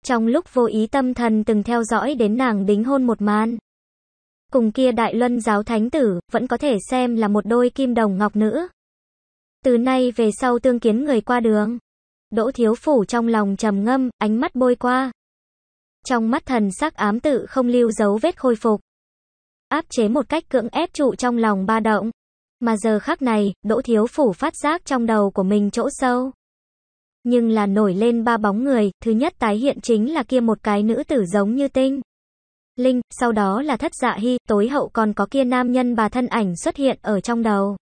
Trong lúc vô ý tâm thần từng theo dõi đến nàng đính hôn một màn. Cùng kia đại luân giáo thánh tử, vẫn có thể xem là một đôi kim đồng ngọc nữ. Từ nay về sau tương kiến người qua đường. Đỗ thiếu phủ trong lòng trầm ngâm, ánh mắt bôi qua. Trong mắt thần sắc ám tự không lưu dấu vết khôi phục. Áp chế một cách cưỡng ép trụ trong lòng ba động. Mà giờ khắc này, đỗ thiếu phủ phát giác trong đầu của mình chỗ sâu. Nhưng là nổi lên ba bóng người, thứ nhất tái hiện chính là kia một cái nữ tử giống như tinh. Linh, sau đó là thất dạ hy, tối hậu còn có kia nam nhân bà thân ảnh xuất hiện ở trong đầu.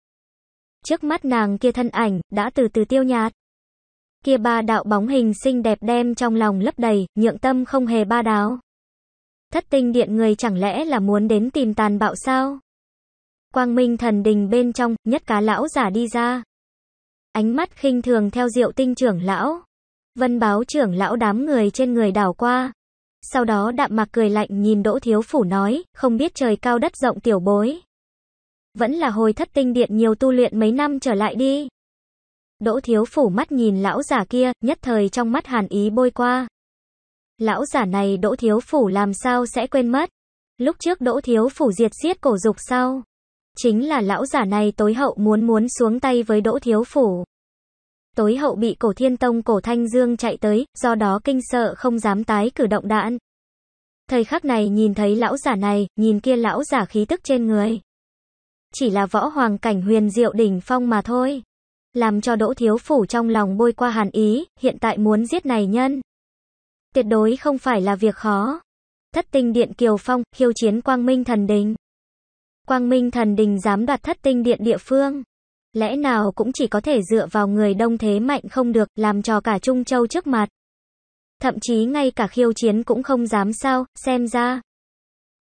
Trước mắt nàng kia thân ảnh, đã từ từ tiêu nhạt. Kia ba đạo bóng hình xinh đẹp đem trong lòng lấp đầy, nhượng tâm không hề ba đáo. Thất tinh điện người chẳng lẽ là muốn đến tìm tàn bạo sao? Quang Minh thần đình bên trong, nhất cá lão giả đi ra. Ánh mắt khinh thường theo diệu tinh trưởng lão. Vân báo trưởng lão đám người trên người đảo qua. Sau đó đạm mạc cười lạnh nhìn Đỗ Thiếu Phủ nói, không biết trời cao đất rộng tiểu bối. Vẫn là hồi thất tinh điện nhiều tu luyện mấy năm trở lại đi. Đỗ thiếu phủ mắt nhìn lão giả kia, nhất thời trong mắt hàn ý bôi qua. Lão giả này đỗ thiếu phủ làm sao sẽ quên mất. Lúc trước đỗ thiếu phủ diệt xiết cổ dục sau. Chính là lão giả này tối hậu muốn muốn xuống tay với đỗ thiếu phủ. Tối hậu bị cổ thiên tông cổ thanh dương chạy tới, do đó kinh sợ không dám tái cử động đạn. Thời khắc này nhìn thấy lão giả này, nhìn kia lão giả khí tức trên người chỉ là võ hoàng cảnh huyền diệu đỉnh phong mà thôi. Làm cho đỗ thiếu phủ trong lòng bôi qua hàn ý, hiện tại muốn giết này nhân. Tuyệt đối không phải là việc khó. Thất tinh điện Kiều Phong, khiêu chiến Quang Minh Thần Đình. Quang Minh Thần Đình dám đoạt thất tinh điện địa phương. Lẽ nào cũng chỉ có thể dựa vào người đông thế mạnh không được, làm cho cả Trung Châu trước mặt. Thậm chí ngay cả khiêu chiến cũng không dám sao, xem ra.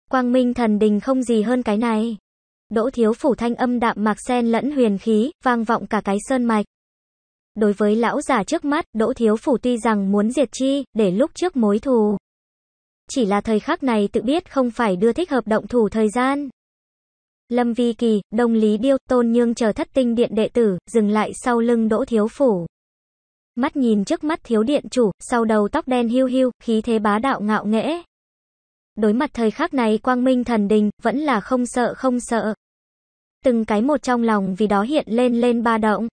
Quang Minh Thần Đình không gì hơn cái này. Đỗ Thiếu Phủ thanh âm đạm mạc sen lẫn huyền khí, vang vọng cả cái sơn mạch. Đối với lão già trước mắt, Đỗ Thiếu Phủ tuy rằng muốn diệt chi, để lúc trước mối thù. Chỉ là thời khắc này tự biết không phải đưa thích hợp động thủ thời gian. Lâm Vi Kỳ, Đông Lý Điêu, Tôn Nhương chờ thất tinh điện đệ tử, dừng lại sau lưng Đỗ Thiếu Phủ. Mắt nhìn trước mắt thiếu điện chủ, sau đầu tóc đen hiu hiu, khí thế bá đạo ngạo nghễ. Đối mặt thời khắc này quang minh thần đình, vẫn là không sợ không sợ. Từng cái một trong lòng vì đó hiện lên lên ba động.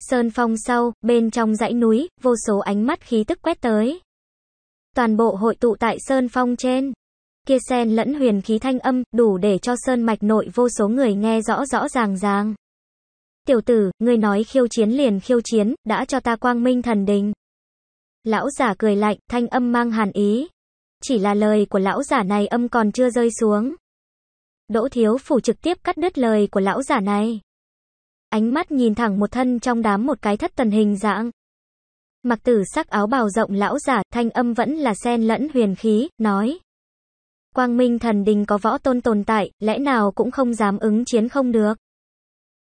Sơn phong sâu bên trong dãy núi, vô số ánh mắt khí tức quét tới. Toàn bộ hội tụ tại sơn phong trên. Kia sen lẫn huyền khí thanh âm, đủ để cho sơn mạch nội vô số người nghe rõ rõ ràng ràng. Tiểu tử, ngươi nói khiêu chiến liền khiêu chiến, đã cho ta quang minh thần đình. Lão giả cười lạnh, thanh âm mang hàn ý. Chỉ là lời của lão giả này âm còn chưa rơi xuống. Đỗ Thiếu Phủ trực tiếp cắt đứt lời của lão giả này. Ánh mắt nhìn thẳng một thân trong đám một cái thất tần hình dạng. Mặc tử sắc áo bào rộng lão giả, thanh âm vẫn là sen lẫn huyền khí, nói. Quang Minh thần đình có võ tôn tồn tại, lẽ nào cũng không dám ứng chiến không được.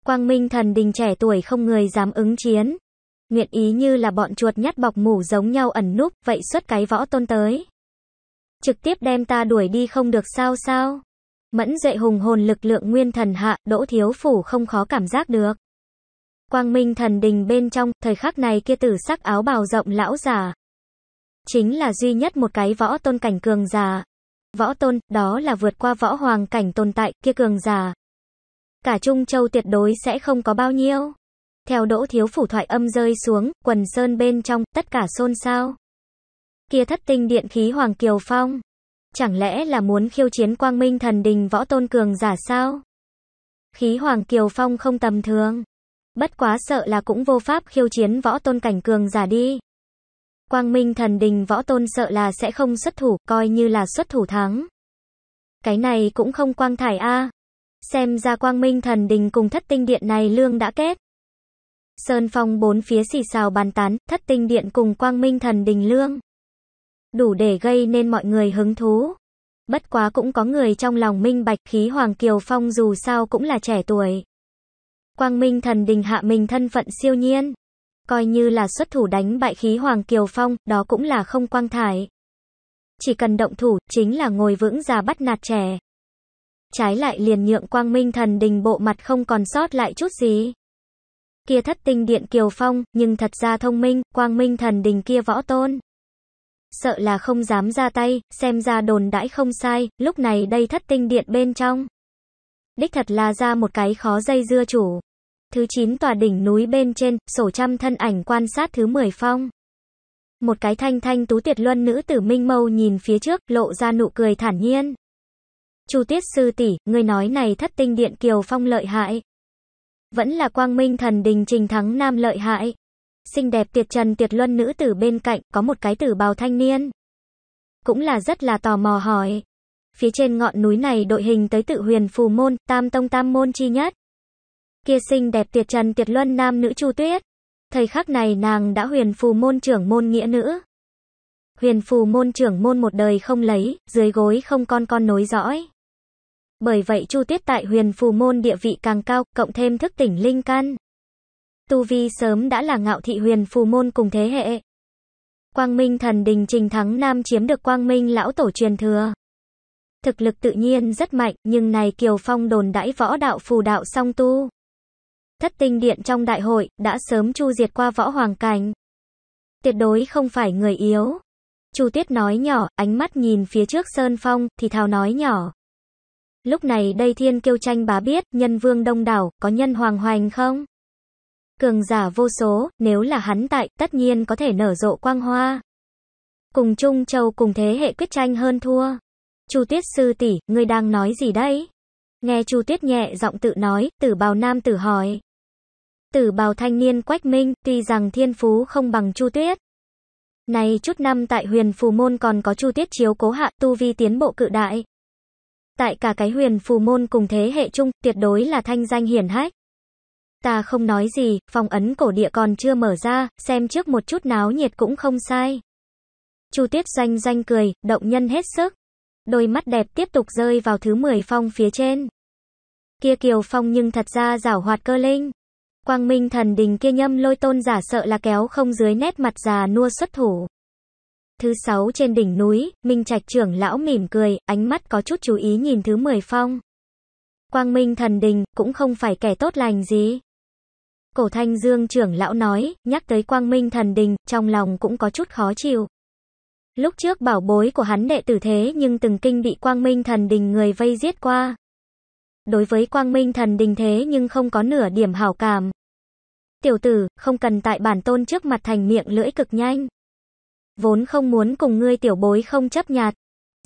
Quang Minh thần đình trẻ tuổi không người dám ứng chiến. Nguyện ý như là bọn chuột nhắt bọc mủ giống nhau ẩn núp, vậy xuất cái võ tôn tới trực tiếp đem ta đuổi đi không được sao sao. Mẫn dậy hùng hồn lực lượng nguyên thần hạ, đỗ thiếu phủ không khó cảm giác được. Quang minh thần đình bên trong, thời khắc này kia tử sắc áo bào rộng lão già. Chính là duy nhất một cái võ tôn cảnh cường già. Võ tôn, đó là vượt qua võ hoàng cảnh tồn tại, kia cường già. Cả Trung Châu tuyệt đối sẽ không có bao nhiêu. Theo đỗ thiếu phủ thoại âm rơi xuống, quần sơn bên trong, tất cả xôn xao kia thất tinh điện khí Hoàng Kiều Phong. Chẳng lẽ là muốn khiêu chiến quang minh thần đình võ tôn cường giả sao? Khí Hoàng Kiều Phong không tầm thường. Bất quá sợ là cũng vô pháp khiêu chiến võ tôn cảnh cường giả đi. Quang minh thần đình võ tôn sợ là sẽ không xuất thủ, coi như là xuất thủ thắng. Cái này cũng không quang thải a Xem ra quang minh thần đình cùng thất tinh điện này lương đã kết. Sơn phong bốn phía xì xào bàn tán, thất tinh điện cùng quang minh thần đình lương đủ để gây nên mọi người hứng thú. Bất quá cũng có người trong lòng minh bạch khí Hoàng Kiều Phong dù sao cũng là trẻ tuổi. Quang Minh thần đình hạ mình thân phận siêu nhiên. Coi như là xuất thủ đánh bại khí Hoàng Kiều Phong, đó cũng là không quang thải. Chỉ cần động thủ, chính là ngồi vững ra bắt nạt trẻ. Trái lại liền nhượng Quang Minh thần đình bộ mặt không còn sót lại chút gì. Kia thất tinh điện Kiều Phong, nhưng thật ra thông minh, Quang Minh thần đình kia võ tôn sợ là không dám ra tay, xem ra đồn đãi không sai, lúc này đây thất tinh điện bên trong. Đích thật là ra một cái khó dây dưa chủ. Thứ 9 tòa đỉnh núi bên trên, sổ trăm thân ảnh quan sát thứ 10 phong. Một cái thanh thanh tú tuyệt luân nữ tử minh mâu nhìn phía trước, lộ ra nụ cười thản nhiên. Chu Tiết sư tỷ, người nói này thất tinh điện kiều phong lợi hại. Vẫn là quang minh thần đình trình thắng nam lợi hại xinh đẹp tuyệt trần tuyệt luân nữ tử bên cạnh có một cái tử bào thanh niên. Cũng là rất là tò mò hỏi. Phía trên ngọn núi này đội hình tới tự huyền phù môn, tam tông tam môn chi nhất. Kia xinh đẹp tuyệt trần tuyệt luân nam nữ chu tuyết. Thời khắc này nàng đã huyền phù môn trưởng môn nghĩa nữ. Huyền phù môn trưởng môn một đời không lấy, dưới gối không con con nối dõi. Bởi vậy Chu Tuyết tại huyền phù môn địa vị càng cao, cộng thêm thức tỉnh linh căn tu vi sớm đã là ngạo thị huyền phù môn cùng thế hệ. Quang Minh thần đình Trình Thắng Nam chiếm được Quang Minh lão tổ truyền thừa. Thực lực tự nhiên rất mạnh, nhưng này Kiều Phong đồn đãi võ đạo phù đạo song tu. Thất tinh điện trong đại hội, đã sớm chu diệt qua võ hoàng cảnh. Tuyệt đối không phải người yếu. Chu Tuyết nói nhỏ, ánh mắt nhìn phía trước Sơn Phong, thì thào nói nhỏ. Lúc này đây thiên kiêu tranh bá biết, nhân vương đông đảo, có nhân hoàng hoành không? cường giả vô số, nếu là hắn tại, tất nhiên có thể nở rộ quang hoa. Cùng Trung Châu cùng thế hệ quyết tranh hơn thua. Chu Tuyết sư tỷ, ngươi đang nói gì đây Nghe Chu Tuyết nhẹ giọng tự nói, Tử Bào nam tử hỏi. Tử Bào thanh niên Quách Minh, tuy rằng thiên phú không bằng Chu Tuyết, này chút năm tại huyền phù môn còn có chu tiết chiếu cố hạ tu vi tiến bộ cự đại. Tại cả cái huyền phù môn cùng thế hệ chung, tuyệt đối là thanh danh hiển hách. Ta không nói gì, phòng ấn cổ địa còn chưa mở ra, xem trước một chút náo nhiệt cũng không sai. Chu Tiết doanh doanh cười, động nhân hết sức. Đôi mắt đẹp tiếp tục rơi vào thứ 10 phong phía trên. Kia Kiều Phong nhưng thật ra giảo hoạt cơ linh. Quang Minh thần đình kia nhâm lôi tôn giả sợ là kéo không dưới nét mặt già nua xuất thủ. Thứ sáu trên đỉnh núi, Minh Trạch trưởng lão mỉm cười, ánh mắt có chút chú ý nhìn thứ 10 phong. Quang Minh thần đình cũng không phải kẻ tốt lành gì. Cổ thanh dương trưởng lão nói, nhắc tới quang minh thần đình, trong lòng cũng có chút khó chịu. Lúc trước bảo bối của hắn đệ tử thế nhưng từng kinh bị quang minh thần đình người vây giết qua. Đối với quang minh thần đình thế nhưng không có nửa điểm hảo cảm. Tiểu tử, không cần tại bản tôn trước mặt thành miệng lưỡi cực nhanh. Vốn không muốn cùng ngươi tiểu bối không chấp nhạt.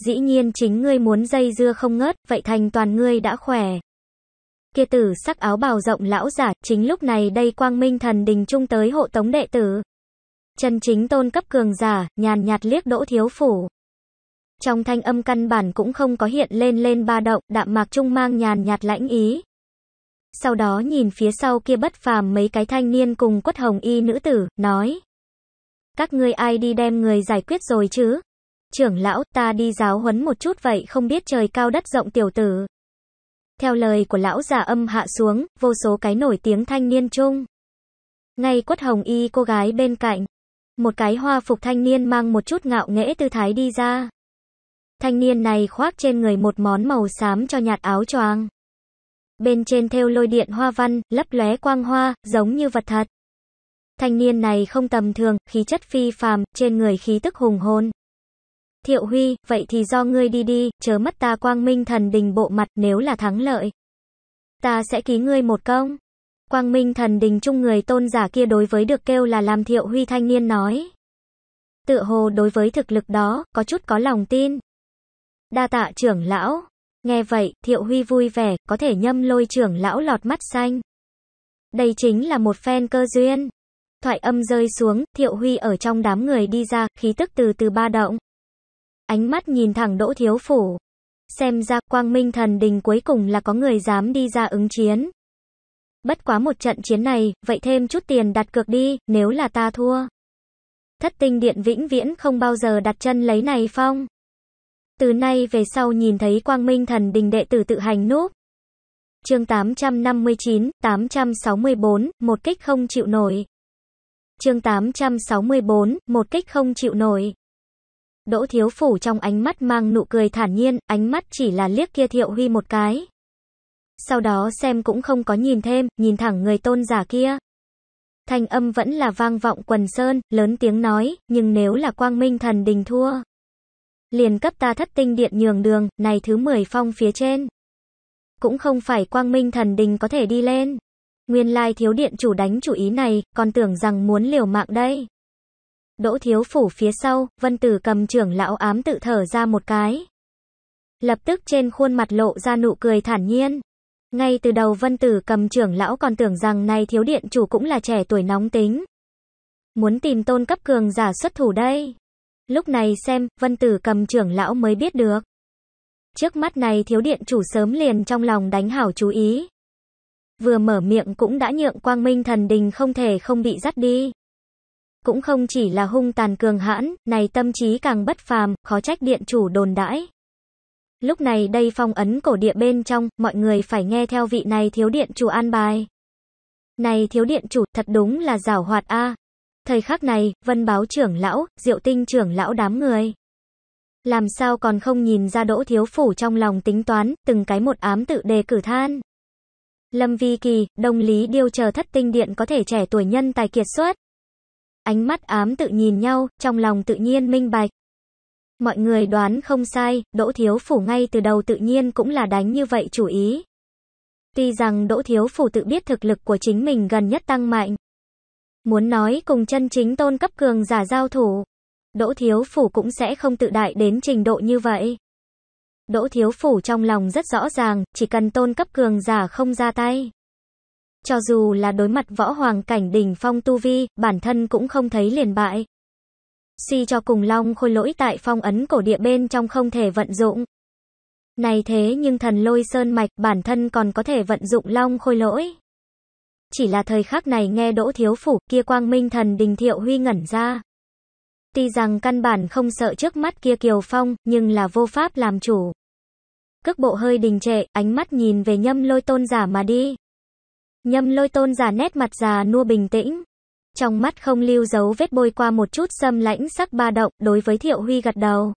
Dĩ nhiên chính ngươi muốn dây dưa không ngớt, vậy thành toàn ngươi đã khỏe kia tử sắc áo bào rộng lão giả, chính lúc này đây quang minh thần đình trung tới hộ tống đệ tử. Trần chính tôn cấp cường giả, nhàn nhạt liếc đỗ thiếu phủ. Trong thanh âm căn bản cũng không có hiện lên lên ba động, đạm mạc trung mang nhàn nhạt lãnh ý. Sau đó nhìn phía sau kia bất phàm mấy cái thanh niên cùng quất hồng y nữ tử, nói. Các ngươi ai đi đem người giải quyết rồi chứ? Trưởng lão ta đi giáo huấn một chút vậy không biết trời cao đất rộng tiểu tử. Theo lời của lão già âm hạ xuống, vô số cái nổi tiếng thanh niên trung, Ngay quất hồng y cô gái bên cạnh. Một cái hoa phục thanh niên mang một chút ngạo nghễ tư thái đi ra. Thanh niên này khoác trên người một món màu xám cho nhạt áo choàng. Bên trên thêu lôi điện hoa văn, lấp lóe quang hoa, giống như vật thật. Thanh niên này không tầm thường, khí chất phi phàm, trên người khí tức hùng hồn, Thiệu Huy, vậy thì do ngươi đi đi, chớ mất ta quang minh thần đình bộ mặt nếu là thắng lợi. Ta sẽ ký ngươi một công. Quang minh thần đình chung người tôn giả kia đối với được kêu là làm Thiệu Huy thanh niên nói. Tựa hồ đối với thực lực đó, có chút có lòng tin. Đa tạ trưởng lão. Nghe vậy, Thiệu Huy vui vẻ, có thể nhâm lôi trưởng lão lọt mắt xanh. Đây chính là một phen cơ duyên. Thoại âm rơi xuống, Thiệu Huy ở trong đám người đi ra, khí tức từ từ ba động ánh mắt nhìn thẳng Đỗ Thiếu Phủ. Xem ra quang minh thần đình cuối cùng là có người dám đi ra ứng chiến. Bất quá một trận chiến này, vậy thêm chút tiền đặt cược đi, nếu là ta thua. Thất tinh điện vĩnh viễn không bao giờ đặt chân lấy này phong. Từ nay về sau nhìn thấy quang minh thần đình đệ tử tự hành núp. Chương 859, 864, một kích không chịu nổi. Chương 864, một kích không chịu nổi. Đỗ Thiếu Phủ trong ánh mắt mang nụ cười thản nhiên, ánh mắt chỉ là liếc kia Thiệu Huy một cái. Sau đó xem cũng không có nhìn thêm, nhìn thẳng người tôn giả kia. Thanh âm vẫn là vang vọng quần sơn, lớn tiếng nói, nhưng nếu là quang minh thần đình thua. Liền cấp ta thất tinh điện nhường đường, này thứ 10 phong phía trên. Cũng không phải quang minh thần đình có thể đi lên. Nguyên lai thiếu điện chủ đánh chủ ý này, còn tưởng rằng muốn liều mạng đây. Đỗ thiếu phủ phía sau, vân tử cầm trưởng lão ám tự thở ra một cái. Lập tức trên khuôn mặt lộ ra nụ cười thản nhiên. Ngay từ đầu vân tử cầm trưởng lão còn tưởng rằng này thiếu điện chủ cũng là trẻ tuổi nóng tính. Muốn tìm tôn cấp cường giả xuất thủ đây. Lúc này xem, vân tử cầm trưởng lão mới biết được. Trước mắt này thiếu điện chủ sớm liền trong lòng đánh hảo chú ý. Vừa mở miệng cũng đã nhượng quang minh thần đình không thể không bị dắt đi cũng không chỉ là hung tàn cường hãn, này tâm trí càng bất phàm, khó trách điện chủ đồn đãi. Lúc này đây phong ấn cổ địa bên trong, mọi người phải nghe theo vị này thiếu điện chủ an bài. Này thiếu điện chủ, thật đúng là giảo hoạt a. À. Thời khắc này, vân báo trưởng lão, diệu tinh trưởng lão đám người. Làm sao còn không nhìn ra đỗ thiếu phủ trong lòng tính toán, từng cái một ám tự đề cử than. Lâm Vi Kỳ, Đông Lý Điêu chờ thất tinh điện có thể trẻ tuổi nhân tài kiệt xuất. Ánh mắt ám tự nhìn nhau, trong lòng tự nhiên minh bạch. Mọi người đoán không sai, Đỗ Thiếu Phủ ngay từ đầu tự nhiên cũng là đánh như vậy chủ ý. Tuy rằng Đỗ Thiếu Phủ tự biết thực lực của chính mình gần nhất tăng mạnh. Muốn nói cùng chân chính tôn cấp cường giả giao thủ, Đỗ Thiếu Phủ cũng sẽ không tự đại đến trình độ như vậy. Đỗ Thiếu Phủ trong lòng rất rõ ràng, chỉ cần tôn cấp cường giả không ra tay cho dù là đối mặt võ hoàng cảnh đỉnh phong tu vi, bản thân cũng không thấy liền bại. Si cho cùng long khôi lỗi tại phong ấn cổ địa bên trong không thể vận dụng. Này thế nhưng thần lôi sơn mạch bản thân còn có thể vận dụng long khôi lỗi. Chỉ là thời khắc này nghe đỗ thiếu phủ kia quang minh thần đình thiệu huy ngẩn ra. Tuy rằng căn bản không sợ trước mắt kia kiều phong, nhưng là vô pháp làm chủ. Cước bộ hơi đình trệ, ánh mắt nhìn về nhâm lôi tôn giả mà đi. Nhâm lôi tôn giả nét mặt già nua bình tĩnh. Trong mắt không lưu dấu vết bôi qua một chút xâm lãnh sắc ba động đối với thiệu huy gật đầu.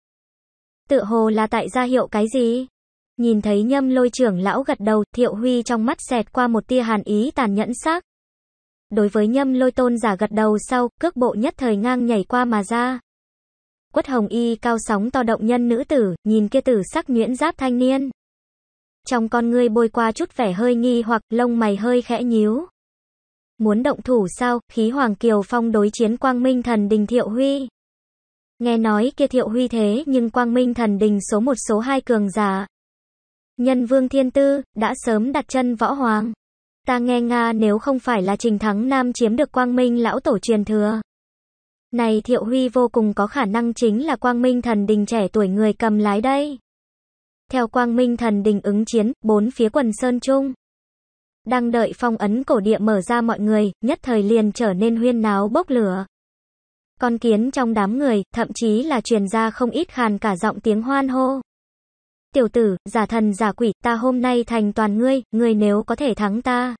Tựa hồ là tại gia hiệu cái gì? Nhìn thấy nhâm lôi trưởng lão gật đầu, thiệu huy trong mắt xẹt qua một tia hàn ý tàn nhẫn sắc. Đối với nhâm lôi tôn giả gật đầu sau, cước bộ nhất thời ngang nhảy qua mà ra. Quất hồng y cao sóng to động nhân nữ tử, nhìn kia tử sắc nhuyễn giáp thanh niên trong con ngươi bôi qua chút vẻ hơi nghi hoặc lông mày hơi khẽ nhíu. Muốn động thủ sao, khí Hoàng Kiều Phong đối chiến Quang Minh Thần Đình Thiệu Huy. Nghe nói kia Thiệu Huy thế nhưng Quang Minh Thần Đình số một số hai cường giả. Nhân Vương Thiên Tư, đã sớm đặt chân võ hoàng. Ta nghe Nga nếu không phải là trình thắng Nam chiếm được Quang Minh lão tổ truyền thừa. Này Thiệu Huy vô cùng có khả năng chính là Quang Minh Thần Đình trẻ tuổi người cầm lái đây. Theo Quang Minh Thần Đình ứng chiến, bốn phía quần sơn trung. Đang đợi phong ấn cổ địa mở ra mọi người, nhất thời liền trở nên huyên náo bốc lửa. Con kiến trong đám người, thậm chí là truyền ra không ít khàn cả giọng tiếng hoan hô. Tiểu tử, giả thần giả quỷ, ta hôm nay thành toàn ngươi, ngươi nếu có thể thắng ta.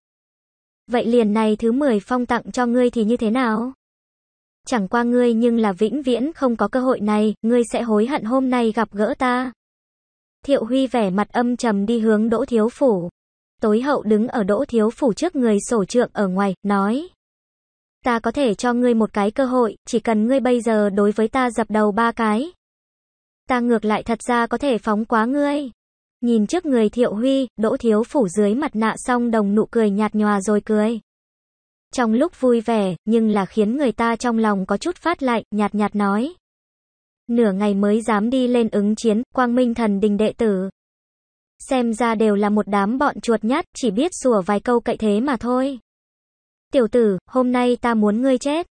Vậy liền này thứ 10 phong tặng cho ngươi thì như thế nào? Chẳng qua ngươi nhưng là vĩnh viễn không có cơ hội này, ngươi sẽ hối hận hôm nay gặp gỡ ta. Thiệu Huy vẻ mặt âm trầm đi hướng Đỗ Thiếu Phủ. Tối hậu đứng ở Đỗ Thiếu Phủ trước người sổ trượng ở ngoài, nói. Ta có thể cho ngươi một cái cơ hội, chỉ cần ngươi bây giờ đối với ta dập đầu ba cái. Ta ngược lại thật ra có thể phóng quá ngươi. Nhìn trước người Thiệu Huy, Đỗ Thiếu Phủ dưới mặt nạ xong đồng nụ cười nhạt nhòa rồi cười. Trong lúc vui vẻ, nhưng là khiến người ta trong lòng có chút phát lạnh, nhạt nhạt nói nửa ngày mới dám đi lên ứng chiến, quang minh thần đình đệ tử. Xem ra đều là một đám bọn chuột nhát, chỉ biết sủa vài câu cậy thế mà thôi. Tiểu tử, hôm nay ta muốn ngươi chết.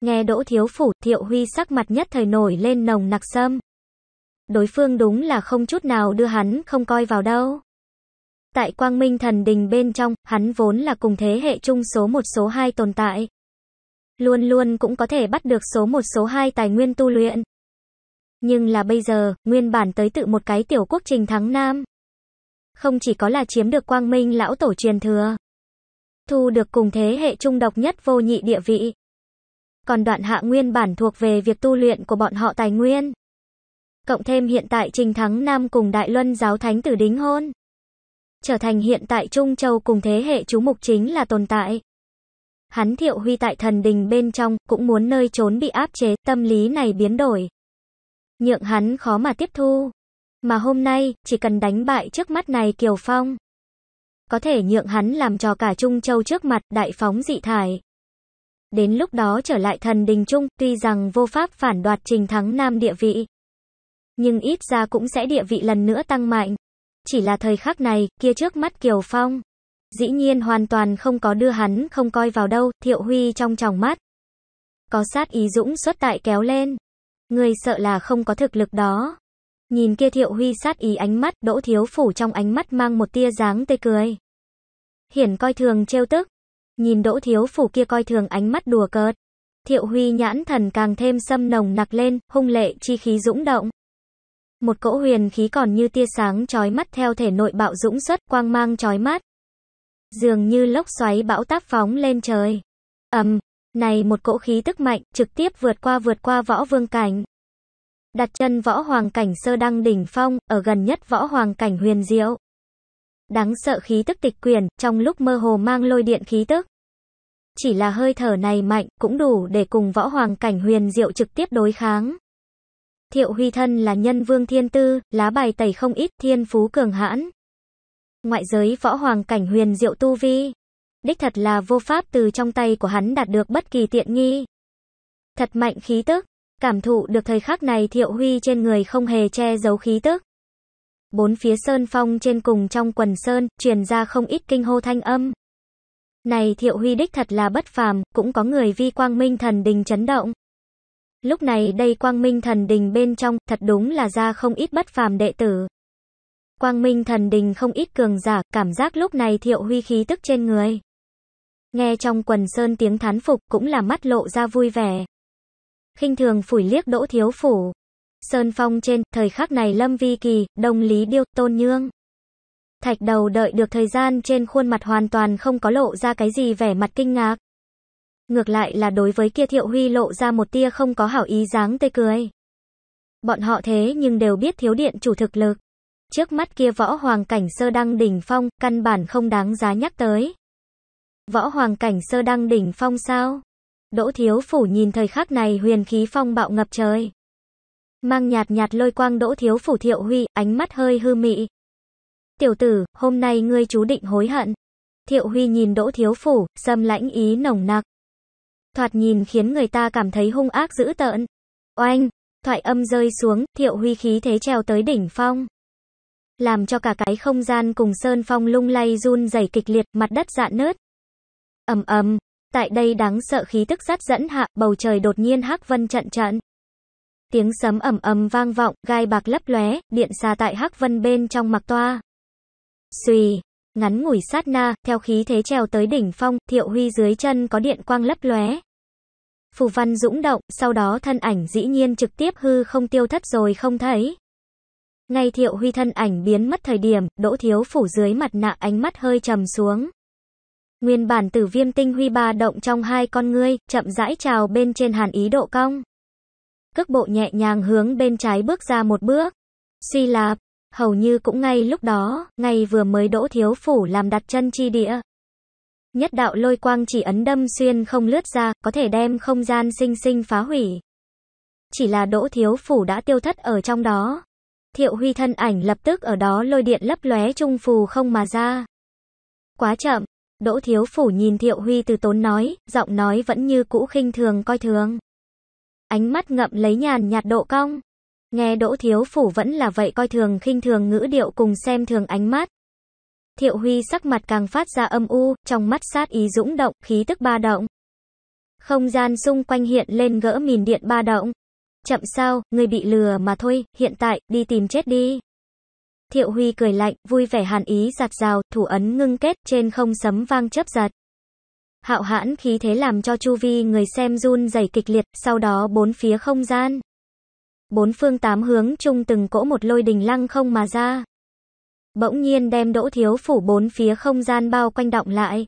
Nghe đỗ thiếu phủ, thiệu huy sắc mặt nhất thời nổi lên nồng nặc sâm. Đối phương đúng là không chút nào đưa hắn không coi vào đâu. Tại quang minh thần đình bên trong, hắn vốn là cùng thế hệ chung số một số hai tồn tại. Luôn luôn cũng có thể bắt được số một số hai tài nguyên tu luyện. Nhưng là bây giờ, nguyên bản tới tự một cái tiểu quốc trình thắng Nam. Không chỉ có là chiếm được quang minh lão tổ truyền thừa. Thu được cùng thế hệ trung độc nhất vô nhị địa vị. Còn đoạn hạ nguyên bản thuộc về việc tu luyện của bọn họ tài nguyên. Cộng thêm hiện tại Trình Thắng Nam cùng Đại Luân giáo thánh tử đính hôn. Trở thành hiện tại Trung Châu cùng thế hệ chú mục chính là tồn tại hắn thiệu huy tại thần đình bên trong, cũng muốn nơi trốn bị áp chế, tâm lý này biến đổi nhượng hắn khó mà tiếp thu. Mà hôm nay, chỉ cần đánh bại trước mắt này Kiều Phong. Có thể nhượng hắn làm trò cả Trung Châu trước mặt đại phóng dị thải. Đến lúc đó trở lại thần đình Trung, tuy rằng vô pháp phản đoạt trình thắng Nam địa vị. Nhưng ít ra cũng sẽ địa vị lần nữa tăng mạnh. Chỉ là thời khắc này, kia trước mắt Kiều Phong. Dĩ nhiên hoàn toàn không có đưa hắn không coi vào đâu, Thiệu Huy trong tròng mắt. Có sát ý dũng xuất tại kéo lên. Ngươi sợ là không có thực lực đó. Nhìn kia thiệu huy sát ý ánh mắt, đỗ thiếu phủ trong ánh mắt mang một tia dáng tê cười. Hiển coi thường trêu tức. Nhìn đỗ thiếu phủ kia coi thường ánh mắt đùa cợt. Thiệu huy nhãn thần càng thêm xâm nồng nặc lên, hung lệ chi khí dũng động. Một cỗ huyền khí còn như tia sáng chói mắt theo thể nội bạo dũng xuất quang mang chói mắt. Dường như lốc xoáy bão táp phóng lên trời. ầm này một cỗ khí tức mạnh, trực tiếp vượt qua vượt qua võ vương cảnh. Đặt chân võ hoàng cảnh sơ đăng đỉnh phong, ở gần nhất võ hoàng cảnh huyền diệu. Đáng sợ khí tức tịch quyền, trong lúc mơ hồ mang lôi điện khí tức. Chỉ là hơi thở này mạnh, cũng đủ để cùng võ hoàng cảnh huyền diệu trực tiếp đối kháng. Thiệu Huy thân là nhân vương thiên tư, lá bài tẩy không ít, thiên phú cường hãn. Ngoại giới võ hoàng cảnh huyền diệu tu vi, Đích thật là vô pháp từ trong tay của hắn đạt được bất kỳ tiện nghi. Thật mạnh khí tức, cảm thụ được thời khắc này Thiệu Huy trên người không hề che giấu khí tức. Bốn phía sơn phong trên cùng trong quần sơn, truyền ra không ít kinh hô thanh âm. Này Thiệu Huy đích thật là bất phàm, cũng có người vi quang minh thần đình chấn động. Lúc này đây quang minh thần đình bên trong, thật đúng là ra không ít bất phàm đệ tử. Quang minh thần đình không ít cường giả, cảm giác lúc này Thiệu Huy khí tức trên người. Nghe trong quần sơn tiếng thán phục cũng là mắt lộ ra vui vẻ. khinh thường phủi liếc đỗ thiếu phủ. Sơn phong trên, thời khắc này Lâm Vi Kỳ, đồng Lý Điêu, Tôn Nhương. Thạch đầu đợi được thời gian trên khuôn mặt hoàn toàn không có lộ ra cái gì vẻ mặt kinh ngạc. Ngược lại là đối với kia thiệu huy lộ ra một tia không có hảo ý dáng tê cười. Bọn họ thế nhưng đều biết thiếu điện chủ thực lực. Trước mắt kia võ hoàng cảnh sơ đăng đỉnh phong, căn bản không đáng giá nhắc tới võ hoàng cảnh sơ đăng đỉnh phong sao? Đỗ Thiếu Phủ nhìn thời khắc này huyền khí phong bạo ngập trời. Mang nhạt nhạt lôi quang Đỗ Thiếu Phủ Thiệu Huy, ánh mắt hơi hư mị. Tiểu tử, hôm nay ngươi chú định hối hận. Thiệu Huy nhìn Đỗ Thiếu Phủ, sâm lãnh ý nồng nặc. Thoạt nhìn khiến người ta cảm thấy hung ác dữ tợn. Oanh, thoại âm rơi xuống, Thiệu Huy khí thế treo tới đỉnh phong. Làm cho cả cái không gian cùng Sơn Phong lung lay run rẩy kịch liệt, mặt đất dạn nớt, ầm ầm. Tại đây đáng sợ khí tức sát dẫn hạ, bầu trời đột nhiên hắc vân trận trận. Tiếng sấm ầm ầm vang vọng, gai bạc lấp lóe, điện xa tại hắc vân bên trong mặc toa. Xùy, ngắn ngủi sát na, theo khí thế trèo tới đỉnh phong, Thiệu Huy dưới chân có điện quang lấp lóe. Phù văn dũng động, sau đó thân ảnh dĩ nhiên trực tiếp hư không tiêu thất rồi không thấy. Ngay Thiệu Huy thân ảnh biến mất thời điểm, Đỗ Thiếu Phủ dưới mặt nạ ánh mắt hơi trầm xuống. Nguyên bản tử viêm tinh huy ba động trong hai con ngươi, chậm rãi trào bên trên hàn ý độ cong. Cước bộ nhẹ nhàng hướng bên trái bước ra một bước. Suy lạp, hầu như cũng ngay lúc đó, ngay vừa mới đỗ thiếu phủ làm đặt chân chi địa. Nhất đạo lôi quang chỉ ấn đâm xuyên không lướt ra, có thể đem không gian sinh sinh phá hủy. Chỉ là đỗ thiếu phủ đã tiêu thất ở trong đó. Thiệu huy thân ảnh lập tức ở đó lôi điện lấp lóe trung phù không mà ra. Quá chậm, Đỗ Thiếu Phủ nhìn Thiệu Huy từ tốn nói, giọng nói vẫn như cũ khinh thường coi thường. Ánh mắt ngậm lấy nhàn nhạt độ cong. Nghe Đỗ Thiếu Phủ vẫn là vậy coi thường khinh thường ngữ điệu cùng xem thường ánh mắt. Thiệu Huy sắc mặt càng phát ra âm u, trong mắt sát ý dũng động, khí tức ba động. Không gian xung quanh hiện lên gỡ mìn điện ba động. Chậm sao, người bị lừa mà thôi, hiện tại, đi tìm chết đi. Thiệu Huy cười lạnh, vui vẻ hàn ý giạt rào, thủ ấn ngưng kết trên không sấm vang chớp giật. Hạo hãn khí thế làm cho chu vi người xem run rẩy kịch liệt, sau đó bốn phía không gian. Bốn phương tám hướng chung từng cỗ một lôi đình lăng không mà ra. Bỗng nhiên đem đỗ thiếu phủ bốn phía không gian bao quanh động lại.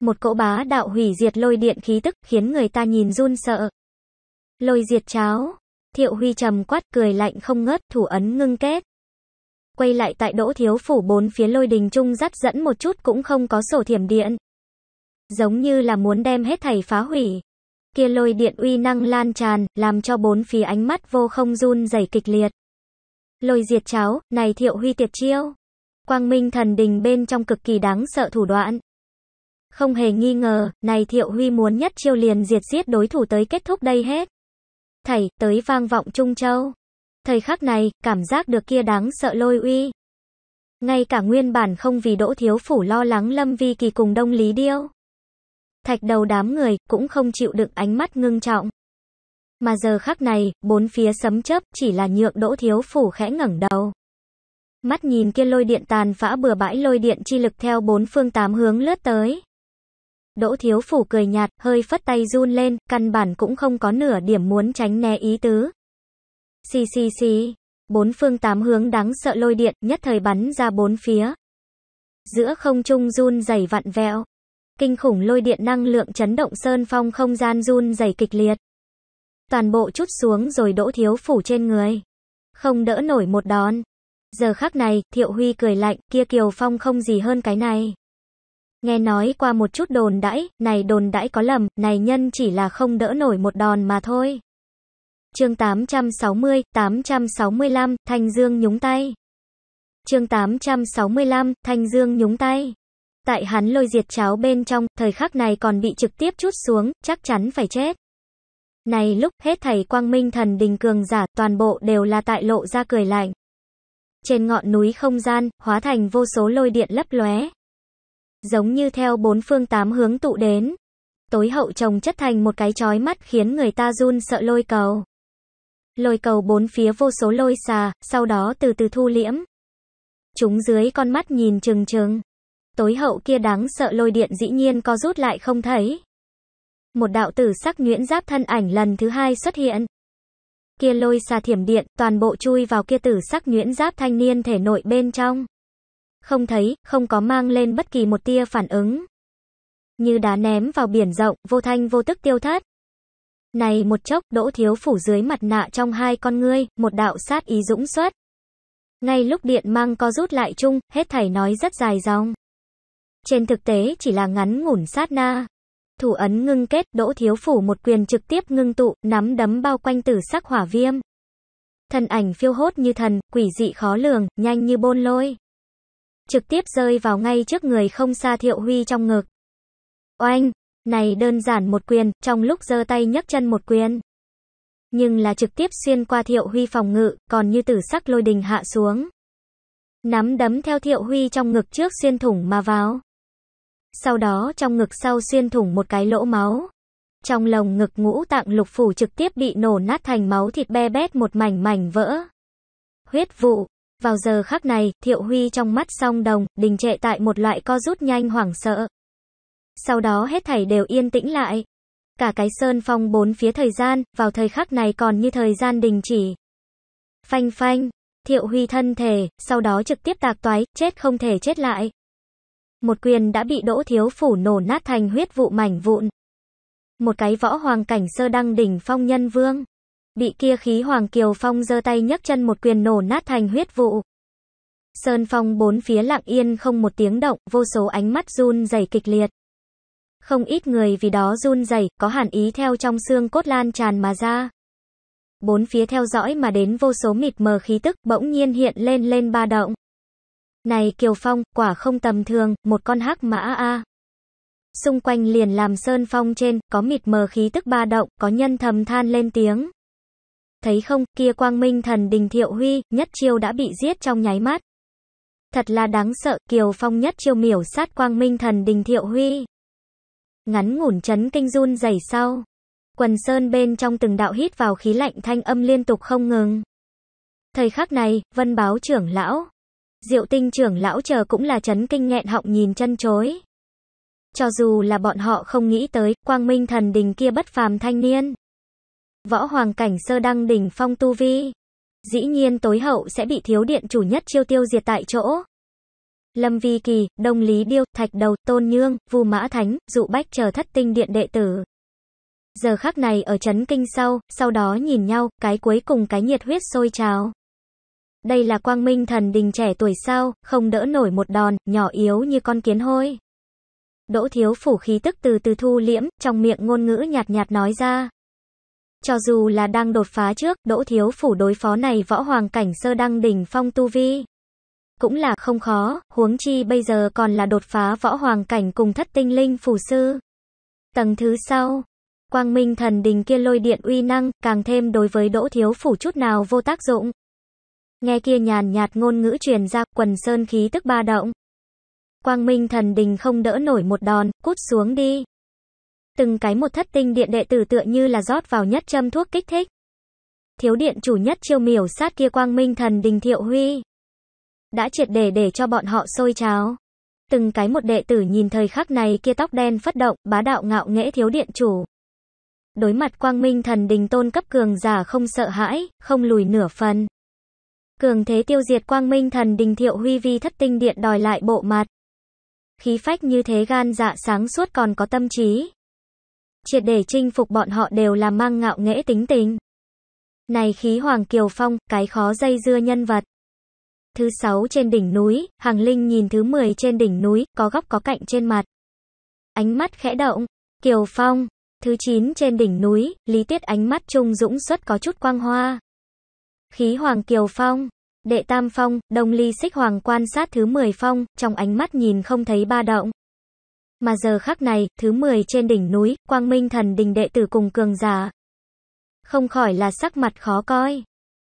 Một cỗ bá đạo hủy diệt lôi điện khí tức khiến người ta nhìn run sợ. Lôi diệt cháo. Thiệu Huy trầm quát cười lạnh không ngớt thủ ấn ngưng kết quay lại tại đỗ thiếu phủ bốn phía lôi đình trung dắt dẫn một chút cũng không có sổ thiểm điện. Giống như là muốn đem hết thầy phá hủy. Kia lôi điện uy năng lan tràn, làm cho bốn phía ánh mắt vô không run dày kịch liệt. Lôi diệt cháo, này thiệu huy tiệt chiêu. Quang minh thần đình bên trong cực kỳ đáng sợ thủ đoạn. Không hề nghi ngờ, này thiệu huy muốn nhất chiêu liền diệt giết đối thủ tới kết thúc đây hết. Thầy, tới vang vọng Trung Châu. Thời khắc này, cảm giác được kia đáng sợ lôi uy. Ngay cả nguyên bản không vì đỗ thiếu phủ lo lắng lâm vi kỳ cùng đông lý điêu. Thạch đầu đám người, cũng không chịu đựng ánh mắt ngưng trọng. Mà giờ khắc này, bốn phía sấm chớp chỉ là nhượng đỗ thiếu phủ khẽ ngẩng đầu. Mắt nhìn kia lôi điện tàn phã bừa bãi lôi điện chi lực theo bốn phương tám hướng lướt tới. Đỗ thiếu phủ cười nhạt, hơi phất tay run lên, căn bản cũng không có nửa điểm muốn tránh né ý tứ. Xì xì xì, bốn phương tám hướng đáng sợ lôi điện nhất thời bắn ra bốn phía. Giữa không trung run dày vặn vẹo. Kinh khủng lôi điện năng lượng chấn động sơn phong không gian run dày kịch liệt. Toàn bộ chút xuống rồi đỗ thiếu phủ trên người. Không đỡ nổi một đòn. Giờ khắc này, Thiệu Huy cười lạnh, kia Kiều Phong không gì hơn cái này. Nghe nói qua một chút đồn đãi, này đồn đãi có lầm, này nhân chỉ là không đỡ nổi một đòn mà thôi chương 860, 865, Thanh Dương nhúng tay. chương 865, Thanh Dương nhúng tay. Tại hắn lôi diệt cháo bên trong, thời khắc này còn bị trực tiếp chút xuống, chắc chắn phải chết. Này lúc hết thầy quang minh thần đình cường giả, toàn bộ đều là tại lộ ra cười lạnh. Trên ngọn núi không gian, hóa thành vô số lôi điện lấp lóe. Giống như theo bốn phương tám hướng tụ đến. Tối hậu trồng chất thành một cái chói mắt khiến người ta run sợ lôi cầu lôi cầu bốn phía vô số lôi xà, sau đó từ từ thu liễm. Chúng dưới con mắt nhìn chừng chừng. Tối hậu kia đáng sợ lôi điện dĩ nhiên có rút lại không thấy. Một đạo tử sắc nhuyễn giáp thân ảnh lần thứ hai xuất hiện. Kia lôi xà thiểm điện, toàn bộ chui vào kia tử sắc nhuyễn giáp thanh niên thể nội bên trong. Không thấy, không có mang lên bất kỳ một tia phản ứng. Như đá ném vào biển rộng, vô thanh vô tức tiêu thất. Này một chốc, Đỗ Thiếu Phủ dưới mặt nạ trong hai con ngươi, một đạo sát ý dũng xuất. Ngay lúc điện mang co rút lại chung, hết thảy nói rất dài dòng. Trên thực tế chỉ là ngắn ngủn sát na. Thủ ấn ngưng kết, Đỗ Thiếu Phủ một quyền trực tiếp ngưng tụ, nắm đấm bao quanh tử sắc hỏa viêm. thần ảnh phiêu hốt như thần, quỷ dị khó lường, nhanh như bôn lôi. Trực tiếp rơi vào ngay trước người không xa thiệu huy trong ngực. Oanh, này đơn giản một quyền, trong lúc giơ tay nhấc chân một quyền. Nhưng là trực tiếp xuyên qua thiệu huy phòng ngự, còn như tử sắc lôi đình hạ xuống. Nắm đấm theo thiệu huy trong ngực trước xuyên thủng mà vào. Sau đó trong ngực sau xuyên thủng một cái lỗ máu. Trong lồng ngực ngũ tạng lục phủ trực tiếp bị nổ nát thành máu thịt be bét một mảnh mảnh vỡ. Huyết vụ, vào giờ khắc này, Thiệu Huy trong mắt song đồng, đình trệ tại một loại co rút nhanh hoảng sợ. Sau đó hết thảy đều yên tĩnh lại. Cả cái sơn phong bốn phía thời gian, vào thời khắc này còn như thời gian đình chỉ. Phanh phanh, thiệu huy thân thể, sau đó trực tiếp tạc toái, chết không thể chết lại. Một quyền đã bị đỗ thiếu phủ nổ nát thành huyết vụ mảnh vụn. Một cái võ hoàng cảnh sơ đăng đỉnh phong nhân vương. Bị kia khí hoàng kiều phong giơ tay nhấc chân một quyền nổ nát thành huyết vụ. Sơn phong bốn phía lặng yên không một tiếng động, vô số ánh mắt run rẩy kịch liệt. Không ít người vì đó run rẩy, có hàn ý theo trong xương cốt lan tràn mà ra. Bốn phía theo dõi mà đến vô số mịt mờ khí tức, bỗng nhiên hiện lên lên ba động. Này Kiều Phong, quả không tầm thường, một con hắc mã a. Xung quanh liền làm sơn phong trên, có mịt mờ khí tức ba động, có nhân thầm than lên tiếng. Thấy không, kia quang minh thần đình thiệu huy, nhất chiêu đã bị giết trong nháy mắt. Thật là đáng sợ, Kiều Phong nhất chiêu miểu sát quang minh thần đình thiệu huy. Ngắn ngủn chấn kinh run rẩy sau. Quần sơn bên trong từng đạo hít vào khí lạnh thanh âm liên tục không ngừng. Thời khắc này, vân báo trưởng lão. Diệu tinh trưởng lão chờ cũng là chấn kinh nghẹn họng nhìn chân chối. Cho dù là bọn họ không nghĩ tới, quang minh thần đình kia bất phàm thanh niên. Võ hoàng cảnh sơ đăng đỉnh phong tu vi. Dĩ nhiên tối hậu sẽ bị thiếu điện chủ nhất chiêu tiêu diệt tại chỗ. Lâm Vi Kỳ, Đông Lý Điêu, Thạch Đầu, Tôn Nhương, Vu Mã Thánh, Dụ Bách chờ thất tinh điện đệ tử. Giờ khắc này ở chấn kinh sau, sau đó nhìn nhau, cái cuối cùng cái nhiệt huyết sôi trào. Đây là quang minh thần đình trẻ tuổi sau không đỡ nổi một đòn, nhỏ yếu như con kiến hôi. Đỗ thiếu phủ khí tức từ từ thu liễm, trong miệng ngôn ngữ nhạt nhạt nói ra. Cho dù là đang đột phá trước, đỗ thiếu phủ đối phó này võ hoàng cảnh sơ đăng đỉnh phong tu vi cũng là không khó, huống chi bây giờ còn là đột phá võ hoàng cảnh cùng thất tinh linh phù sư. Tầng thứ sau, quang minh thần đình kia lôi điện uy năng, càng thêm đối với đỗ thiếu phủ chút nào vô tác dụng. Nghe kia nhàn nhạt ngôn ngữ truyền ra, quần sơn khí tức ba động. Quang minh thần đình không đỡ nổi một đòn, cút xuống đi. Từng cái một thất tinh điện đệ tử tựa như là rót vào nhất châm thuốc kích thích. Thiếu điện chủ nhất chiêu miểu sát kia quang minh thần đình thiệu huy đã triệt để để cho bọn họ sôi cháo. Từng cái một đệ tử nhìn thời khắc này kia tóc đen phất động, bá đạo ngạo nghễ thiếu điện chủ. Đối mặt quang minh thần đình tôn cấp cường giả không sợ hãi, không lùi nửa phần. Cường thế tiêu diệt quang minh thần đình thiệu huy vi thất tinh điện đòi lại bộ mặt. Khí phách như thế gan dạ sáng suốt còn có tâm trí. Triệt để chinh phục bọn họ đều là mang ngạo nghễ tính tình. Này khí hoàng kiều phong, cái khó dây dưa nhân vật thứ 6 trên đỉnh núi, Hàng Linh nhìn thứ 10 trên đỉnh núi, có góc có cạnh trên mặt. Ánh mắt khẽ động, Kiều Phong, thứ 9 trên đỉnh núi, Lý Tiết ánh mắt trung dũng xuất có chút quang hoa. Khí Hoàng Kiều Phong, Đệ Tam Phong, Đông Ly Xích Hoàng quan sát thứ 10 phong, trong ánh mắt nhìn không thấy ba động. Mà giờ khắc này, thứ 10 trên đỉnh núi, Quang Minh Thần Đình đệ tử cùng cường giả. Không khỏi là sắc mặt khó coi.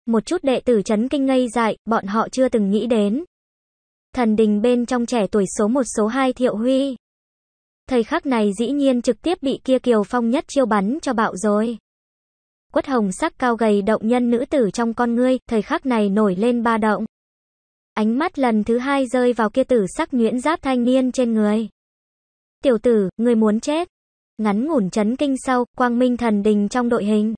Một chút đệ tử chấn kinh ngây dại, bọn họ chưa từng nghĩ đến. Thần đình bên trong trẻ tuổi số một số 2 Thiệu Huy. Thời khắc này dĩ nhiên trực tiếp bị kia Kiều Phong nhất chiêu bắn cho bạo rồi. Quất hồng sắc cao gầy động nhân nữ tử trong con ngươi, thời khắc này nổi lên ba động. Ánh mắt lần thứ hai rơi vào kia tử sắc nhuyễn giáp thanh niên trên người. Tiểu tử, người muốn chết. Ngắn ngủn chấn kinh sau, quang minh thần đình trong đội hình.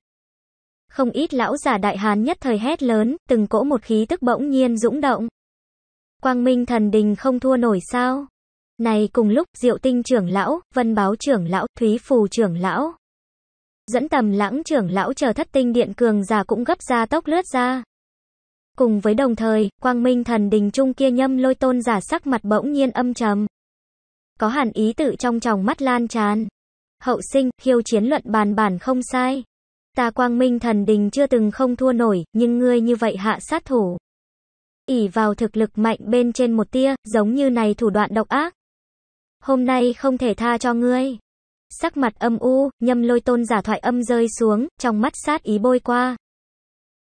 Không ít lão giả đại hán nhất thời hét lớn, từng cỗ một khí tức bỗng nhiên dũng động. Quang Minh thần đình không thua nổi sao? Này cùng lúc, Diệu Tinh trưởng lão, Vân Báo trưởng lão, Thúy Phù trưởng lão. Dẫn tầm lãng trưởng lão chờ thất tinh điện cường già cũng gấp ra tốc lướt ra. Cùng với đồng thời, Quang Minh thần đình trung kia nhâm lôi tôn giả sắc mặt bỗng nhiên âm trầm. Có hàn ý tự trong tròng mắt lan tràn. Hậu sinh, khiêu chiến luận bàn bản không sai. Ta quang minh thần đình chưa từng không thua nổi, nhưng ngươi như vậy hạ sát thủ. ỉ vào thực lực mạnh bên trên một tia, giống như này thủ đoạn độc ác. Hôm nay không thể tha cho ngươi. Sắc mặt âm u, nhâm lôi tôn giả thoại âm rơi xuống, trong mắt sát ý bôi qua.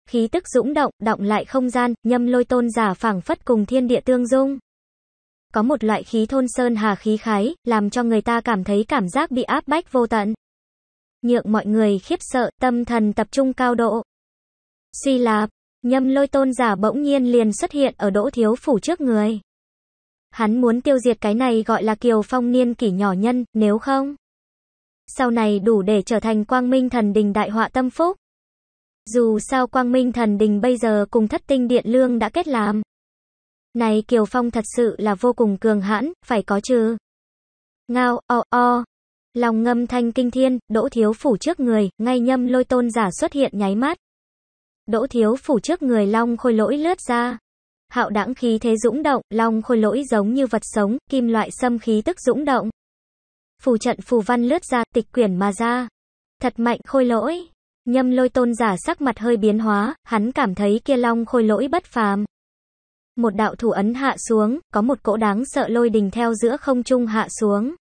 Khí tức dũng động, động lại không gian, nhâm lôi tôn giả phảng phất cùng thiên địa tương dung. Có một loại khí thôn sơn hà khí khái, làm cho người ta cảm thấy cảm giác bị áp bách vô tận nhượng mọi người khiếp sợ, tâm thần tập trung cao độ. Suy lạp, nhâm lôi tôn giả bỗng nhiên liền xuất hiện ở đỗ thiếu phủ trước người. Hắn muốn tiêu diệt cái này gọi là kiều phong niên kỷ nhỏ nhân, nếu không. Sau này đủ để trở thành quang minh thần đình đại họa tâm phúc. Dù sao quang minh thần đình bây giờ cùng thất tinh điện lương đã kết làm. Này Kiều Phong thật sự là vô cùng cường hãn, phải có chứ. Ngao, o, o, Lòng ngâm thanh kinh thiên, đỗ thiếu phủ trước người, ngay nhâm lôi tôn giả xuất hiện nháy mắt. Đỗ thiếu phủ trước người long khôi lỗi lướt ra. Hạo đẳng khí thế dũng động, long khôi lỗi giống như vật sống, kim loại xâm khí tức dũng động. Phù trận phù văn lướt ra, tịch quyển mà ra. Thật mạnh khôi lỗi. Nhâm lôi tôn giả sắc mặt hơi biến hóa, hắn cảm thấy kia long khôi lỗi bất phàm. Một đạo thủ ấn hạ xuống, có một cỗ đáng sợ lôi đình theo giữa không trung hạ xuống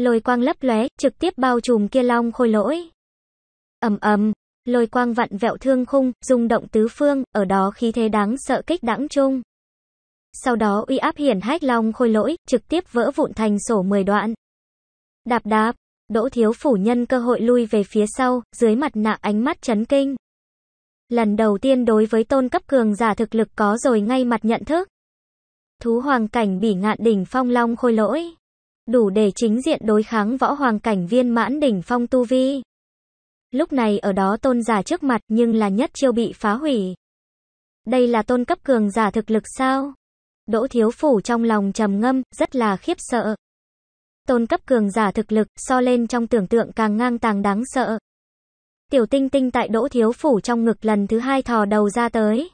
lôi quang lấp lóe, trực tiếp bao trùm kia long khôi lỗi. Ầm ầm, lôi quang vặn vẹo thương khung, rung động tứ phương, ở đó khí thế đáng sợ kích đãng chung. Sau đó uy áp hiển hách long khôi lỗi, trực tiếp vỡ vụn thành sổ 10 đoạn. Đạp đạp, Đỗ Thiếu phủ nhân cơ hội lui về phía sau, dưới mặt nạ ánh mắt chấn kinh. Lần đầu tiên đối với tôn cấp cường giả thực lực có rồi ngay mặt nhận thức. Thú hoàng cảnh bỉ ngạn đỉnh phong long khôi lỗi đủ để chính diện đối kháng võ hoàng cảnh viên mãn đỉnh phong tu vi. Lúc này ở đó tôn giả trước mặt nhưng là nhất chiêu bị phá hủy. Đây là tôn cấp cường giả thực lực sao? Đỗ thiếu phủ trong lòng trầm ngâm, rất là khiếp sợ. Tôn cấp cường giả thực lực so lên trong tưởng tượng càng ngang tàng đáng sợ. Tiểu tinh tinh tại đỗ thiếu phủ trong ngực lần thứ hai thò đầu ra tới.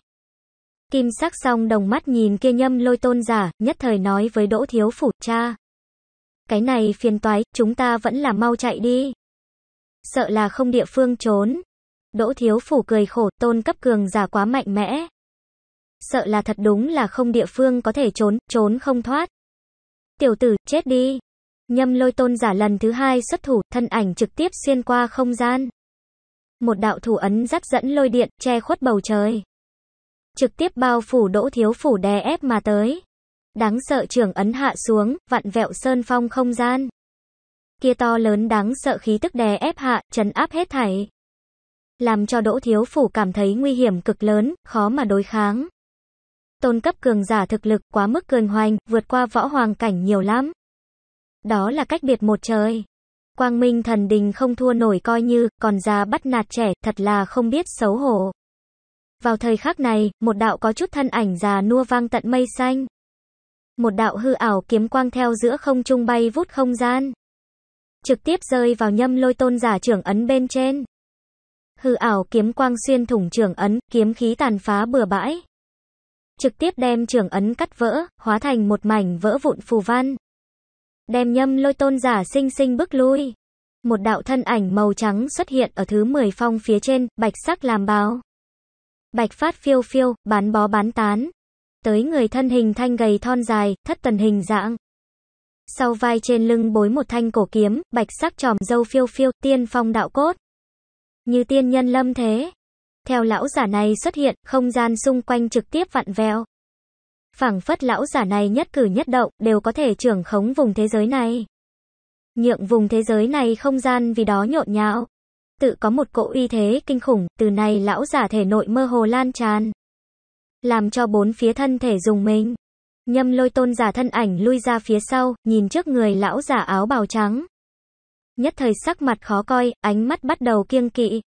Kim sắc song đồng mắt nhìn kia nhâm lôi tôn giả, nhất thời nói với đỗ thiếu phủ cha. Cái này phiền toái, chúng ta vẫn là mau chạy đi. Sợ là không địa phương trốn. Đỗ thiếu phủ cười khổ, tôn cấp cường giả quá mạnh mẽ. Sợ là thật đúng là không địa phương có thể trốn, trốn không thoát. Tiểu tử, chết đi. Nhâm lôi tôn giả lần thứ hai xuất thủ, thân ảnh trực tiếp xuyên qua không gian. Một đạo thủ ấn dắt dẫn lôi điện, che khuất bầu trời. Trực tiếp bao phủ đỗ thiếu phủ đè ép mà tới. Đáng sợ trường ấn hạ xuống, vặn vẹo sơn phong không gian. Kia to lớn đáng sợ khí tức đè ép hạ, chấn áp hết thảy. Làm cho Đỗ Thiếu Phủ cảm thấy nguy hiểm cực lớn, khó mà đối kháng. Tôn cấp cường giả thực lực quá mức cường hoành, vượt qua võ hoàng cảnh nhiều lắm. Đó là cách biệt một trời. Quang Minh thần đình không thua nổi coi như, còn già bắt nạt trẻ, thật là không biết xấu hổ. Vào thời khắc này, một đạo có chút thân ảnh già nua vang tận mây xanh một đạo hư ảo kiếm quang theo giữa không trung bay vút không gian. Trực tiếp rơi vào nhâm lôi tôn giả trưởng ấn bên trên. Hư ảo kiếm quang xuyên thủng trưởng ấn, kiếm khí tàn phá bừa bãi. Trực tiếp đem trưởng ấn cắt vỡ, hóa thành một mảnh vỡ vụn phù văn. Đem nhâm lôi tôn giả sinh sinh bước lui. Một đạo thân ảnh màu trắng xuất hiện ở thứ 10 phong phía trên, bạch sắc làm báo. Bạch phát phiêu phiêu, bán bó bán tán, tới người thân hình thanh gầy thon dài, thất tần hình dạng. Sau vai trên lưng bối một thanh cổ kiếm, bạch sắc tròm dâu phiêu phiêu, tiên phong đạo cốt. Như tiên nhân lâm thế. Theo lão giả này xuất hiện, không gian xung quanh trực tiếp vặn vẹo. Phảng phất lão giả này nhất cử nhất động, đều có thể trưởng khống vùng thế giới này. Nhượng vùng thế giới này không gian vì đó nhộn nhạo. Tự có một cỗ uy thế kinh khủng, từ này lão giả thể nội mơ hồ lan tràn làm cho bốn phía thân thể dùng mình. Nhâm lôi tôn giả thân ảnh lui ra phía sau, nhìn trước người lão giả áo bào trắng. Nhất thời sắc mặt khó coi, ánh mắt bắt đầu kiêng kỵ.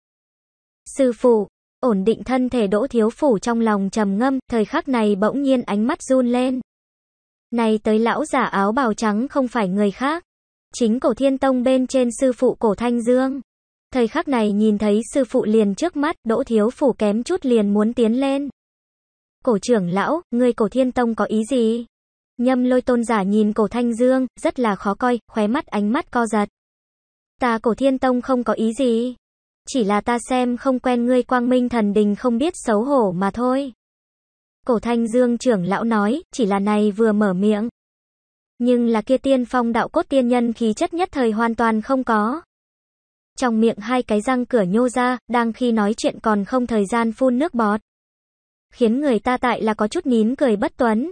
Sư phụ, ổn định thân thể đỗ thiếu phủ trong lòng trầm ngâm, thời khắc này bỗng nhiên ánh mắt run lên. Này tới lão giả áo bào trắng không phải người khác. Chính cổ thiên tông bên trên sư phụ cổ thanh dương. Thời khắc này nhìn thấy sư phụ liền trước mắt, đỗ thiếu phủ kém chút liền muốn tiến lên cổ trưởng lão, người cổ thiên tông có ý gì? Nhâm lôi tôn giả nhìn cổ thanh dương, rất là khó coi, khóe mắt ánh mắt co giật. Ta cổ thiên tông không có ý gì. Chỉ là ta xem không quen ngươi quang minh thần đình không biết xấu hổ mà thôi. Cổ thanh dương trưởng lão nói, chỉ là này vừa mở miệng. Nhưng là kia tiên phong đạo cốt tiên nhân khí chất nhất thời hoàn toàn không có. Trong miệng hai cái răng cửa nhô ra, đang khi nói chuyện còn không thời gian phun nước bọt khiến người ta tại là có chút nín cười bất tuấn.